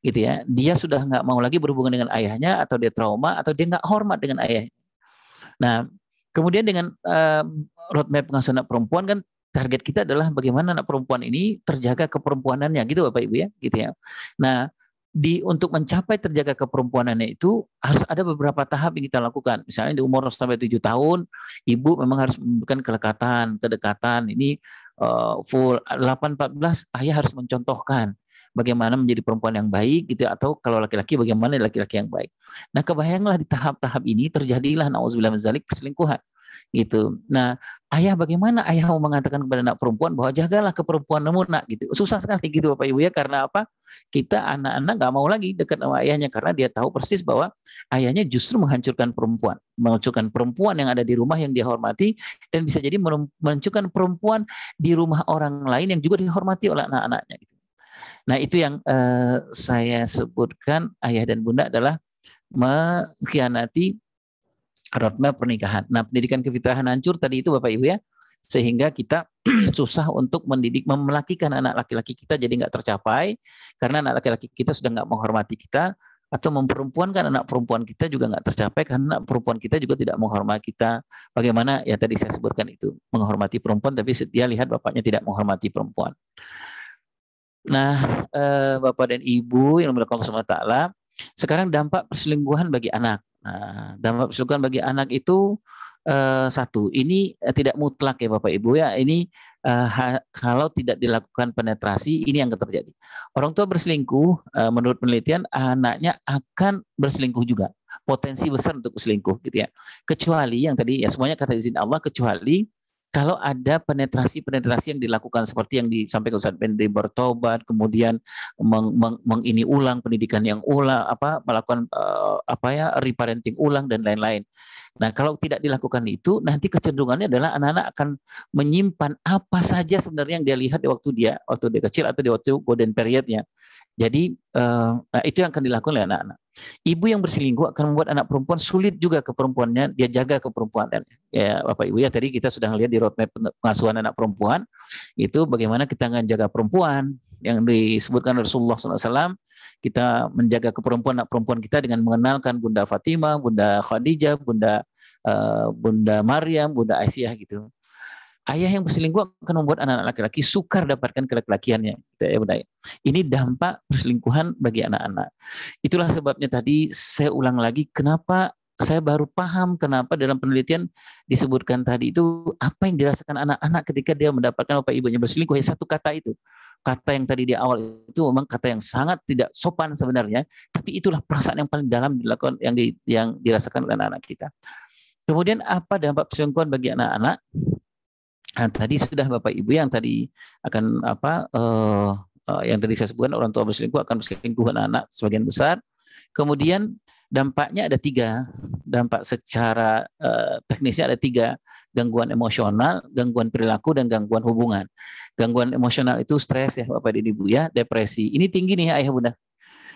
gitu ya dia sudah nggak mau lagi berhubungan dengan ayahnya atau dia trauma atau dia nggak hormat dengan ayahnya Nah, kemudian dengan uh, roadmap pengasuhan anak perempuan kan target kita adalah bagaimana anak perempuan ini terjaga keperempuanannya gitu Bapak Ibu ya, gitu ya. Nah, di untuk mencapai terjaga keperempuanannya itu harus ada beberapa tahap yang kita lakukan. Misalnya di umur sampai 7 tahun, ibu memang harus memberikan kedekatan kedekatan. Ini uh, full 8 14 ayah harus mencontohkan bagaimana menjadi perempuan yang baik gitu ya, atau kalau laki-laki bagaimana laki-laki yang baik. Nah, kebayanglah di tahap-tahap ini terjadilah nauzubillah minzalik perselingkuhan gitu. Nah, ayah bagaimana ayah mau mengatakan kepada anak perempuan bahwa jagalah keperempuanmu nak gitu. Susah sekali gitu Bapak Ibu ya karena apa? Kita anak-anak nggak mau lagi dekat sama ayahnya karena dia tahu persis bahwa ayahnya justru menghancurkan perempuan, menghancurkan perempuan yang ada di rumah yang dihormati dan bisa jadi menghancurkan perempuan di rumah orang lain yang juga dihormati oleh anak-anaknya gitu. Nah itu yang uh, saya sebutkan ayah dan bunda adalah mengkhianati roadmap pernikahan. Nah pendidikan kefitrahan hancur tadi itu Bapak Ibu ya sehingga kita susah untuk mendidik memelakikan anak laki-laki kita jadi nggak tercapai karena anak laki-laki kita sudah nggak menghormati kita atau memperempuankan anak perempuan kita juga nggak tercapai karena anak perempuan kita juga tidak menghormati kita bagaimana ya tadi saya sebutkan itu menghormati perempuan tapi dia lihat bapaknya tidak menghormati perempuan Nah, eh, Bapak dan Ibu yang berkata Allah SWT, sekarang dampak perselingkuhan bagi anak. Nah, dampak perselingkuhan bagi anak itu eh, satu, ini eh, tidak mutlak ya Bapak Ibu ya, ini eh, kalau tidak dilakukan penetrasi, ini yang terjadi. Orang tua berselingkuh, eh, menurut penelitian, anaknya akan berselingkuh juga. Potensi besar untuk berselingkuh gitu ya. Kecuali yang tadi, ya semuanya kata izin Allah, kecuali kalau ada penetrasi-penetrasi yang dilakukan seperti yang disampaikan Ustaz Pendri bertobat, kemudian meng, meng, meng ini ulang pendidikan yang ulang, apa melakukan uh, apa ya reparenting ulang dan lain-lain. Nah, kalau tidak dilakukan itu, nanti kecenderungannya adalah anak-anak akan menyimpan apa saja sebenarnya yang dia lihat di waktu dia waktu dia kecil atau di waktu golden periodnya. Jadi uh, itu yang akan dilakukan oleh anak-anak. Ibu yang berselingkuh akan membuat anak perempuan sulit juga ke perempuannya, dia jaga ke Dan, Ya, Bapak Ibu ya tadi kita sudah melihat di roadmap pengasuhan anak perempuan itu bagaimana kita jaga perempuan yang disebutkan Rasulullah SAW. Kita menjaga ke perempuan anak perempuan kita dengan mengenalkan Bunda Fatimah, Bunda Khadijah, Bunda uh, Bunda Maryam, Bunda Aisyah gitu ayah yang berselingkuh akan membuat anak-anak laki-laki sukar dapatkan kelakiannya. Gitu ya, Ini dampak perselingkuhan bagi anak-anak. Itulah sebabnya tadi saya ulang lagi kenapa saya baru paham kenapa dalam penelitian disebutkan tadi itu apa yang dirasakan anak-anak ketika dia mendapatkan bapak ibunya berselingkuh. Ya, satu kata itu. Kata yang tadi di awal itu memang kata yang sangat tidak sopan sebenarnya, tapi itulah perasaan yang paling dalam dilakukan yang di, yang dirasakan oleh anak-anak kita. Kemudian apa dampak perselingkuhan bagi anak-anak? Nah, tadi sudah Bapak Ibu yang tadi akan apa uh, yang tadi saya sebutkan orang tua berselingkuh akan berselingkuh anak-anak sebagian besar. Kemudian dampaknya ada tiga dampak secara uh, teknisnya ada tiga gangguan emosional, gangguan perilaku dan gangguan hubungan. Gangguan emosional itu stres ya Bapak dan Ibu ya, depresi. Ini tinggi nih ya, Ayah Bunda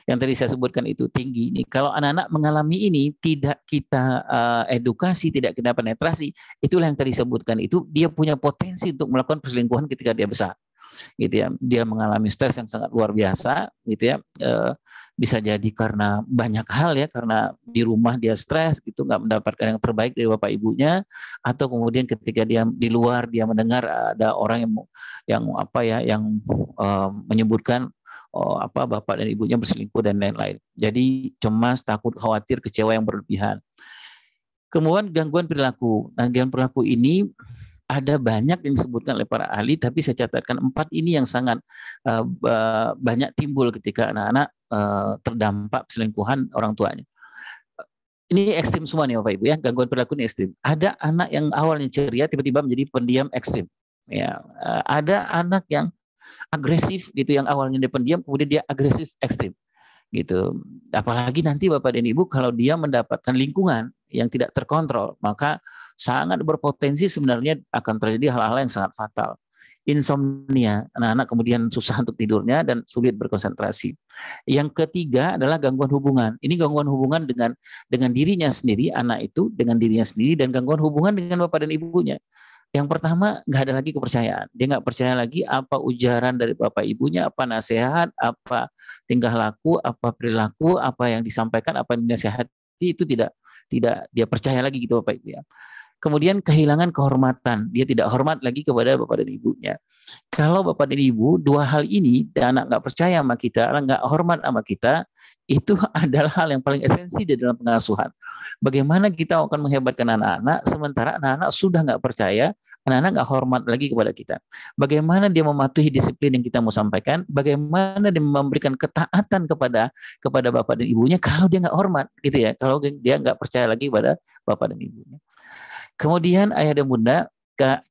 yang tadi saya sebutkan itu tinggi ini kalau anak-anak mengalami ini tidak kita uh, edukasi tidak kita penetrasi itulah yang tadi sebutkan itu dia punya potensi untuk melakukan perselingkuhan ketika dia besar gitu ya dia mengalami stres yang sangat luar biasa gitu ya e, bisa jadi karena banyak hal ya karena di rumah dia stres gitu nggak mendapatkan yang terbaik dari bapak ibunya atau kemudian ketika dia di luar dia mendengar ada orang yang yang apa ya yang e, menyebutkan oh, apa bapak dan ibunya berselingkuh dan lain-lain. Jadi cemas, takut, khawatir, kecewa yang berlebihan. Kemudian gangguan perilaku. Nah, gangguan perilaku ini ada banyak yang disebutkan oleh para ahli, tapi saya catatkan empat ini yang sangat uh, banyak timbul ketika anak-anak uh, terdampak selingkuhan orang tuanya. Ini ekstrim semua nih Bapak Ibu ya, gangguan perilaku ini ekstrim. Ada anak yang awalnya ceria tiba-tiba menjadi pendiam ekstrim. Ya, ada anak yang agresif gitu yang awalnya dia pendiam kemudian dia agresif ekstrim gitu. Apalagi nanti Bapak dan Ibu kalau dia mendapatkan lingkungan yang tidak terkontrol, maka sangat berpotensi sebenarnya akan terjadi hal-hal yang sangat fatal. Insomnia, anak-anak kemudian susah untuk tidurnya dan sulit berkonsentrasi. Yang ketiga adalah gangguan hubungan. Ini gangguan hubungan dengan dengan dirinya sendiri, anak itu dengan dirinya sendiri dan gangguan hubungan dengan bapak dan ibunya. Yang pertama nggak ada lagi kepercayaan. Dia nggak percaya lagi apa ujaran dari bapak ibunya, apa nasihat, apa tingkah laku, apa perilaku, apa yang disampaikan, apa yang dinasihati itu tidak tidak dia percaya lagi gitu bapak ibu ya kemudian kehilangan kehormatan. Dia tidak hormat lagi kepada bapak dan ibunya. Kalau bapak dan ibu dua hal ini dan anak nggak percaya sama kita, anak nggak hormat sama kita, itu adalah hal yang paling esensi di dalam pengasuhan. Bagaimana kita akan menghebatkan anak-anak, sementara anak-anak sudah nggak percaya, anak-anak nggak hormat lagi kepada kita. Bagaimana dia mematuhi disiplin yang kita mau sampaikan, bagaimana dia memberikan ketaatan kepada kepada bapak dan ibunya kalau dia nggak hormat, gitu ya. Kalau dia nggak percaya lagi kepada bapak dan ibunya. Kemudian ayah dan bunda,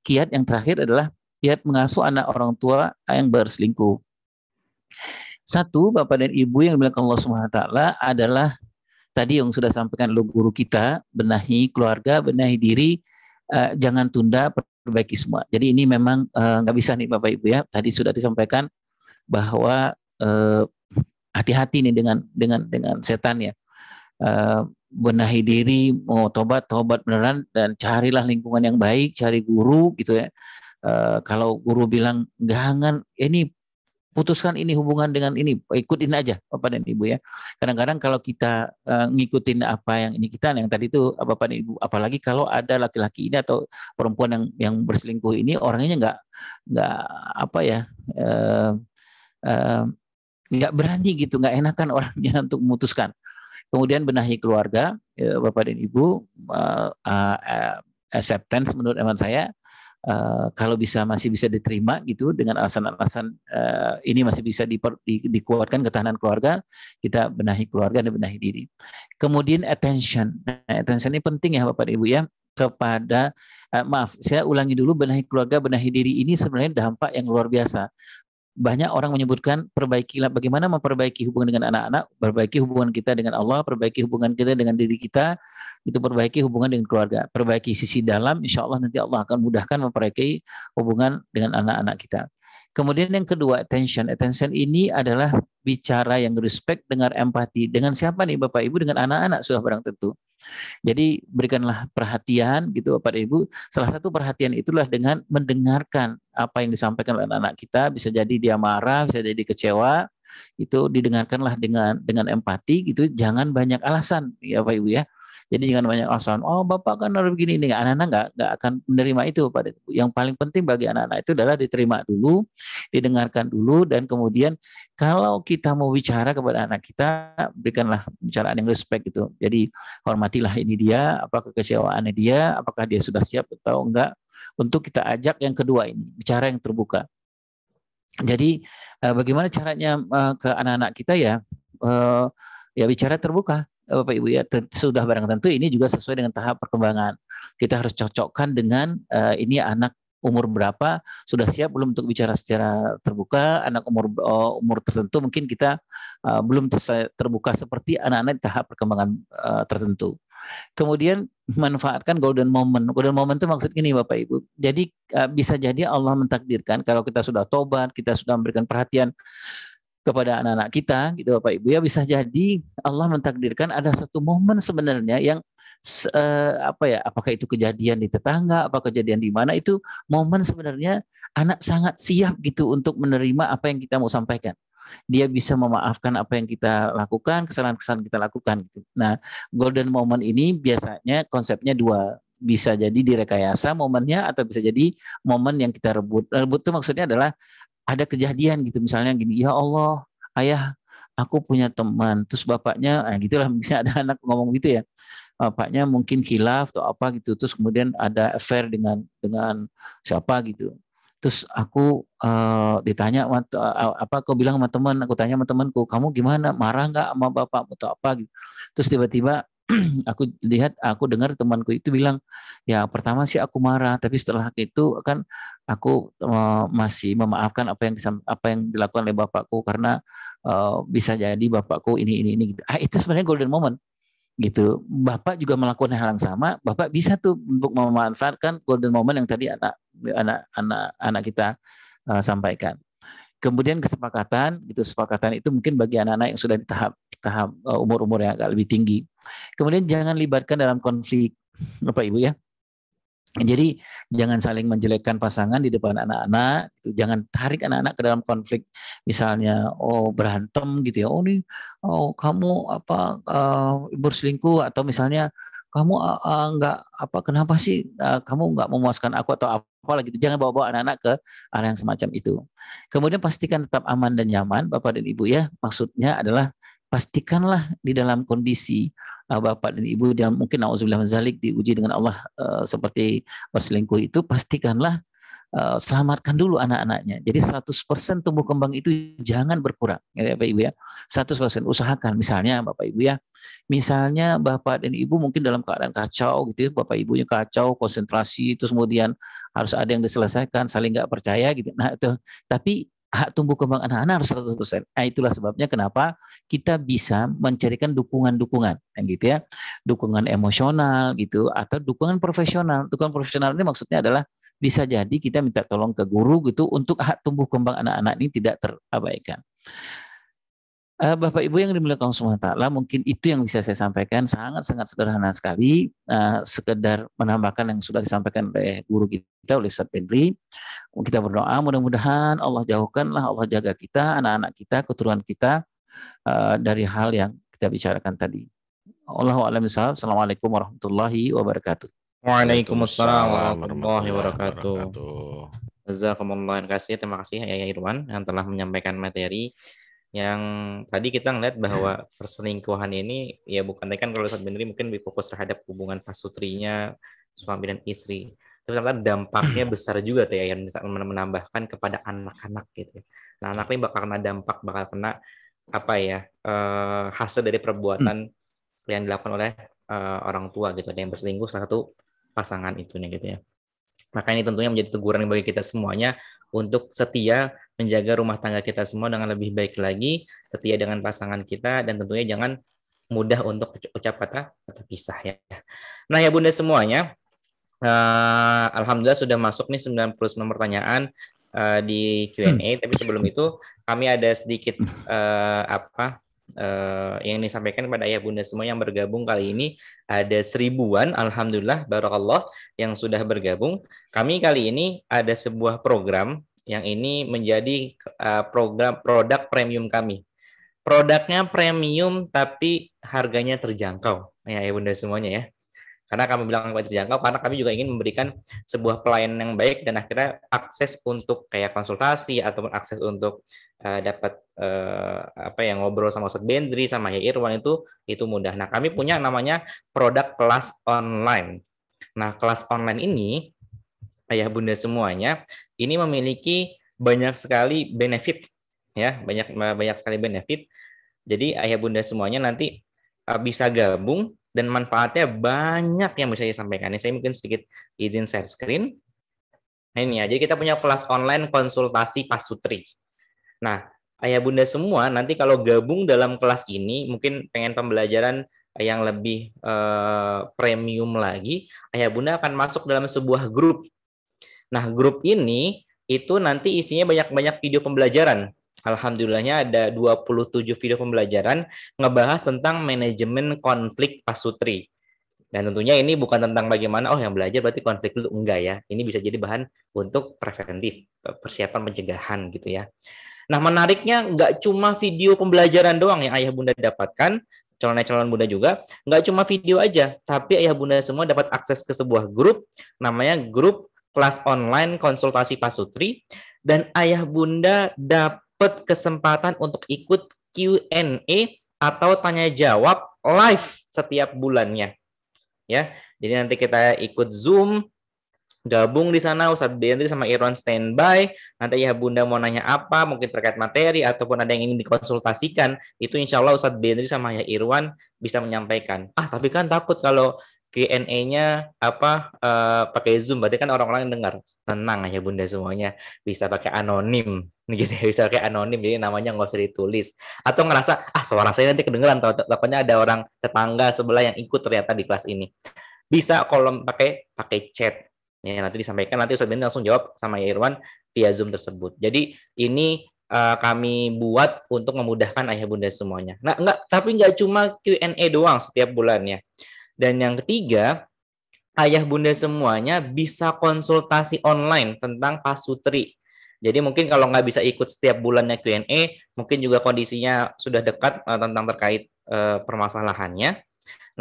kiat yang terakhir adalah kiat mengasuh anak orang tua yang berselingkuh. Satu, Bapak dan Ibu yang dimiliki Allah Subhanahu taala adalah tadi yang sudah sampaikan lu guru kita, benahi keluarga, benahi diri, uh, jangan tunda perbaiki semua. Jadi ini memang eh, nggak uh, bisa nih Bapak Ibu ya. Tadi sudah disampaikan bahwa eh, hati-hati nih dengan dengan dengan setan ya. Uh, benahi diri, mau tobat, tobat beneran dan carilah lingkungan yang baik, cari guru gitu ya. Uh, kalau guru bilang jangan ini putuskan ini hubungan dengan ini, ikutin aja Bapak dan Ibu ya. Kadang-kadang kalau kita uh, ngikutin apa yang ini kita yang tadi itu Bapak dan Ibu, apalagi kalau ada laki-laki ini atau perempuan yang yang berselingkuh ini orangnya nggak nggak apa ya e, uh, nggak berani gitu, nggak enakan orangnya untuk memutuskan. Kemudian benahi keluarga, ya, Bapak dan Ibu, eh, eh, acceptance menurut emang saya, eh, kalau bisa masih bisa diterima gitu dengan alasan-alasan ini masih bisa diper, di, dikuatkan ketahanan keluarga, kita benahi keluarga dan benahi diri. Kemudian attention, nah, attention ini penting ya Bapak dan Ibu ya kepada maaf saya ulangi dulu benahi keluarga benahi diri ini sebenarnya dampak yang luar biasa banyak orang menyebutkan perbaikilah bagaimana memperbaiki hubungan dengan anak-anak, perbaiki hubungan kita dengan Allah, perbaiki hubungan kita dengan diri kita, itu perbaiki hubungan dengan keluarga, perbaiki sisi dalam, insya Allah nanti Allah akan mudahkan memperbaiki hubungan dengan anak-anak kita. Kemudian yang kedua attention, attention ini adalah bicara yang respect dengan empati, dengan siapa nih Bapak Ibu dengan anak-anak sudah barang tentu. Jadi berikanlah perhatian gitu Bapak Ibu. Salah satu perhatian itulah dengan mendengarkan apa yang disampaikan oleh anak-anak kita. Bisa jadi dia marah, bisa jadi kecewa. Itu didengarkanlah dengan dengan empati gitu. Jangan banyak alasan ya Bapak Ibu ya. Jadi jangan banyak alasan. Oh bapak kan harus begini ini. Anak-anak nggak nggak akan menerima itu pada Yang paling penting bagi anak-anak itu adalah diterima dulu, didengarkan dulu, dan kemudian kalau kita mau bicara kepada anak kita berikanlah bicaraan yang respect gitu. Jadi hormatilah ini dia, apa kekecewaannya dia, apakah dia sudah siap atau enggak untuk kita ajak yang kedua ini bicara yang terbuka. Jadi eh, bagaimana caranya eh, ke anak-anak kita ya? Eh, ya bicara terbuka Bapak Ibu ya sudah barang tentu ini juga sesuai dengan tahap perkembangan. Kita harus cocokkan dengan uh, ini anak umur berapa sudah siap belum untuk bicara secara terbuka anak umur uh, umur tertentu mungkin kita uh, belum terbuka seperti anak-anak tahap perkembangan uh, tertentu kemudian manfaatkan golden moment golden moment itu maksud gini bapak ibu jadi uh, bisa jadi Allah mentakdirkan kalau kita sudah tobat kita sudah memberikan perhatian kepada anak-anak kita gitu Bapak Ibu ya bisa jadi Allah mentakdirkan ada satu momen sebenarnya yang uh, apa ya apakah itu kejadian di tetangga apa kejadian di mana itu momen sebenarnya anak sangat siap gitu untuk menerima apa yang kita mau sampaikan dia bisa memaafkan apa yang kita lakukan kesalahan-kesalahan kita lakukan gitu nah golden moment ini biasanya konsepnya dua bisa jadi direkayasa momennya atau bisa jadi momen yang kita rebut. Rebut itu maksudnya adalah ada kejadian gitu misalnya gini ya Allah ayah aku punya teman terus bapaknya eh, gitulah misalnya ada anak ngomong gitu ya bapaknya mungkin khilaf atau apa gitu terus kemudian ada affair dengan dengan siapa gitu terus aku uh, ditanya eh, apa kau bilang sama teman aku tanya sama temanku kamu gimana marah nggak sama bapakmu atau apa gitu terus tiba-tiba aku lihat aku dengar temanku itu bilang ya pertama sih aku marah tapi setelah itu kan aku eh, masih memaafkan apa yang apa yang dilakukan oleh bapakku karena uh, bisa jadi bapakku ini ini ini gitu. Ah itu sebenarnya golden moment gitu. Bapak juga melakukan hal yang sama, bapak bisa tuh untuk memanfaatkan golden moment yang tadi anak anak anak anak kita uh, sampaikan. Kemudian kesepakatan, gitu kesepakatan itu mungkin bagi anak-anak yang sudah di tahap tahap eh, umur-umur yang agak lebih tinggi. Kemudian jangan libatkan dalam konflik Bapak Ibu ya. Jadi jangan saling menjelekkan pasangan di depan anak-anak, gitu. jangan tarik anak-anak ke dalam konflik, misalnya oh berantem gitu ya, oh ini oh kamu apa uh, eh, berselingkuh atau misalnya kamu uh, nggak apa kenapa sih uh, kamu nggak memuaskan aku atau apa apalah gitu. Jangan bawa-bawa anak-anak ke arah yang semacam itu. Kemudian pastikan tetap aman dan nyaman Bapak dan Ibu ya. Maksudnya adalah pastikanlah di dalam kondisi uh, bapak dan ibu yang mungkin nauzubillah zalik diuji dengan Allah uh, seperti perselingkuh itu pastikanlah Eh, selamatkan dulu anak-anaknya. Jadi 100% tumbuh kembang itu jangan berkurang gitu ya Bapak Ibu ya. 100% usahakan misalnya Bapak Ibu ya. Misalnya Bapak dan Ibu mungkin dalam keadaan kacau gitu ya, Bapak Ibunya kacau, konsentrasi itu, kemudian harus ada yang diselesaikan, saling nggak percaya gitu. Nah, itu tapi hak ah, tumbuh kembang anak-anak harus 100%. Nah, itulah sebabnya kenapa kita bisa mencarikan dukungan-dukungan yang gitu ya. Dukungan emosional gitu atau dukungan profesional. Dukungan profesional ini maksudnya adalah bisa jadi kita minta tolong ke guru gitu untuk hak ah, tumbuh kembang anak-anak ini tidak terabaikan. Uh, Bapak Ibu yang dimuliakan Taala, mungkin itu yang bisa saya sampaikan sangat-sangat sederhana sekali, uh, sekedar menambahkan yang sudah disampaikan oleh guru kita, oleh Ustaz Pedri. Kita berdoa mudah-mudahan Allah jauhkanlah, Allah jaga kita, anak-anak kita, keturunan kita uh, dari hal yang kita bicarakan tadi. Allah Assalamualaikum warahmatullahi wabarakatuh. Waalaikumsalam warahmatullahi wabarakatuh. Jazakumullah kasih. Terima kasih Ayah Irwan yang telah menyampaikan materi yang tadi kita ngeliat bahwa hmm. perselingkuhan ini ya bukan kan kalau saat benar mungkin lebih fokus terhadap hubungan pasutrinya suami dan istri tapi ternyata dampaknya hmm. besar juga tuh ya yang bisa menambahkan kepada anak-anak gitu ya. nah anak ini bakal kena dampak bakal kena apa ya uh, hasil dari perbuatan hmm. yang dilakukan oleh uh, orang tua gitu ada yang berselingkuh salah satu pasangan itu nih gitu ya maka ini tentunya menjadi teguran bagi kita semuanya untuk setia menjaga rumah tangga kita semua dengan lebih baik lagi, setia dengan pasangan kita, dan tentunya jangan mudah untuk ucap kata kata pisah ya. Nah ya bunda semuanya, uh, alhamdulillah sudah masuk nih 99 pertanyaan uh, di Q&A. Hmm. Tapi sebelum itu kami ada sedikit uh, apa uh, yang disampaikan kepada ayah bunda semua yang bergabung kali ini ada seribuan, alhamdulillah, barokallah yang sudah bergabung. Kami kali ini ada sebuah program yang ini menjadi eh, program produk premium kami. Produknya premium tapi harganya terjangkau. Ya, ya bunda semuanya ya. Karena kami bilang terjangkau karena kami juga ingin memberikan sebuah pelayanan yang baik dan akhirnya akses untuk kayak konsultasi ataupun akses untuk uh, dapat uh, apa yang ngobrol sama Ustaz Bendri sama ya Irwan itu itu mudah. Nah, kami punya namanya produk kelas online. Nah, kelas online ini ayah bunda semuanya ini memiliki banyak sekali benefit ya banyak banyak sekali benefit jadi ayah bunda semuanya nanti uh, bisa gabung dan manfaatnya banyak yang bisa saya sampaikan. Saya mungkin sedikit izin share screen. Nah, ini ya, jadi kita punya kelas online konsultasi pasutri. Nah, ayah bunda semua nanti kalau gabung dalam kelas ini mungkin pengen pembelajaran yang lebih eh, premium lagi, ayah bunda akan masuk dalam sebuah grup Nah, grup ini itu nanti isinya banyak-banyak video pembelajaran. Alhamdulillahnya ada 27 video pembelajaran ngebahas tentang manajemen konflik pasutri. Dan tentunya ini bukan tentang bagaimana oh yang belajar berarti konflik dulu enggak ya. Ini bisa jadi bahan untuk preventif, persiapan pencegahan gitu ya. Nah, menariknya nggak cuma video pembelajaran doang yang ayah bunda dapatkan, calon-calon bunda juga, nggak cuma video aja, tapi ayah bunda semua dapat akses ke sebuah grup, namanya grup kelas online konsultasi Pak Sutri dan ayah bunda dapat kesempatan untuk ikut Q&A atau tanya jawab live setiap bulannya. Ya. Jadi nanti kita ikut Zoom gabung di sana Ustadz Bendri sama Irwan standby nanti ya Bunda mau nanya apa mungkin terkait materi ataupun ada yang ingin dikonsultasikan itu insya Allah Ustadz Bendri sama ya Irwan bisa menyampaikan ah tapi kan takut kalau Q&A-nya apa uh, pakai Zoom berarti kan orang-orang yang dengar tenang aja, Bunda semuanya bisa pakai anonim gitu ya bisa pakai anonim jadi namanya nggak usah ditulis atau ngerasa ah suara saya nanti kedengeran takutnya ada orang tetangga sebelah yang ikut ternyata di kelas ini bisa kolom pakai pakai chat ya nanti disampaikan nanti Ustaz Bintang langsung jawab sama ya Irwan via Zoom tersebut jadi ini eh, kami buat untuk memudahkan ayah bunda semuanya. Nah, enggak, tapi nggak cuma Q&A doang setiap bulannya. Dan yang ketiga, ayah bunda semuanya bisa konsultasi online tentang pasutri. Jadi mungkin kalau nggak bisa ikut setiap bulannya Q&A, mungkin juga kondisinya sudah dekat uh, tentang terkait uh, permasalahannya.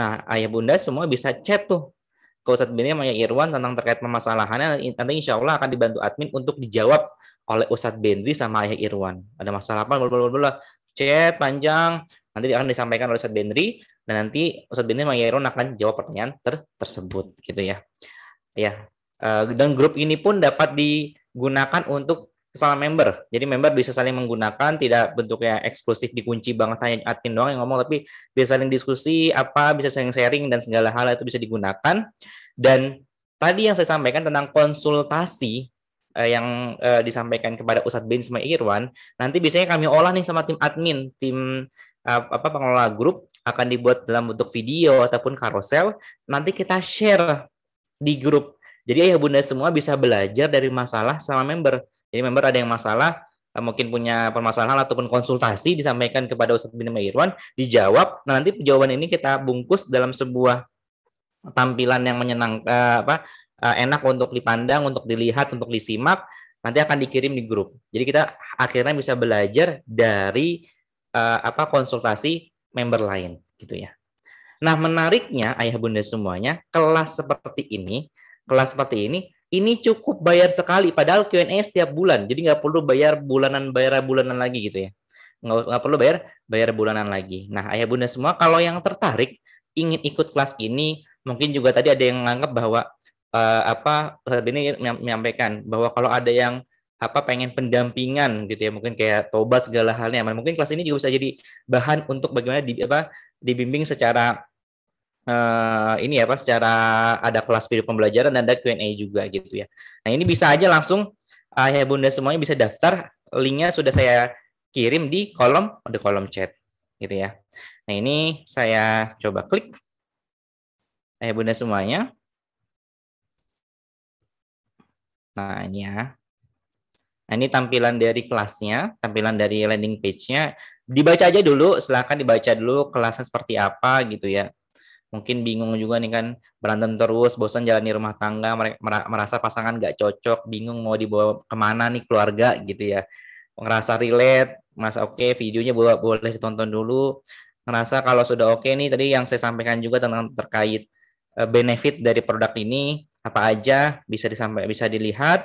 Nah, ayah bunda semua bisa chat tuh ke Ustadz Bini sama Irwan tentang terkait permasalahannya. Nanti insya Allah akan dibantu admin untuk dijawab oleh Ustadz Bendri sama Ayah Irwan. Ada masalah apa? Blablabla. Chat panjang, nanti akan disampaikan oleh Ustadz Benri dan nanti Ustadz Benri Mangiron akan jawab pertanyaan ter tersebut gitu ya ya eh, dan grup ini pun dapat digunakan untuk kesalahan member. Jadi member bisa saling menggunakan, tidak bentuknya eksklusif dikunci banget hanya admin doang yang ngomong, tapi bisa saling diskusi apa, bisa saling sharing dan segala hal itu bisa digunakan. Dan tadi yang saya sampaikan tentang konsultasi eh, yang eh, disampaikan kepada Ustadz Bin sama Irwan, nanti biasanya kami olah nih sama tim admin, tim apa pengelola grup akan dibuat dalam bentuk video ataupun karosel nanti kita share di grup jadi ayah bunda semua bisa belajar dari masalah sama member jadi member ada yang masalah eh, mungkin punya permasalahan ataupun konsultasi disampaikan kepada Ustadz Bina Irwan dijawab nah nanti jawaban ini kita bungkus dalam sebuah tampilan yang menyenangkan eh, apa eh, enak untuk dipandang untuk dilihat untuk disimak nanti akan dikirim di grup jadi kita akhirnya bisa belajar dari uh, apa konsultasi member lain gitu ya. Nah, menariknya ayah bunda semuanya, kelas seperti ini, kelas seperti ini, ini cukup bayar sekali. Padahal Q&A setiap bulan, jadi nggak perlu bayar bulanan, bayar bulanan lagi gitu ya. Nggak, nggak perlu bayar, bayar bulanan lagi. Nah, ayah bunda semua, kalau yang tertarik ingin ikut kelas ini, mungkin juga tadi ada yang menganggap bahwa uh, apa ini menyampaikan bahwa kalau ada yang apa pengen pendampingan gitu ya mungkin kayak tobat segala halnya nah, mungkin kelas ini juga bisa jadi bahan untuk bagaimana di apa dibimbing secara uh, ini ya pak secara ada kelas video pembelajaran dan ada Q&A juga gitu ya nah ini bisa aja langsung ayah ya, bunda semuanya bisa daftar linknya sudah saya kirim di kolom di kolom chat gitu ya nah ini saya coba klik ayah eh, bunda semuanya nah ini ya Nah, ini tampilan dari kelasnya, tampilan dari landing page-nya. Dibaca aja dulu, silahkan dibaca dulu kelasnya seperti apa gitu ya. Mungkin bingung juga nih kan, berantem terus, bosan jalan di rumah tangga, merasa pasangan gak cocok, bingung mau dibawa kemana nih keluarga gitu ya. Ngerasa relate, merasa oke, okay, videonya boleh, boleh ditonton dulu. Ngerasa kalau sudah oke okay nih, tadi yang saya sampaikan juga tentang terkait eh, benefit dari produk ini, apa aja bisa disampaikan bisa dilihat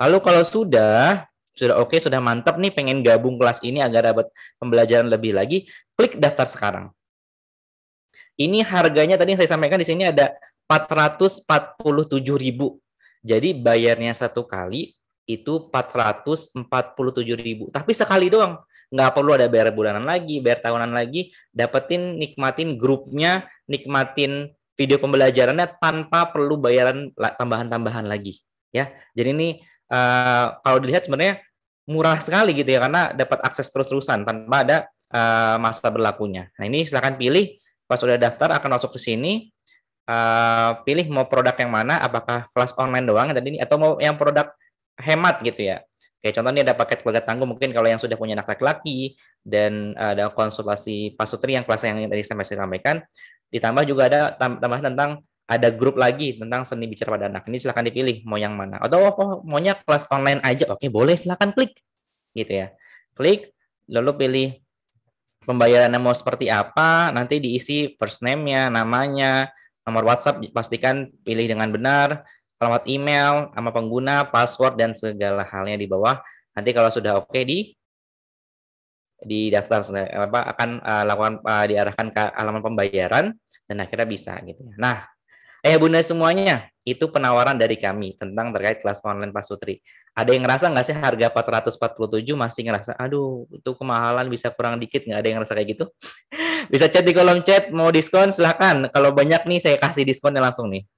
Lalu kalau sudah sudah oke, okay, sudah mantap nih pengen gabung kelas ini agar dapat pembelajaran lebih lagi, klik daftar sekarang. Ini harganya tadi yang saya sampaikan di sini ada 447.000. Jadi bayarnya satu kali itu 447.000, tapi sekali doang. Nggak perlu ada bayar bulanan lagi, bayar tahunan lagi, dapetin nikmatin grupnya, nikmatin video pembelajarannya tanpa perlu bayaran tambahan-tambahan lagi ya. Jadi ini uh, kalau dilihat sebenarnya murah sekali gitu ya karena dapat akses terus-terusan tanpa ada uh, masa berlakunya. Nah ini silahkan pilih pas sudah daftar akan masuk ke sini uh, pilih mau produk yang mana apakah kelas online doang dan ini atau mau yang produk hemat gitu ya. Oke, contohnya ada paket keluarga tangguh mungkin kalau yang sudah punya anak laki-laki dan ada konsultasi pasutri yang kelas yang tadi saya sampaikan ditambah juga ada tambah tentang ada grup lagi tentang seni bicara pada anak. Ini silahkan dipilih mau yang mana. Atau oh, oh maunya kelas online aja. Oke, boleh silahkan klik. Gitu ya. Klik, lalu pilih pembayarannya mau seperti apa, nanti diisi first name-nya, namanya, nomor WhatsApp pastikan pilih dengan benar, alamat email, nama pengguna, password dan segala halnya di bawah. Nanti kalau sudah oke okay, di di daftar apa akan uh, lakukan uh, diarahkan ke halaman pembayaran dan akhirnya bisa gitu. Ya. Nah, Eh bunda semuanya, itu penawaran dari kami tentang terkait kelas online Pak Sutri. Ada yang ngerasa nggak sih harga 447 masih ngerasa, aduh itu kemahalan bisa kurang dikit nggak ada yang ngerasa kayak gitu? bisa chat di kolom chat, mau diskon silahkan. Kalau banyak nih saya kasih diskonnya langsung nih.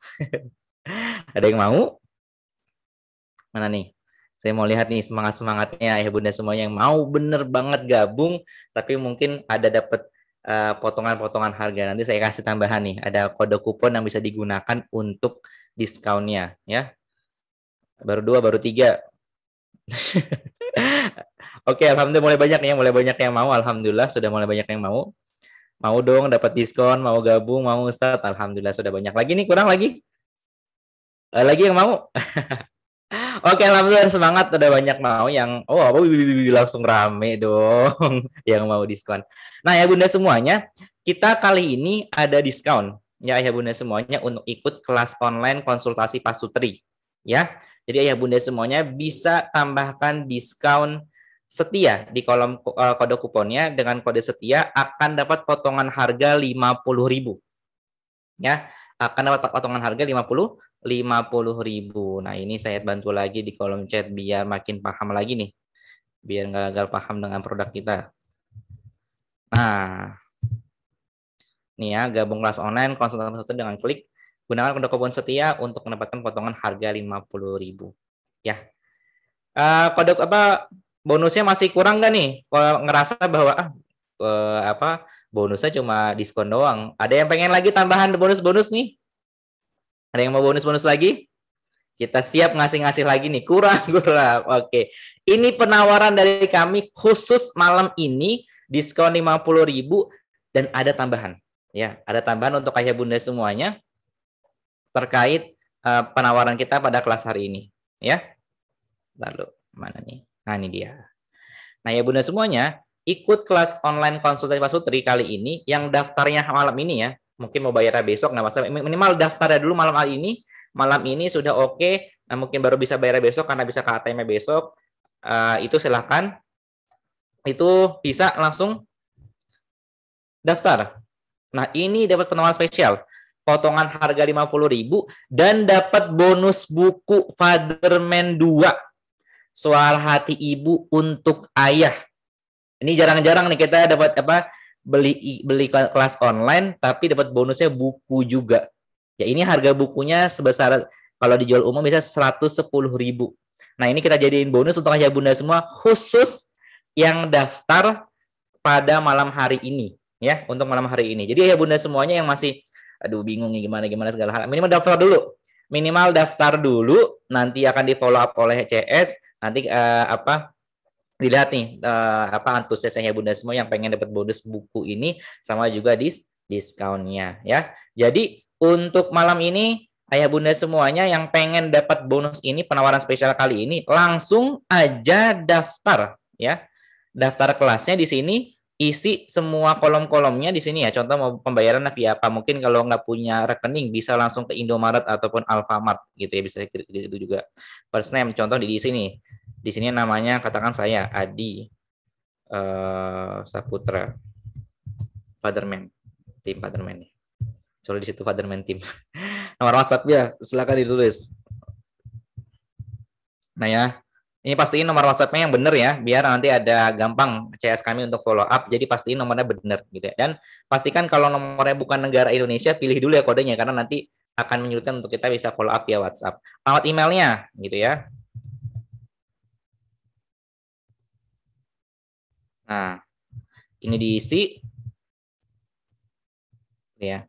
ada yang mau? Mana nih? Saya mau lihat nih semangat-semangatnya ya bunda semuanya yang mau bener banget gabung, tapi mungkin ada dapat Eh, potongan-potongan uh, harga. Nanti saya kasih tambahan nih, ada kode kupon yang bisa digunakan untuk diskonnya ya. Baru dua, baru tiga. Oke, alhamdulillah mulai banyak ya, mulai banyak yang mau. Alhamdulillah sudah mulai banyak yang mau. Mau dong dapat diskon, mau gabung, mau Ustaz. Alhamdulillah sudah banyak. Lagi nih, kurang lagi? Eh, lagi yang mau? Oke, alhamdulillah semangat udah banyak mau yang oh apa langsung rame dong yang mau diskon. Nah ya bunda semuanya, kita kali ini ada diskon ya ya bunda semuanya untuk ikut kelas online konsultasi pasutri ya. Jadi ya bunda semuanya bisa tambahkan diskon setia di kolom eh, kode kuponnya dengan kode setia akan dapat potongan harga 50.000. Ya, akan dapat potongan harga puluh. 50.000. Nah, ini saya bantu lagi di kolom chat biar makin paham lagi nih. Biar nggak gagal paham dengan produk kita. Nah, ini ya, gabung kelas online konsultan satu dengan klik gunakan kode kupon setia untuk mendapatkan potongan harga 50.000. Ya. Uh, kode apa bonusnya masih kurang nggak nih? Kalau ngerasa bahwa uh, apa bonusnya cuma diskon doang. Ada yang pengen lagi tambahan bonus-bonus nih? Ada yang mau bonus-bonus lagi? Kita siap ngasih-ngasih lagi nih. Kurang, kurang. Oke. Ini penawaran dari kami khusus malam ini. Diskon 50 ribu dan ada tambahan. Ya, ada tambahan untuk ayah bunda semuanya terkait uh, penawaran kita pada kelas hari ini. Ya. Lalu, mana nih? Nah, ini dia. Nah, ya bunda semuanya, ikut kelas online konsultasi Pak Sutri kali ini yang daftarnya malam ini ya mungkin mau bayarnya besok nggak masalah minimal daftar dulu malam hari ini malam ini sudah oke okay, nah, mungkin baru bisa bayar besok karena bisa ke ATM besok uh, itu silahkan itu bisa langsung daftar nah ini dapat penawaran spesial potongan harga ribu dan dapat bonus buku Fatherman 2 soal Hati Ibu untuk Ayah. Ini jarang-jarang nih kita dapat apa beli beli kelas online tapi dapat bonusnya buku juga. Ya ini harga bukunya sebesar kalau dijual umum bisa ribu Nah, ini kita jadiin bonus untuk aja bunda semua khusus yang daftar pada malam hari ini ya, untuk malam hari ini. Jadi ya bunda semuanya yang masih aduh bingung nih gimana gimana segala hal. Minimal daftar dulu. Minimal daftar dulu, nanti akan di follow up oleh CS, nanti uh, apa dilihat nih uh, apa antusiasnya bunda semua yang pengen dapat bonus buku ini sama juga dis diskonnya ya jadi untuk malam ini ayah bunda semuanya yang pengen dapat bonus ini penawaran spesial kali ini langsung aja daftar ya daftar kelasnya di sini isi semua kolom-kolomnya di sini ya. Contoh mau pembayaran via apa? Mungkin kalau nggak punya rekening bisa langsung ke Indomaret ataupun Alfamart gitu ya bisa di situ juga. First name contoh di, di sini. Di sini namanya katakan saya Adi eh, Saputra Fatherman tim Fatherman. Soalnya di situ Fatherman tim. Nomor WhatsApp ya silakan ditulis. Nah ya, ini pastiin nomor WhatsApp-nya yang benar ya, biar nanti ada gampang CS kami untuk follow up. Jadi pastiin nomornya benar gitu ya. Dan pastikan kalau nomornya bukan negara Indonesia, pilih dulu ya kodenya karena nanti akan menyulitkan untuk kita bisa follow up ya WhatsApp. Alamat emailnya gitu ya. Nah, ini diisi ya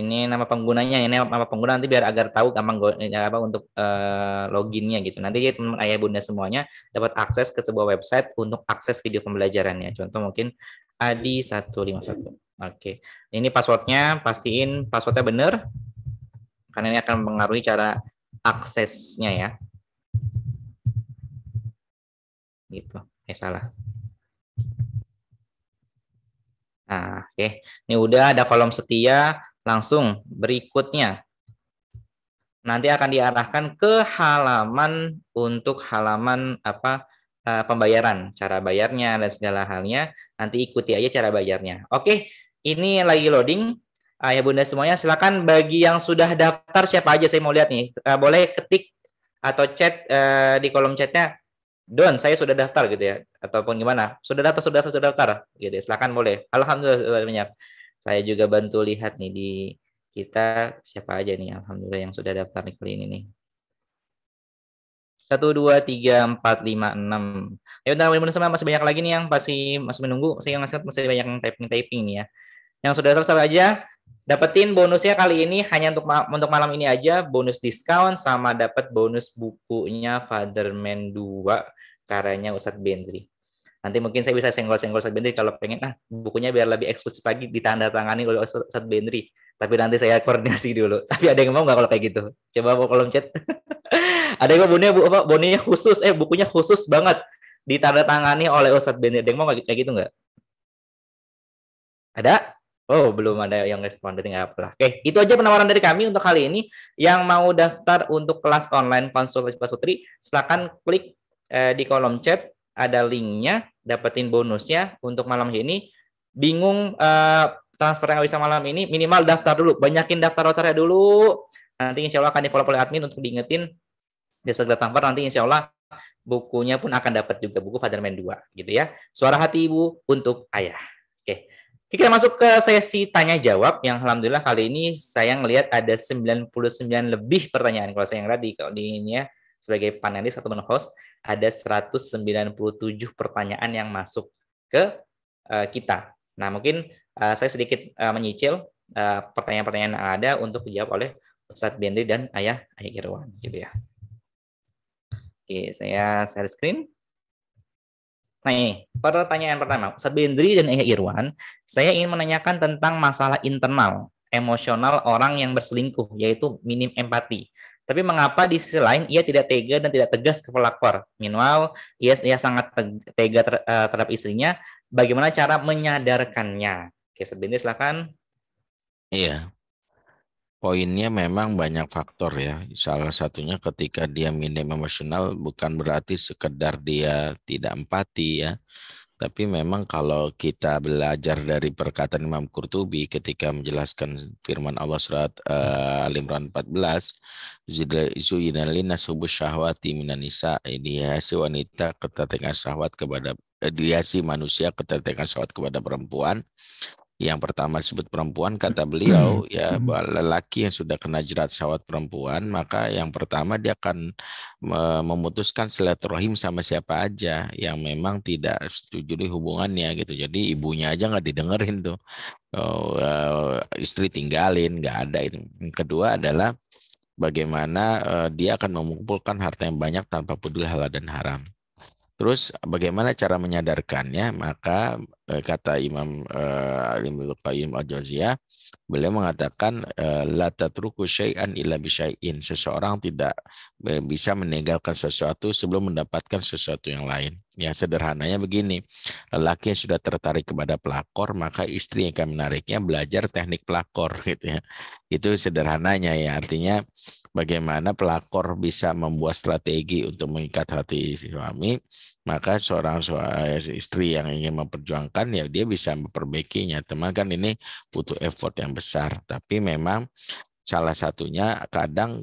ini nama penggunanya ini nama pengguna nanti biar agar tahu gampang apa untuk uh, loginnya gitu nanti teman ayah bunda semuanya dapat akses ke sebuah website untuk akses video pembelajarannya contoh mungkin adi 151 oke okay. ini passwordnya pastiin passwordnya benar karena ini akan mempengaruhi cara aksesnya ya gitu eh salah Nah, oke. Okay. Ini udah ada kolom setia, langsung berikutnya. Nanti akan diarahkan ke halaman untuk halaman apa eh, pembayaran, cara bayarnya dan segala halnya. Nanti ikuti aja cara bayarnya. Oke, ini lagi loading. Ayah bunda semuanya silakan bagi yang sudah daftar siapa aja saya mau lihat nih. Eh, boleh ketik atau chat eh, di kolom chatnya Don, saya sudah daftar gitu ya, ataupun gimana? Sudah daftar, sudah daftar, sudah daftar, gitu. Ya. Silakan boleh. Alhamdulillah banyak saya juga bantu lihat nih di kita siapa aja nih alhamdulillah yang sudah daftar nih kali ini nih. 1 2 3 4 5 6. Ya udah mudah-mudahan masih banyak lagi nih yang pasti masih menunggu. Saya ngasih masih banyak yang typing-typing nih ya. Yang sudah daftar aja dapetin bonusnya kali ini hanya untuk untuk malam ini aja bonus diskon sama dapat bonus bukunya Fatherman 2 karyanya Ustadz Bendri nanti mungkin saya bisa senggol-senggol Ustadz Bendri kalau pengen nah bukunya biar lebih eksklusif lagi ditandatangani oleh ustadz Bendri tapi nanti saya koordinasi dulu tapi ada yang mau nggak kalau kayak gitu coba mau kolom chat ada yang mau bonenya bu, apa bonenya khusus eh bukunya khusus banget ditandatangani oleh ustadz Bendri ada yang mau kayak gitu nggak ada Oh, belum ada yang respon, jadi nggak apa-apa. Oke, itu aja penawaran dari kami untuk kali ini. Yang mau daftar untuk kelas online konsultasi Pak Sutri, silakan klik eh, di kolom chat, ada linknya dapetin bonusnya untuk malam ini bingung uh, transfer yang bisa malam ini minimal daftar dulu banyakin daftar roternya dulu nanti insya Allah akan di-follow oleh admin untuk diingetin jasa gelar tampar nanti insya Allah bukunya pun akan dapat juga buku Man 2 gitu ya suara hati ibu untuk ayah oke kita masuk ke sesi tanya jawab yang alhamdulillah kali ini saya melihat ada 99 lebih pertanyaan kalau saya tadi di, di ini ya sebagai panelis atau host ada 197 pertanyaan yang masuk ke eh, kita. Nah, mungkin eh, saya sedikit eh, menyicil pertanyaan-pertanyaan yang ada untuk dijawab oleh Ustadz Bendri dan Ayah Ayah Irwan gitu ya. Oke, saya share screen. Nah ini pertanyaan pertama, Ustadz Bendri dan Ayah Irwan, saya ingin menanyakan tentang masalah internal, emosional orang yang berselingkuh, yaitu minim empati. Tapi mengapa di sisi lain ia tidak tega dan tidak tegas ke pelakor? Minimal ia, ia sangat tega ter, uh, terhadap istrinya. Bagaimana cara menyadarkannya? Oke, sebentar silakan. Iya. Poinnya memang banyak faktor ya. Salah satunya ketika dia minim emosional bukan berarti sekedar dia tidak empati ya tapi memang kalau kita belajar dari perkataan Imam Qurtubi ketika menjelaskan firman Allah surat eh, Al-Imran 14, zuyina linas syahwati minan nisa, dihiasi ya, wanita ketertarikan syahwat kepada eh, dihiasi manusia ketertarikan syahwat kepada perempuan yang pertama disebut perempuan, kata hmm. beliau, hmm. ya hmm. lelaki yang sudah kena jerat syahwat perempuan, maka yang pertama dia akan memutuskan silaturahim sama siapa aja yang memang tidak setuju di hubungannya gitu. Jadi ibunya aja nggak didengerin tuh, oh, eh, istri tinggalin, nggak ada itu. kedua adalah bagaimana eh, dia akan mengumpulkan harta yang banyak tanpa peduli halal dan haram. Terus bagaimana cara menyadarkannya? Maka eh, kata Imam uh, eh, Alimul Qayyim Al-Jauziyah, beliau mengatakan eh, la tatruku syai'an illa bisyai'in. Seseorang tidak bisa meninggalkan sesuatu sebelum mendapatkan sesuatu yang lain. Ya sederhananya begini, lelaki yang sudah tertarik kepada pelakor, maka istri yang akan menariknya belajar teknik pelakor gitu ya. Itu sederhananya ya, artinya bagaimana pelakor bisa membuat strategi untuk mengikat hati si suami, maka seorang eh, istri yang ingin memperjuangkan ya dia bisa memperbaikinya. Teman kan ini butuh effort yang besar, tapi memang salah satunya kadang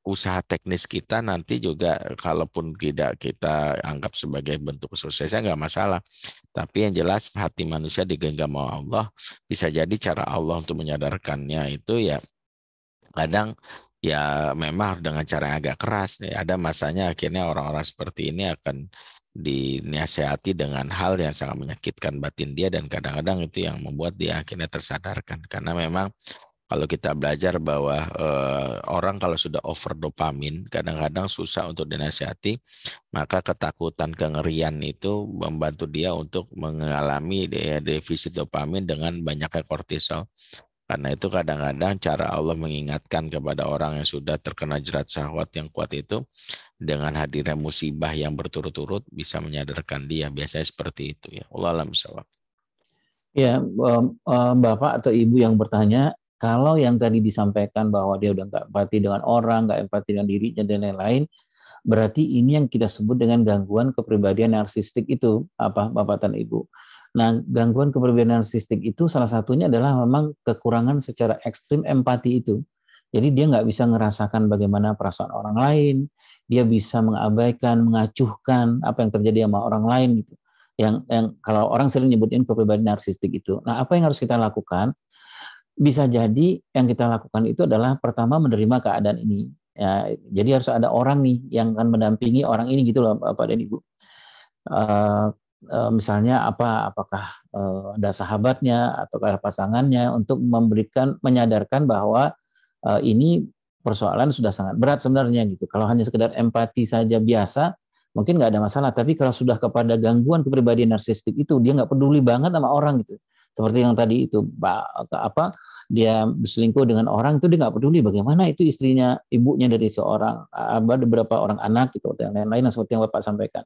usaha teknis kita nanti juga kalaupun tidak kita anggap sebagai bentuk kesuksesan nggak masalah. Tapi yang jelas hati manusia digenggam oleh Allah. Bisa jadi cara Allah untuk menyadarkannya itu ya kadang ya memang dengan cara yang agak keras nih ada masanya akhirnya orang-orang seperti ini akan dinasehati dengan hal yang sangat menyakitkan batin dia dan kadang-kadang itu yang membuat dia akhirnya tersadarkan karena memang kalau kita belajar bahwa eh, orang kalau sudah over dopamin kadang-kadang susah untuk dinasihati maka ketakutan kengerian itu membantu dia untuk mengalami defisit dopamin dengan banyaknya kortisol karena itu kadang-kadang cara Allah mengingatkan kepada orang yang sudah terkena jerat syahwat yang kuat itu dengan hadirnya musibah yang berturut-turut bisa menyadarkan dia. Biasanya seperti itu ya. Allah alam sawab. Ya, Bapak atau Ibu yang bertanya, kalau yang tadi disampaikan bahwa dia udah nggak empati dengan orang, nggak empati dengan dirinya dan lain-lain, berarti ini yang kita sebut dengan gangguan kepribadian narsistik itu apa Bapak dan Ibu. Nah, gangguan kepribadian narsistik itu salah satunya adalah memang kekurangan secara ekstrim empati itu. Jadi dia nggak bisa ngerasakan bagaimana perasaan orang lain, dia bisa mengabaikan, mengacuhkan apa yang terjadi sama orang lain gitu. Yang yang kalau orang sering nyebutin kepribadian narsistik itu. Nah, apa yang harus kita lakukan? Bisa jadi yang kita lakukan itu adalah pertama menerima keadaan ini. Ya, jadi harus ada orang nih yang akan mendampingi orang ini gitu loh Pak dan Ibu. Uh, Eh, misalnya apa apakah eh, ada sahabatnya atau ada pasangannya untuk memberikan menyadarkan bahwa eh, ini persoalan sudah sangat berat sebenarnya gitu. Kalau hanya sekedar empati saja biasa mungkin nggak ada masalah tapi kalau sudah kepada gangguan kepribadian narsistik itu dia nggak peduli banget sama orang gitu seperti yang tadi itu pak apa dia berselingkuh dengan orang itu dia nggak peduli bagaimana itu istrinya ibunya dari seorang ada beberapa orang anak gitu dan lain-lain seperti yang bapak sampaikan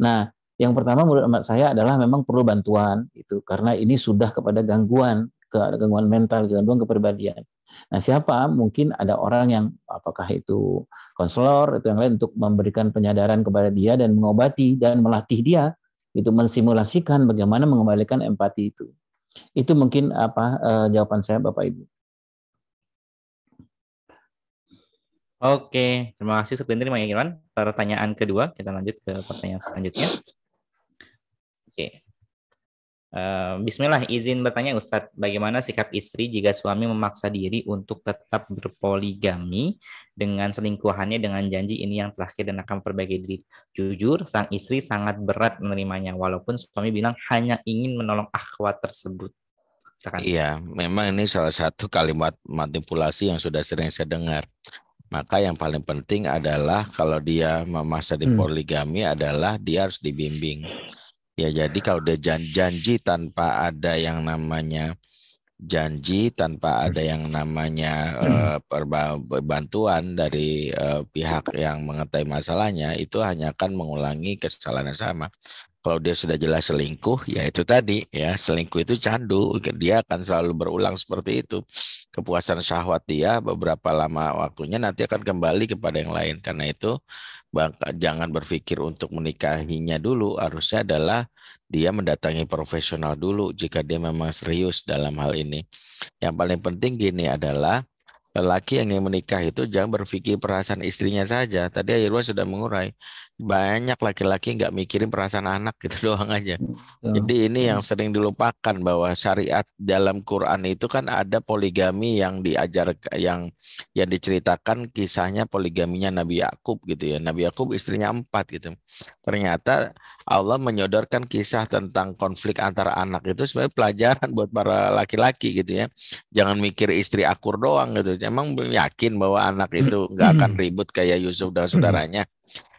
nah yang pertama menurut amat saya adalah memang perlu bantuan itu karena ini sudah kepada gangguan ke gangguan mental, gangguan kepribadian. Nah, siapa? Mungkin ada orang yang apakah itu konselor itu yang lain untuk memberikan penyadaran kepada dia dan mengobati dan melatih dia itu mensimulasikan bagaimana mengembalikan empati itu. Itu mungkin apa eh, jawaban saya Bapak Ibu. Oke, terima kasih sebentar Mang Irwan. Pertanyaan kedua, kita lanjut ke pertanyaan selanjutnya. Oke. Uh, Bismillah, izin bertanya Ustadz, bagaimana sikap istri jika suami memaksa diri untuk tetap berpoligami dengan selingkuhannya dengan janji ini yang terakhir dan akan perbaiki diri? Jujur, sang istri sangat berat menerimanya, walaupun suami bilang hanya ingin menolong akhwat tersebut. Iya, memang ini salah satu kalimat manipulasi yang sudah sering saya dengar. Maka yang paling penting adalah kalau dia memaksa di poligami hmm. adalah dia harus dibimbing Ya jadi kalau udah janji tanpa ada yang namanya janji tanpa ada yang namanya uh, eh, hmm. bantuan dari uh, pihak yang mengetahui masalahnya itu hanya akan mengulangi kesalahan yang sama. Kalau dia sudah jelas selingkuh, ya itu tadi ya selingkuh itu candu, dia akan selalu berulang seperti itu. Kepuasan syahwat dia beberapa lama waktunya nanti akan kembali kepada yang lain. Karena itu jangan berpikir untuk menikahinya dulu, harusnya adalah dia mendatangi profesional dulu jika dia memang serius dalam hal ini. Yang paling penting gini adalah lelaki yang ingin menikah itu jangan berpikir perasaan istrinya saja. Tadi Ayirwan sudah mengurai banyak laki-laki nggak mikirin perasaan anak gitu doang aja. Ya. Jadi ini yang sering dilupakan bahwa syariat dalam Quran itu kan ada poligami yang diajar yang yang diceritakan kisahnya poligaminya Nabi Yakub gitu ya. Nabi Yakub istrinya empat gitu. Ternyata Allah menyodorkan kisah tentang konflik antara anak itu sebagai pelajaran buat para laki-laki gitu ya. Jangan mikir istri akur doang gitu. Emang yakin bahwa anak itu hmm. nggak akan hmm. ribut kayak Yusuf dan saudaranya.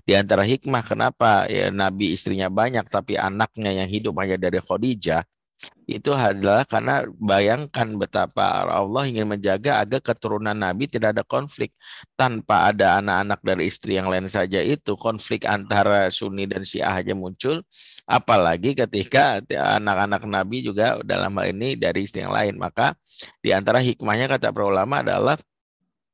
Di antara hikmah kenapa ya, Nabi istrinya banyak tapi anaknya yang hidup hanya dari Khadijah itu adalah karena bayangkan betapa Allah ingin menjaga agar keturunan Nabi tidak ada konflik tanpa ada anak-anak dari istri yang lain saja itu konflik antara Sunni dan Syiah aja muncul apalagi ketika anak-anak Nabi juga dalam hal ini dari istri yang lain maka di antara hikmahnya kata para ulama adalah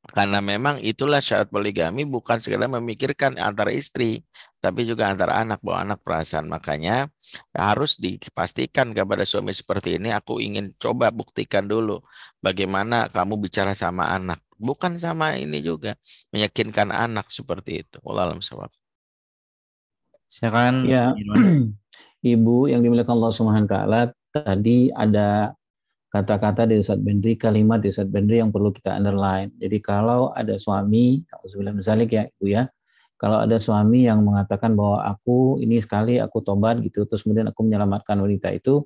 karena memang itulah syarat poligami bukan sekedar memikirkan antara istri, tapi juga antara anak bahwa anak perasaan. Makanya harus dipastikan kepada suami seperti ini, aku ingin coba buktikan dulu bagaimana kamu bicara sama anak. Bukan sama ini juga, meyakinkan anak seperti itu. Wallahualam sawab. Silakan. Ya. Ibu yang dimiliki Allah Subhanahu wa taala, tadi ada kata-kata di Ustaz Bendri, kalimat dari Ustaz Bendri yang perlu kita underline. Jadi kalau ada suami, misalnya ya Ibu ya, kalau ada suami yang mengatakan bahwa aku ini sekali aku tobat gitu, terus kemudian aku menyelamatkan wanita itu,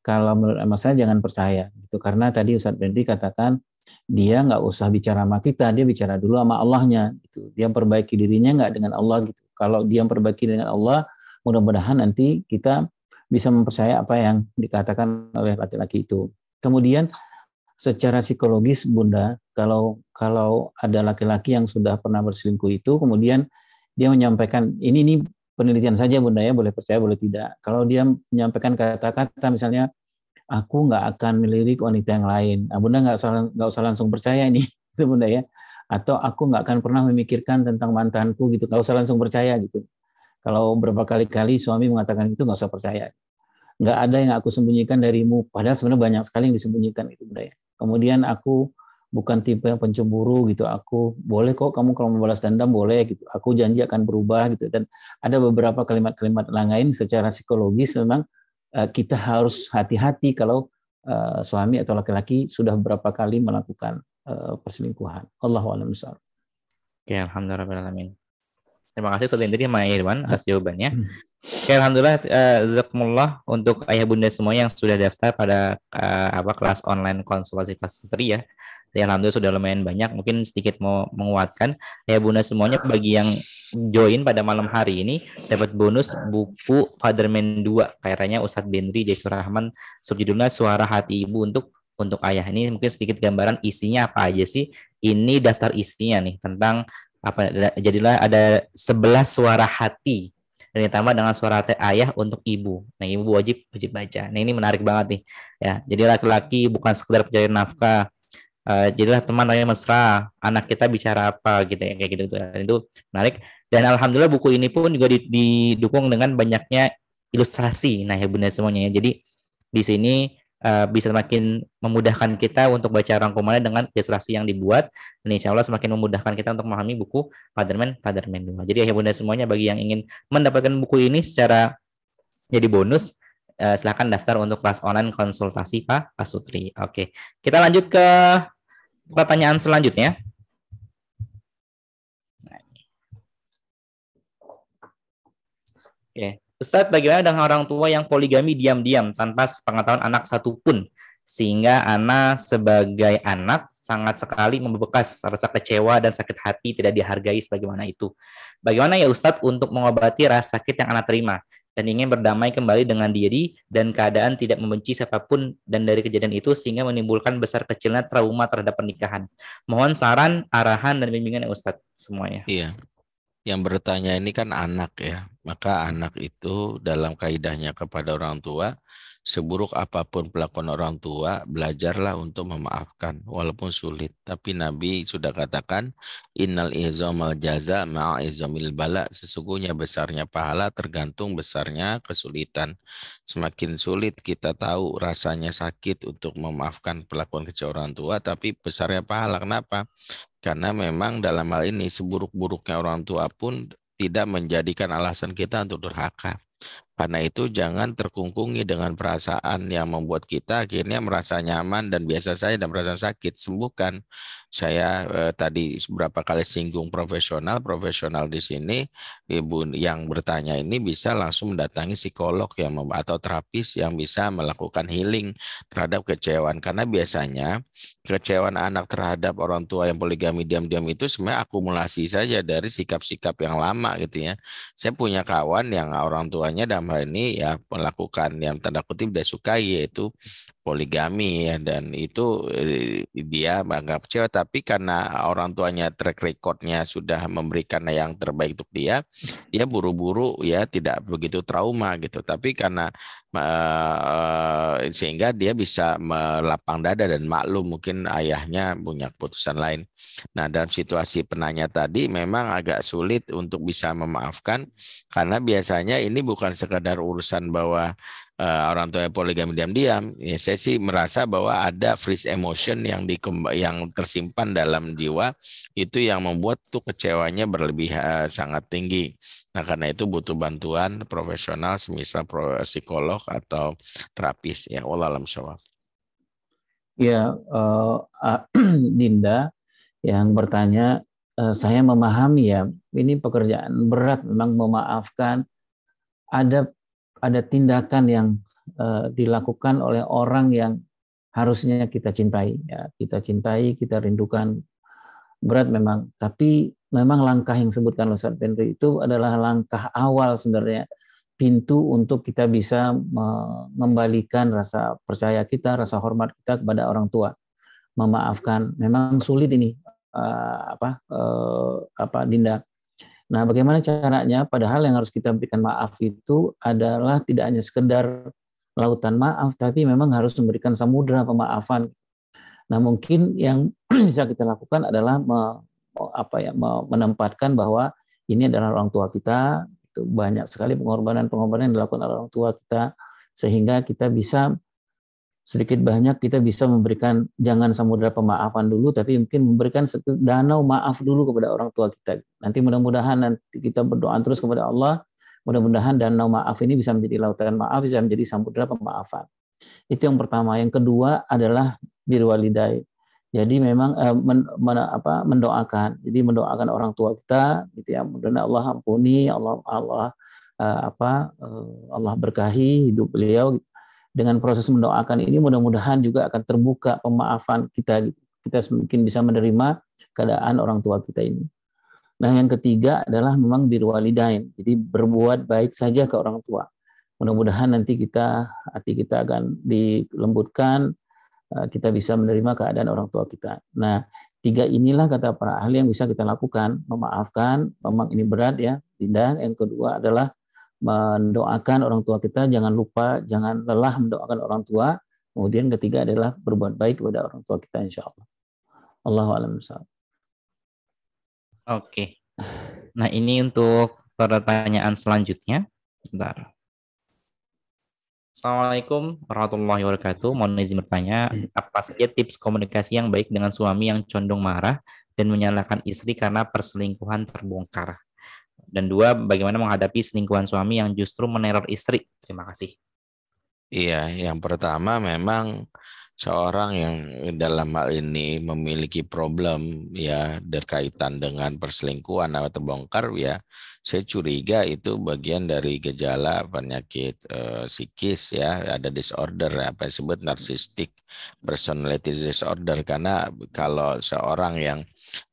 kalau menurut emas saya jangan percaya gitu karena tadi Ustaz Bendri katakan dia nggak usah bicara sama kita, dia bicara dulu sama Allahnya gitu. Dia perbaiki dirinya nggak dengan Allah gitu. Kalau dia perbaiki dengan Allah, mudah-mudahan nanti kita bisa mempercaya apa yang dikatakan oleh laki-laki itu. Kemudian secara psikologis Bunda, kalau kalau ada laki-laki yang sudah pernah berselingkuh itu kemudian dia menyampaikan ini ini penelitian saja Bunda ya, boleh percaya boleh tidak. Kalau dia menyampaikan kata-kata misalnya aku nggak akan melirik wanita yang lain. Nah, bunda nggak usah nggak usah langsung percaya ini, itu Bunda ya. Atau aku nggak akan pernah memikirkan tentang mantanku gitu. Nggak usah langsung percaya gitu. Kalau berapa kali-kali suami mengatakan itu nggak usah percaya nggak ada yang aku sembunyikan darimu. Padahal sebenarnya banyak sekali yang disembunyikan itu bunda ya. Kemudian aku bukan tipe yang pencemburu gitu. Aku boleh kok kamu kalau membalas dendam boleh gitu. Aku janji akan berubah gitu. Dan ada beberapa kalimat-kalimat lain secara psikologis memang eh, kita harus hati-hati kalau eh, suami atau laki-laki sudah beberapa kali melakukan eh, perselingkuhan. Allah alam Oke, alhamdulillah Terima kasih Ustaz Indri Irwan atas jawabannya. Hmm. Oke, alhamdulillah uh, untuk ayah bunda semua yang sudah daftar pada uh, apa kelas online konsultasi pasutri ya. Jadi ya, alhamdulillah sudah lumayan banyak. Mungkin sedikit mau menguatkan ayah bunda semuanya bagi yang join pada malam hari ini dapat bonus buku Fatherman 2 kayaknya Ustadz Benri Jaisur Rahman subjudulnya Suara Hati Ibu untuk untuk ayah. Ini mungkin sedikit gambaran isinya apa aja sih? Ini daftar isinya nih tentang apa jadilah ada 11 suara hati dan ditambah dengan suara teh ayah untuk ibu. Nah, ibu wajib wajib baca. Nah, ini menarik banget nih. Ya, jadi laki-laki bukan sekedar pencari nafkah. Uh, jadilah teman ayah mesra, anak kita bicara apa gitu ya kayak gitu tuh. Itu menarik dan alhamdulillah buku ini pun juga didukung dengan banyaknya ilustrasi. Nah, ya bunda semuanya ya. Jadi di sini uh, bisa semakin memudahkan kita untuk baca rangkumannya dengan ilustrasi yang dibuat dan insya Allah semakin memudahkan kita untuk memahami buku Fatherman Fatherman 2. Jadi ya bunda semuanya bagi yang ingin mendapatkan buku ini secara jadi bonus uh, silahkan daftar untuk kelas online konsultasi Pak Asutri. Oke, kita lanjut ke pertanyaan selanjutnya. Oke, Ustadz, bagaimana dengan orang tua yang poligami diam-diam tanpa pengetahuan anak satu pun Sehingga anak sebagai anak sangat sekali membekas rasa kecewa dan sakit hati tidak dihargai sebagaimana itu. Bagaimana ya Ustadz untuk mengobati rasa sakit yang anak terima dan ingin berdamai kembali dengan diri dan keadaan tidak membenci siapapun dan dari kejadian itu sehingga menimbulkan besar kecilnya trauma terhadap pernikahan. Mohon saran, arahan, dan bimbingan ya Ustadz semuanya. Iya, yang bertanya ini kan anak ya. Maka anak itu dalam kaidahnya kepada orang tua, seburuk apapun pelakon orang tua, belajarlah untuk memaafkan walaupun sulit. Tapi Nabi sudah katakan, innal izamal jaza izomil bala. Sesungguhnya besarnya pahala tergantung besarnya kesulitan. Semakin sulit kita tahu rasanya sakit untuk memaafkan pelakon kecil orang tua, tapi besarnya pahala. Kenapa? Karena memang dalam hal ini seburuk-buruknya orang tua pun tidak menjadikan alasan kita untuk durhaka. Karena itu jangan terkungkungi dengan perasaan yang membuat kita akhirnya merasa nyaman dan biasa saja dan merasa sakit. Sembuhkan. Saya eh, tadi beberapa kali singgung profesional, profesional di sini ibu yang bertanya ini bisa langsung mendatangi psikolog yang atau terapis yang bisa melakukan healing terhadap kecewaan. Karena biasanya kecewaan anak terhadap orang tua yang poligami diam-diam itu sebenarnya akumulasi saja dari sikap-sikap yang lama gitu ya. Saya punya kawan yang orang tuanya dalam hal ini ya melakukan yang tanda kutip dia sukai yaitu poligami ya dan itu eh, dia menganggap kecewa tapi karena orang tuanya track recordnya sudah memberikan yang terbaik untuk dia dia buru-buru ya tidak begitu trauma gitu tapi karena eh, sehingga dia bisa melapang dada dan maklum mungkin ayahnya punya keputusan lain nah dalam situasi penanya tadi memang agak sulit untuk bisa memaafkan karena biasanya ini bukan sekadar urusan bahwa uh, orang tua poligami diam-diam, ya saya sih merasa bahwa ada freeze emotion yang di yang tersimpan dalam jiwa itu yang membuat tuh kecewanya berlebih uh, sangat tinggi. Nah, karena itu butuh bantuan profesional semisal pro, psikolog atau terapis ya. Wallah alam syawab. Ya, uh, Dinda yang bertanya saya memahami ya, ini pekerjaan berat memang memaafkan ada ada tindakan yang uh, dilakukan oleh orang yang harusnya kita cintai. Ya, kita cintai, kita rindukan. Berat memang, tapi memang langkah yang disebutkan Ustaz Pendri itu adalah langkah awal sebenarnya pintu untuk kita bisa mengembalikan rasa percaya kita, rasa hormat kita kepada orang tua, memaafkan. Memang sulit ini uh, apa uh, apa Dinda Nah, bagaimana caranya? Padahal yang harus kita berikan maaf itu adalah tidak hanya sekedar lautan maaf, tapi memang harus memberikan samudra pemaafan. Nah, mungkin yang bisa kita lakukan adalah me, apa ya, menempatkan bahwa ini adalah orang tua kita, itu banyak sekali pengorbanan-pengorbanan yang dilakukan oleh orang tua kita, sehingga kita bisa sedikit banyak kita bisa memberikan jangan samudera pemaafan dulu tapi mungkin memberikan danau maaf dulu kepada orang tua kita. Nanti mudah-mudahan nanti kita berdoa terus kepada Allah, mudah-mudahan danau maaf ini bisa menjadi lautan maaf, bisa menjadi samudera pemaafan. Itu yang pertama. Yang kedua adalah birwalidai. Jadi memang eh, men, men, apa, mendoakan. Jadi mendoakan orang tua kita gitu ya. Mudah-mudahan Allah ampuni, Allah Allah eh, apa eh, Allah berkahi hidup beliau gitu dengan proses mendoakan ini mudah-mudahan juga akan terbuka pemaafan kita gitu. kita semakin bisa menerima keadaan orang tua kita ini. Nah, yang ketiga adalah memang birwalidain. Jadi berbuat baik saja ke orang tua. Mudah-mudahan nanti kita hati kita akan dilembutkan, eh, kita bisa menerima keadaan orang tua kita. Nah, tiga inilah kata para ahli yang bisa kita lakukan, memaafkan, memang ini berat ya, tindak Yang kedua adalah mendoakan orang tua kita, jangan lupa, jangan lelah mendoakan orang tua. Kemudian ketiga adalah berbuat baik kepada orang tua kita insya Allah. Allah alam Oke. Nah ini untuk pertanyaan selanjutnya. Bentar. Assalamualaikum warahmatullahi wabarakatuh. Mohon izin bertanya, apa saja tips komunikasi yang baik dengan suami yang condong marah dan menyalahkan istri karena perselingkuhan terbongkar? Dan dua, bagaimana menghadapi selingkuhan suami yang justru meneror istri? Terima kasih. Iya, yang pertama memang seorang yang dalam hal ini memiliki problem ya berkaitan dengan perselingkuhan atau terbongkar ya saya curiga itu bagian dari gejala penyakit eh, psikis ya ada disorder apa yang disebut narsistik personality disorder karena kalau seorang yang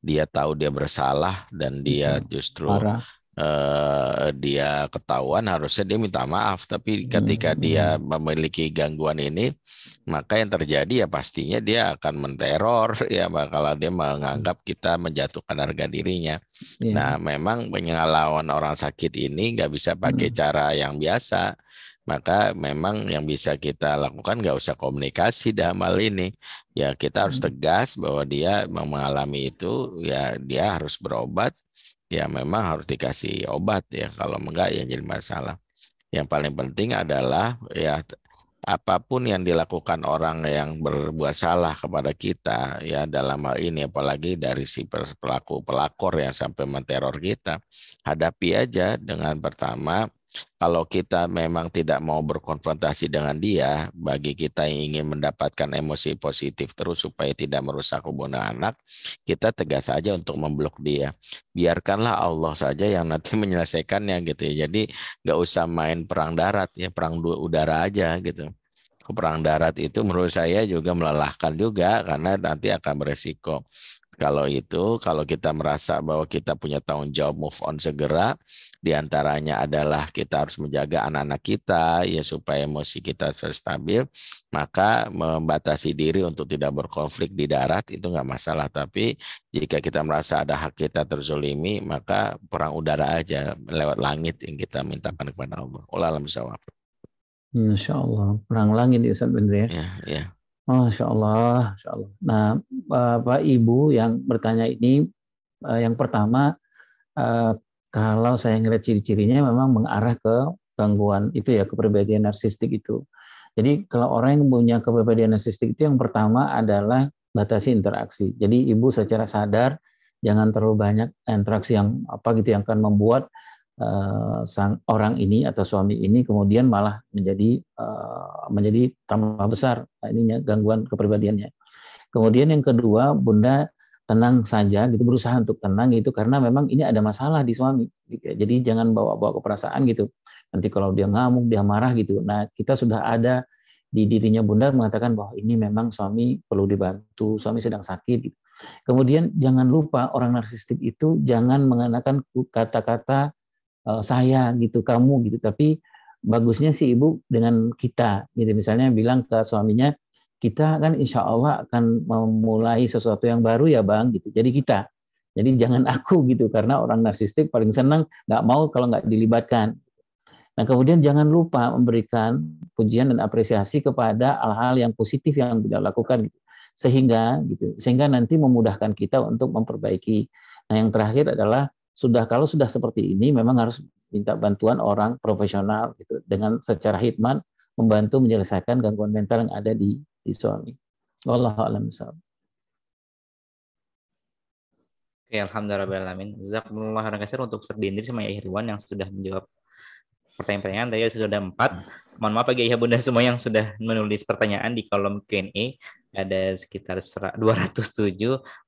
dia tahu dia bersalah dan dia hmm, justru Parah Eh, dia ketahuan harusnya dia minta maaf tapi hmm, ketika hmm. dia hmm. memiliki gangguan ini maka yang terjadi ya pastinya dia akan menteror ya kalau dia menganggap hmm. kita menjatuhkan harga dirinya yeah. nah memang penyelawan orang sakit ini nggak bisa pakai hmm. cara yang biasa maka memang yang bisa kita lakukan nggak usah komunikasi dalam hal ini ya kita harus tegas bahwa dia mengalami itu ya dia harus berobat ya memang harus dikasih obat ya kalau enggak ya jadi masalah yang paling penting adalah ya apapun yang dilakukan orang yang berbuat salah kepada kita ya dalam hal ini apalagi dari si pelaku pelakor yang sampai menteror kita hadapi aja dengan pertama kalau kita memang tidak mau berkonfrontasi dengan dia, bagi kita yang ingin mendapatkan emosi positif terus supaya tidak merusak hubungan anak, kita tegas saja untuk memblok dia. Biarkanlah Allah saja yang nanti menyelesaikannya gitu ya. Jadi nggak usah main perang darat ya, perang udara aja gitu perang darat itu menurut saya juga melelahkan juga karena nanti akan beresiko. Kalau itu, kalau kita merasa bahwa kita punya tanggung jawab move on segera, di antaranya adalah kita harus menjaga anak-anak kita ya supaya emosi kita stabil. Maka membatasi diri untuk tidak berkonflik di darat itu nggak masalah. Tapi jika kita merasa ada hak kita terzolimi, maka perang udara aja lewat langit yang kita mintakan kepada Allah. Allah alam Insya Allah, perang langit ya Ustaz bener ya. Ya, ya. Masya Allah, Masya Allah. Nah, Bapak Ibu yang bertanya ini, eh, yang pertama eh, kalau saya ngeliat ciri-cirinya memang mengarah ke gangguan itu ya kepribadian narsistik itu. Jadi kalau orang yang punya kepribadian narsistik itu yang pertama adalah batasi interaksi. Jadi ibu secara sadar jangan terlalu banyak interaksi yang apa gitu yang akan membuat uh, sang orang ini atau suami ini kemudian malah menjadi uh, menjadi tambah besar ininya gangguan kepribadiannya. Kemudian yang kedua, Bunda tenang saja gitu berusaha untuk tenang gitu karena memang ini ada masalah di suami gitu. Ya. jadi jangan bawa-bawa keperasaan gitu nanti kalau dia ngamuk dia marah gitu nah kita sudah ada di dirinya bunda mengatakan bahwa ini memang suami perlu dibantu suami sedang sakit gitu. kemudian jangan lupa orang narsistik itu jangan mengenakan kata-kata eh, saya gitu kamu gitu tapi bagusnya si ibu dengan kita gitu misalnya bilang ke suaminya kita kan insya Allah akan memulai sesuatu yang baru ya bang gitu. Jadi kita, jadi jangan aku gitu karena orang narsistik paling senang nggak mau kalau nggak dilibatkan. Nah kemudian jangan lupa memberikan pujian dan apresiasi kepada hal-hal yang positif yang kita lakukan gitu. sehingga gitu sehingga nanti memudahkan kita untuk memperbaiki. Nah yang terakhir adalah sudah kalau sudah seperti ini memang harus minta bantuan orang profesional gitu dengan secara hitman membantu menyelesaikan gangguan mental yang ada di di suami. Wallahu a'lam bishawab. Oke, alhamdulillah alamin. Jazakumullah khairan untuk Serdindri sama Irwan yang sudah menjawab pertanyaan-pertanyaan tadi sudah ada empat. Hmm. Mohon maaf bagi ayah bunda semua yang sudah menulis pertanyaan di kolom Q&A ada sekitar 207.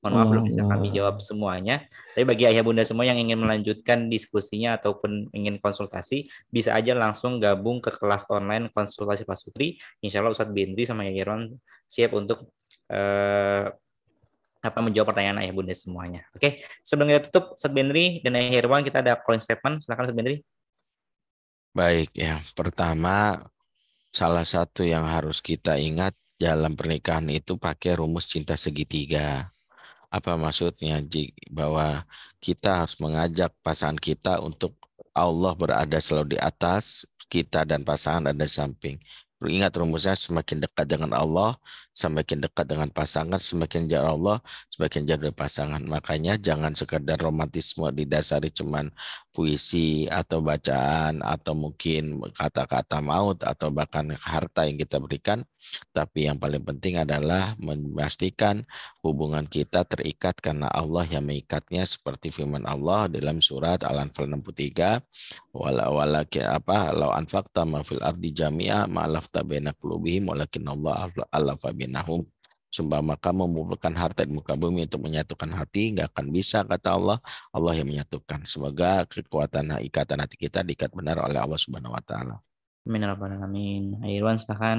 Mohon maaf belum bisa kami jawab semuanya. Tapi bagi ayah bunda semua yang ingin melanjutkan diskusinya ataupun ingin konsultasi, bisa aja langsung gabung ke kelas online konsultasi Pak Sutri. Insya Allah Ustadz Bindri sama Yaya siap untuk eh, apa menjawab pertanyaan ayah bunda semuanya. Oke, sebelum kita tutup, Ustadz Bindri dan Ayah Irwan kita ada closing statement. Silakan Ustadz Bindri. Baik ya, pertama salah satu yang harus kita ingat dalam pernikahan itu pakai rumus cinta segitiga. Apa maksudnya? Bahwa kita harus mengajak pasangan kita untuk Allah berada selalu di atas, kita dan pasangan ada di samping. Ingat rumusnya semakin dekat dengan Allah, Semakin dekat dengan pasangan, semakin jauh Allah, semakin jauh dari pasangan. Makanya jangan sekedar romantisme didasari cuman puisi atau bacaan atau mungkin kata-kata maut atau bahkan harta yang kita berikan. Tapi yang paling penting adalah memastikan hubungan kita terikat karena Allah yang mengikatnya seperti firman Allah dalam surat Al-Anfal 63 wala wala apa lawan anfaqta ma ardi jami'a ma alafta baina qulubihim walakin Allah alafa Nahum Sumpah maka mengumpulkan harta di muka bumi untuk menyatukan hati nggak akan bisa kata Allah Allah yang menyatukan semoga kekuatan ikatan hati kita diikat benar oleh Allah Subhanahu Wa Taala Amin amin ya Alamin silahkan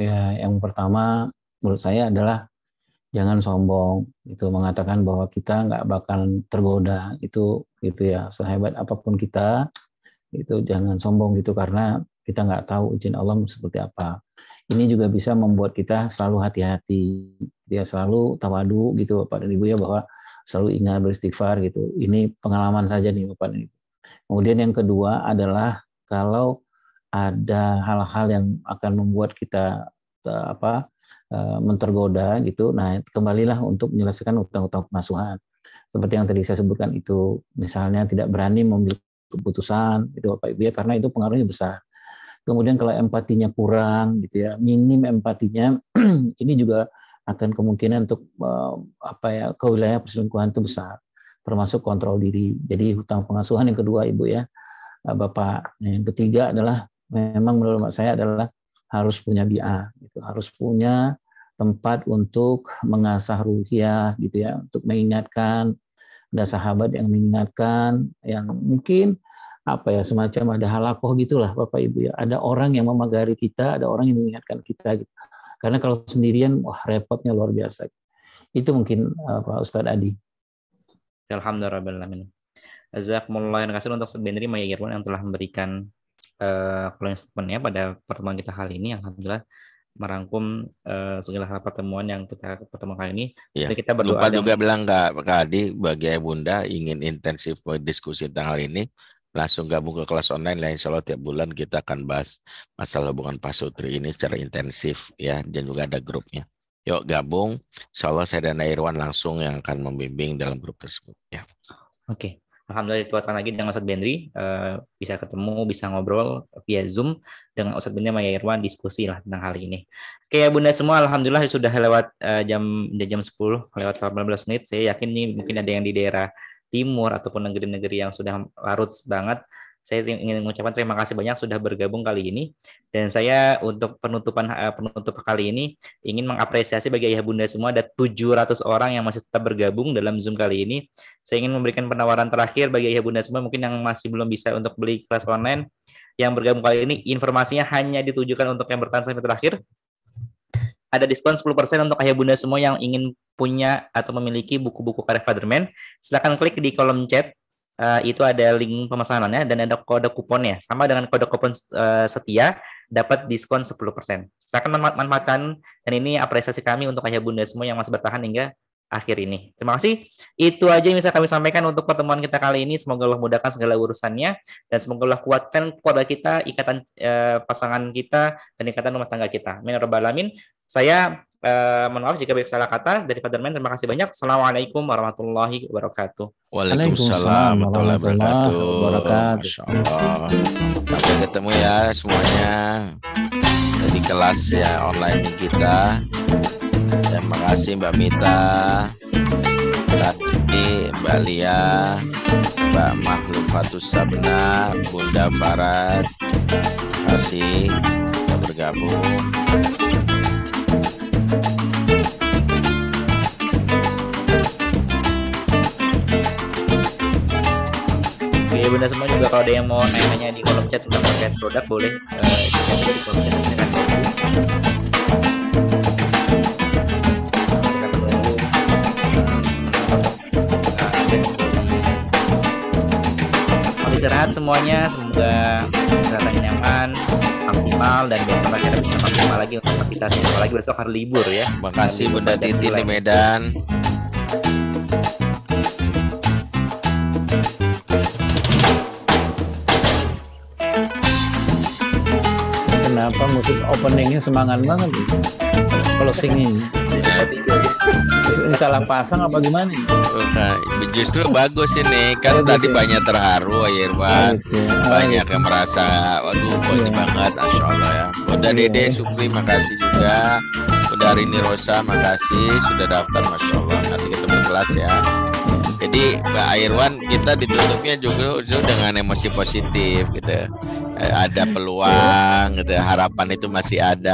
ya yang pertama menurut saya adalah jangan sombong itu mengatakan bahwa kita nggak bakal tergoda itu itu ya sehebat apapun kita itu jangan sombong gitu karena kita nggak tahu izin Allah seperti apa. Ini juga bisa membuat kita selalu hati-hati, dia selalu tawadu gitu Bapak dan Ibu ya bahwa selalu ingat beristighfar gitu. Ini pengalaman saja nih Bapak dan Ibu. Kemudian yang kedua adalah kalau ada hal-hal yang akan membuat kita eh, apa eh, mentergoda gitu. Nah, kembalilah untuk menyelesaikan utang-utang pengasuhan. Seperti yang tadi saya sebutkan itu, misalnya tidak berani membuat keputusan itu Bapak Ibu ya karena itu pengaruhnya besar. Kemudian kalau empatinya kurang gitu ya, minim empatinya ini juga akan kemungkinan untuk eh, apa ya ke wilayah perselingkuhan itu besar termasuk kontrol diri. Jadi hutang pengasuhan yang kedua Ibu ya. Eh, Bapak yang ketiga adalah memang menurut saya adalah harus punya biaya, gitu. Harus punya tempat untuk mengasah ruhia gitu ya, untuk mengingatkan ada sahabat yang mengingatkan yang mungkin apa ya semacam ada halakoh gitulah Bapak Ibu ya. Ada orang yang memagari kita, ada orang yang mengingatkan kita gitu. Karena kalau sendirian wah repotnya luar biasa. Itu mungkin eh, Pak Ustadz Adi. Alhamdulillah. Jazakumullah khairan kasih untuk sebenarnya Maya Irwan yang telah memberikan uh, closing statementnya pada pertemuan kita kali ini. yang Alhamdulillah merangkum uh, segala hal pertemuan yang kita pertemuan kali ini. Ya. Jadi kita berdoa Lupa juga bilang Kak, Kak Adi, bagi Bunda ingin intensif diskusi tentang hal ini, langsung gabung ke kelas online lah insya Allah tiap bulan kita akan bahas masalah hubungan pasutri ini secara intensif ya dan juga ada grupnya yuk gabung insya Allah saya dan Irwan langsung yang akan membimbing dalam grup tersebut ya oke okay. Alhamdulillah dituatkan lagi dengan Ustadz Bendri eh, bisa ketemu bisa ngobrol via zoom dengan Ustadz Bendri Maya Irwan diskusi lah tentang hal ini oke ya bunda semua Alhamdulillah sudah lewat eh, jam jam 10 lewat 18 menit saya yakin nih mungkin ada yang di daerah Timur ataupun negeri-negeri yang sudah larut banget. Saya ingin mengucapkan terima kasih banyak sudah bergabung kali ini dan saya untuk penutupan eh, penutup kali ini ingin mengapresiasi bagi ayah bunda semua ada 700 orang yang masih tetap bergabung dalam Zoom kali ini. Saya ingin memberikan penawaran terakhir bagi ayah bunda semua mungkin yang masih belum bisa untuk beli kelas online yang bergabung kali ini informasinya hanya ditujukan untuk yang bertahan sampai terakhir ada diskon 10% untuk ayah bunda semua yang ingin punya atau memiliki buku-buku karya Fatherman. Silahkan klik di kolom chat. Uh, itu ada link pemesanannya dan ada kode kuponnya. Sama dengan kode kupon uh, setia, dapat diskon 10%. Silahkan manfaatkan dan ini apresiasi kami untuk ayah bunda semua yang masih bertahan hingga akhir ini. Terima kasih. Itu aja yang bisa kami sampaikan untuk pertemuan kita kali ini. Semoga Allah mudahkan segala urusannya dan semoga Allah kuatkan kepada kita, ikatan eh, pasangan kita, dan ikatan rumah tangga kita. Amin. Ya saya eh, mohon maaf jika banyak salah kata dari Father Terima kasih banyak. Assalamualaikum warahmatullahi wabarakatuh. Waalaikumsalam warahmatullahi wabarakatuh. Sampai ketemu ya semuanya di kelas ya online kita. Terima kasih Mbak Mita, Mbak Titi, Mbak Lia, Mbak Makhluk Fatus Sabna, Bunda Farad. Terima kasih sudah bergabung. Oke iya, bunda semua juga kalau ada yang mau nanya di kolom chat tentang terkait produk boleh uh, di kolom chat akan istirahat semuanya semoga istirahat nyaman maksimal dan besok ada bisa maksimal lagi untuk kita semua lagi besok hari libur ya makasih Bunda Titi di Medan kenapa musik openingnya semangat banget kalau closingnya salah pasang apa gimana? Oke, Justru bagus ini kan tadi ya? banyak terharu ya Irfan, ya. banyak yang merasa waduh ini iya. banget, asya Allah ya. Udah iya. Dede Supri makasih juga, udah Rini Rosa makasih sudah daftar masya Allah. Nanti ketemu kelas ya. Jadi Pak Irwan kita ditutupnya juga dengan emosi positif gitu. Eh, ada peluang gitu, harapan itu masih ada.